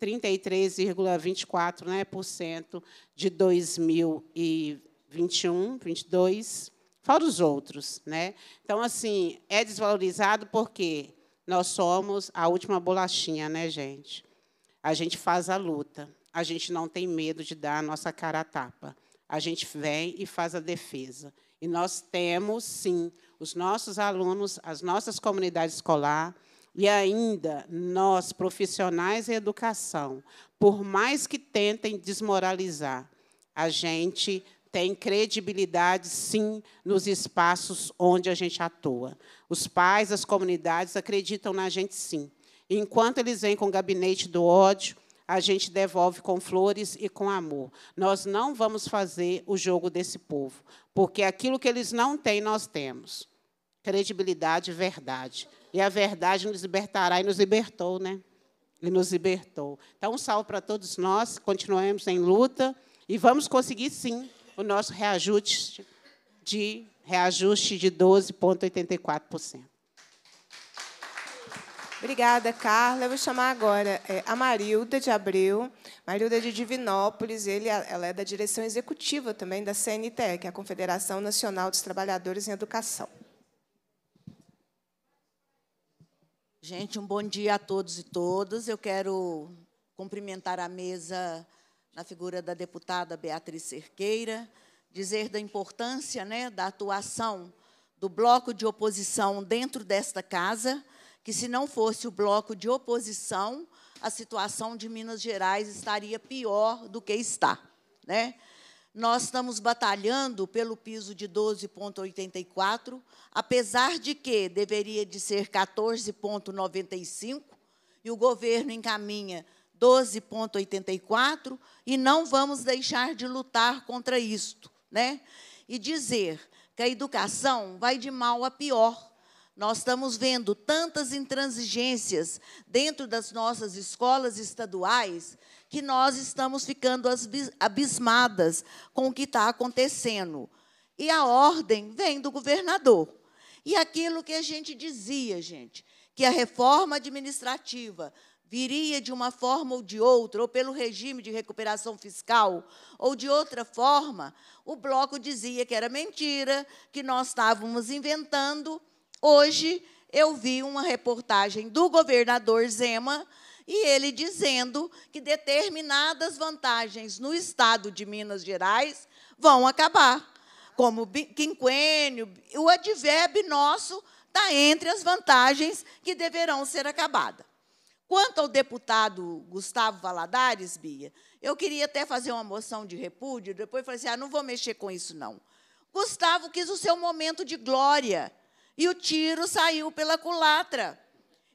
33,24% né, por cento de 2021, 22, fora os outros. Né? Então, assim, é desvalorizado porque nós somos a última bolachinha, né, gente? A gente faz a luta, a gente não tem medo de dar a nossa cara a tapa. A gente vem e faz a defesa. E nós temos, sim, os nossos alunos, as nossas comunidades escolar e ainda nós, profissionais em educação, por mais que tentem desmoralizar, a gente tem credibilidade, sim, nos espaços onde a gente atua. Os pais, as comunidades acreditam na gente, sim. enquanto eles vêm com o gabinete do ódio, a gente devolve com flores e com amor. Nós não vamos fazer o jogo desse povo, porque aquilo que eles não têm, nós temos. Credibilidade e verdade. E a verdade nos libertará e nos libertou, né? E nos libertou. Então, um salve para todos nós, continuemos em luta e vamos conseguir sim o nosso reajuste de reajuste de 12,84%. Obrigada, Carla. Eu vou chamar agora é, a Marilda de Abreu, Marilda é de Divinópolis. Ele, é, ela é da direção executiva também da CNTE, que é a Confederação Nacional dos Trabalhadores em Educação. Gente, um bom dia a todos e todas. Eu quero cumprimentar a mesa na figura da deputada Beatriz Cerqueira, dizer da importância né, da atuação do bloco de oposição dentro desta casa, que se não fosse o bloco de oposição, a situação de Minas Gerais estaria pior do que está. Né? Nós estamos batalhando pelo piso de 12,84, apesar de que deveria de ser 14,95, e o governo encaminha 12.84, e não vamos deixar de lutar contra isto, né? E dizer que a educação vai de mal a pior. Nós estamos vendo tantas intransigências dentro das nossas escolas estaduais que nós estamos ficando abismadas com o que está acontecendo. E a ordem vem do governador. E aquilo que a gente dizia, gente, que a reforma administrativa viria de uma forma ou de outra, ou pelo regime de recuperação fiscal, ou de outra forma, o bloco dizia que era mentira, que nós estávamos inventando. Hoje eu vi uma reportagem do governador Zema e ele dizendo que determinadas vantagens no estado de Minas Gerais vão acabar, como o quinquênio, o advérbio nosso está entre as vantagens que deverão ser acabadas. Quanto ao deputado Gustavo Valadares, Bia, eu queria até fazer uma moção de repúdio, depois falei assim: ah, não vou mexer com isso, não. Gustavo quis o seu momento de glória e o tiro saiu pela culatra.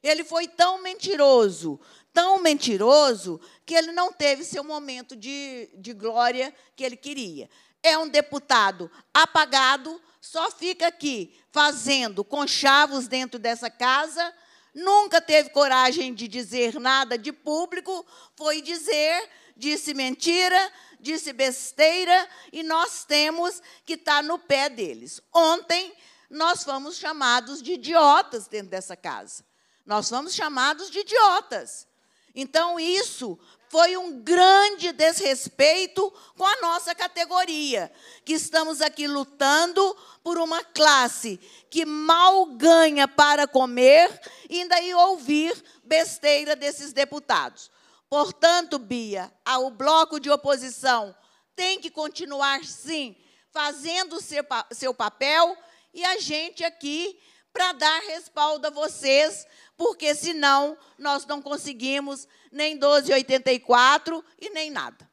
Ele foi tão mentiroso, tão mentiroso, que ele não teve seu momento de, de glória que ele queria. É um deputado apagado, só fica aqui fazendo conchavos dentro dessa casa nunca teve coragem de dizer nada de público, foi dizer, disse mentira, disse besteira, e nós temos que estar tá no pé deles. Ontem, nós fomos chamados de idiotas dentro dessa casa. Nós fomos chamados de idiotas. Então, isso foi um grande desrespeito com a nossa categoria, que estamos aqui lutando por uma classe que mal ganha para comer e ainda ir ouvir besteira desses deputados. Portanto, Bia, o bloco de oposição tem que continuar, sim, fazendo seu papel e a gente aqui para dar respaldo a vocês, porque senão nós não conseguimos nem 12,84 e nem nada.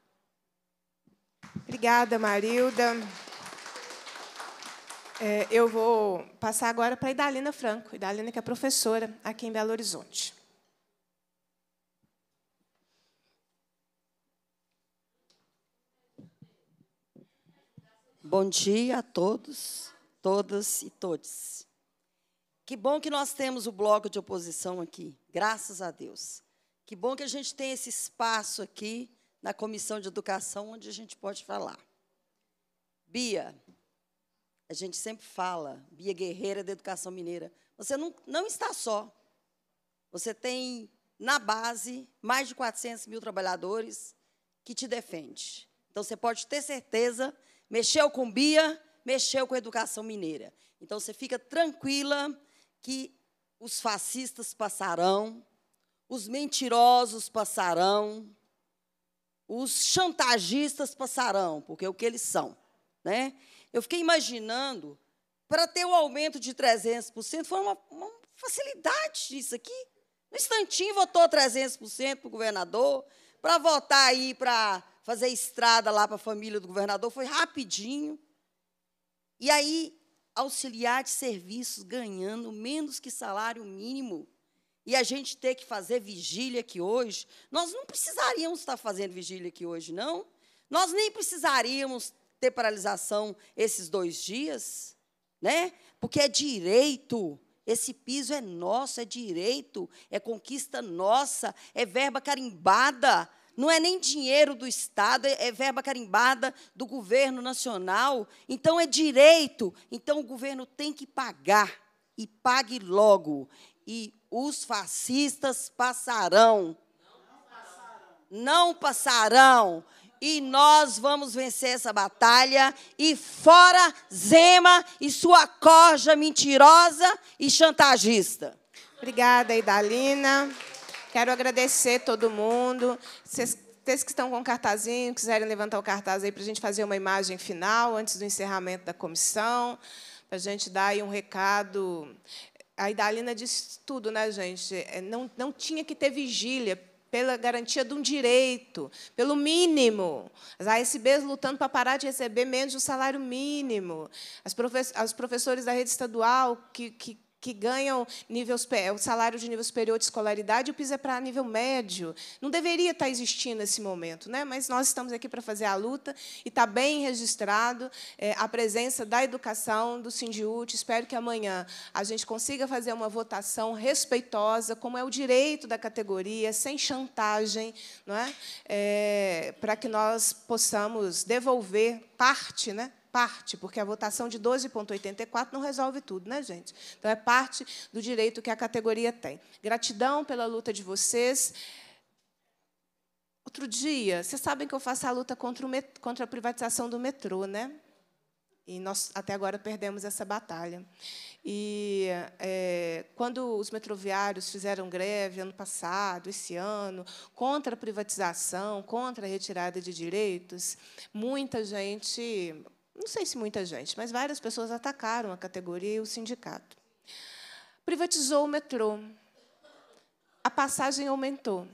Obrigada, Marilda. É, eu vou passar agora para a Idalina Franco, Idalina que é professora aqui em Belo Horizonte. Bom dia a todos, todas e todos. Que bom que nós temos o bloco de oposição aqui, graças a Deus. Que bom que a gente tem esse espaço aqui na Comissão de Educação onde a gente pode falar. Bia, a gente sempre fala, Bia Guerreira da Educação Mineira, você não, não está só. Você tem, na base, mais de 400 mil trabalhadores que te defende. Então, você pode ter certeza, mexeu com Bia, mexeu com a educação mineira. Então, você fica tranquila, que os fascistas passarão, os mentirosos passarão, os chantagistas passarão, porque é o que eles são. Né? Eu fiquei imaginando, para ter o um aumento de 300%, foi uma, uma facilidade isso aqui. No instantinho, votou 300% para o governador, para votar aí, para fazer estrada lá para a família do governador, foi rapidinho. E aí, auxiliar de serviços ganhando menos que salário mínimo e a gente ter que fazer vigília aqui hoje, nós não precisaríamos estar fazendo vigília aqui hoje, não. Nós nem precisaríamos ter paralisação esses dois dias, né? Porque é direito. Esse piso é nosso, é direito, é conquista nossa, é verba carimbada não é nem dinheiro do Estado, é, é verba carimbada do governo nacional. Então é direito. Então o governo tem que pagar e pague logo. E os fascistas passarão. Não passarão. Não passarão. E nós vamos vencer essa batalha. E fora Zema e sua corja mentirosa e chantagista. Obrigada, Idalina. Quero agradecer todo mundo. Vocês, vocês que estão com o cartazinho, quiserem levantar o cartaz aí para a gente fazer uma imagem final antes do encerramento da comissão, para a gente dar aí um recado. A Idalina disse tudo, né, gente? É, não, não tinha que ter vigília, pela garantia de um direito, pelo mínimo. As ASBs lutando para parar de receber menos do salário mínimo. As profe os professores da rede estadual que, que que ganham nível, o salário de nível superior de escolaridade, o PIS é para nível médio. Não deveria estar tá existindo nesse momento, né? mas nós estamos aqui para fazer a luta e está bem registrado é, a presença da educação, do Sindiúte. Espero que amanhã a gente consiga fazer uma votação respeitosa, como é o direito da categoria, sem chantagem, não é? é eh, para que nós possamos devolver parte né, parte, porque a votação de 12,84 não resolve tudo, né, gente? Então, é parte do direito que a categoria tem. Gratidão pela luta de vocês. Outro dia, vocês sabem que eu faço a luta contra, metrô, contra a privatização do metrô, né? E nós, até agora, perdemos essa batalha. E é, quando os metroviários fizeram greve ano passado, esse ano, contra a privatização, contra a retirada de direitos, muita gente não sei se muita gente, mas várias pessoas atacaram a categoria e o sindicato. Privatizou o metrô. A passagem aumentou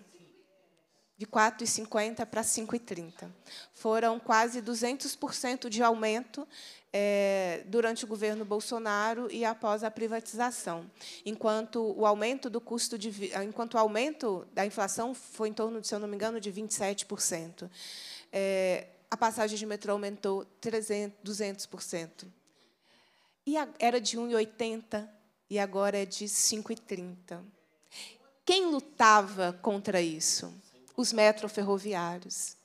de 4,50 para 5,30. Foram quase 200% de aumento é, durante o governo Bolsonaro e após a privatização. Enquanto o aumento do custo de enquanto o aumento da inflação foi em torno, de, se eu não me engano, de 27%. É, a passagem de metrô aumentou 300, 200%. E a, era de 1,80 e agora é de 5,30. Quem lutava contra isso? Os metroferroviários.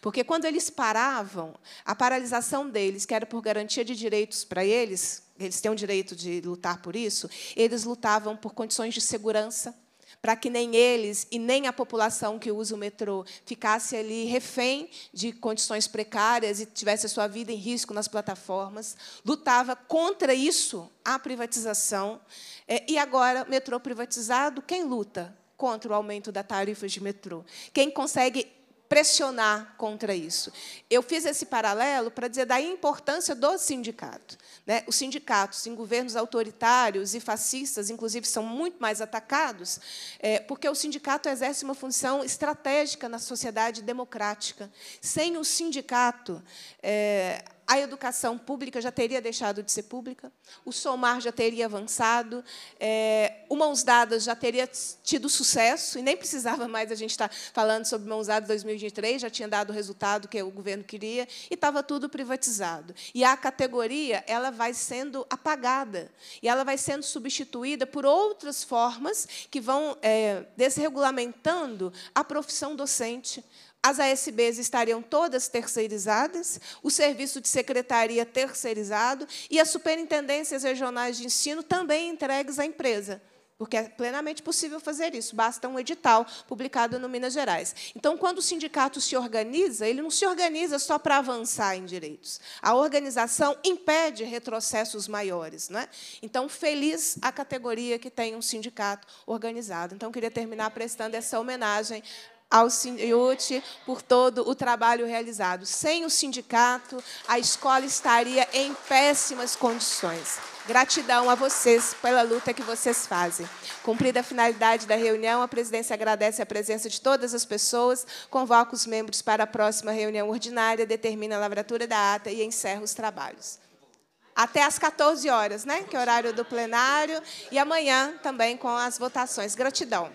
Porque quando eles paravam, a paralisação deles, que era por garantia de direitos para eles, eles têm o direito de lutar por isso, eles lutavam por condições de segurança para que nem eles e nem a população que usa o metrô ficasse ali refém de condições precárias e tivesse a sua vida em risco nas plataformas. Lutava contra isso, a privatização. É, e agora, metrô privatizado, quem luta? Contra o aumento da tarifa de metrô. Quem consegue pressionar contra isso. Eu fiz esse paralelo para dizer da importância do sindicato. Né? Os sindicatos em governos autoritários e fascistas, inclusive, são muito mais atacados, é, porque o sindicato exerce uma função estratégica na sociedade democrática. Sem o sindicato, é, a educação pública já teria deixado de ser pública, o SOMAR já teria avançado, é, o Mãos Dadas já teria tido sucesso, e nem precisava mais a gente estar falando sobre Mãos Dadas 2023, já tinha dado o resultado que o governo queria, e estava tudo privatizado. E a categoria ela vai sendo apagada, e ela vai sendo substituída por outras formas que vão é, desregulamentando a profissão docente, as ASBs estariam todas terceirizadas, o serviço de secretaria terceirizado e as superintendências regionais de ensino também entregues à empresa. Porque é plenamente possível fazer isso, basta um edital publicado no Minas Gerais. Então, quando o sindicato se organiza, ele não se organiza só para avançar em direitos. A organização impede retrocessos maiores. é? Então, feliz a categoria que tem um sindicato organizado. Então, queria terminar prestando essa homenagem ao Sindiute por todo o trabalho realizado. Sem o sindicato, a escola estaria em péssimas condições. Gratidão a vocês pela luta que vocês fazem. Cumprida a finalidade da reunião, a presidência agradece a presença de todas as pessoas, convoca os membros para a próxima reunião ordinária, determina a lavratura da ata e encerra os trabalhos até às 14 horas, né? que é o horário do plenário, e amanhã também com as votações. Gratidão.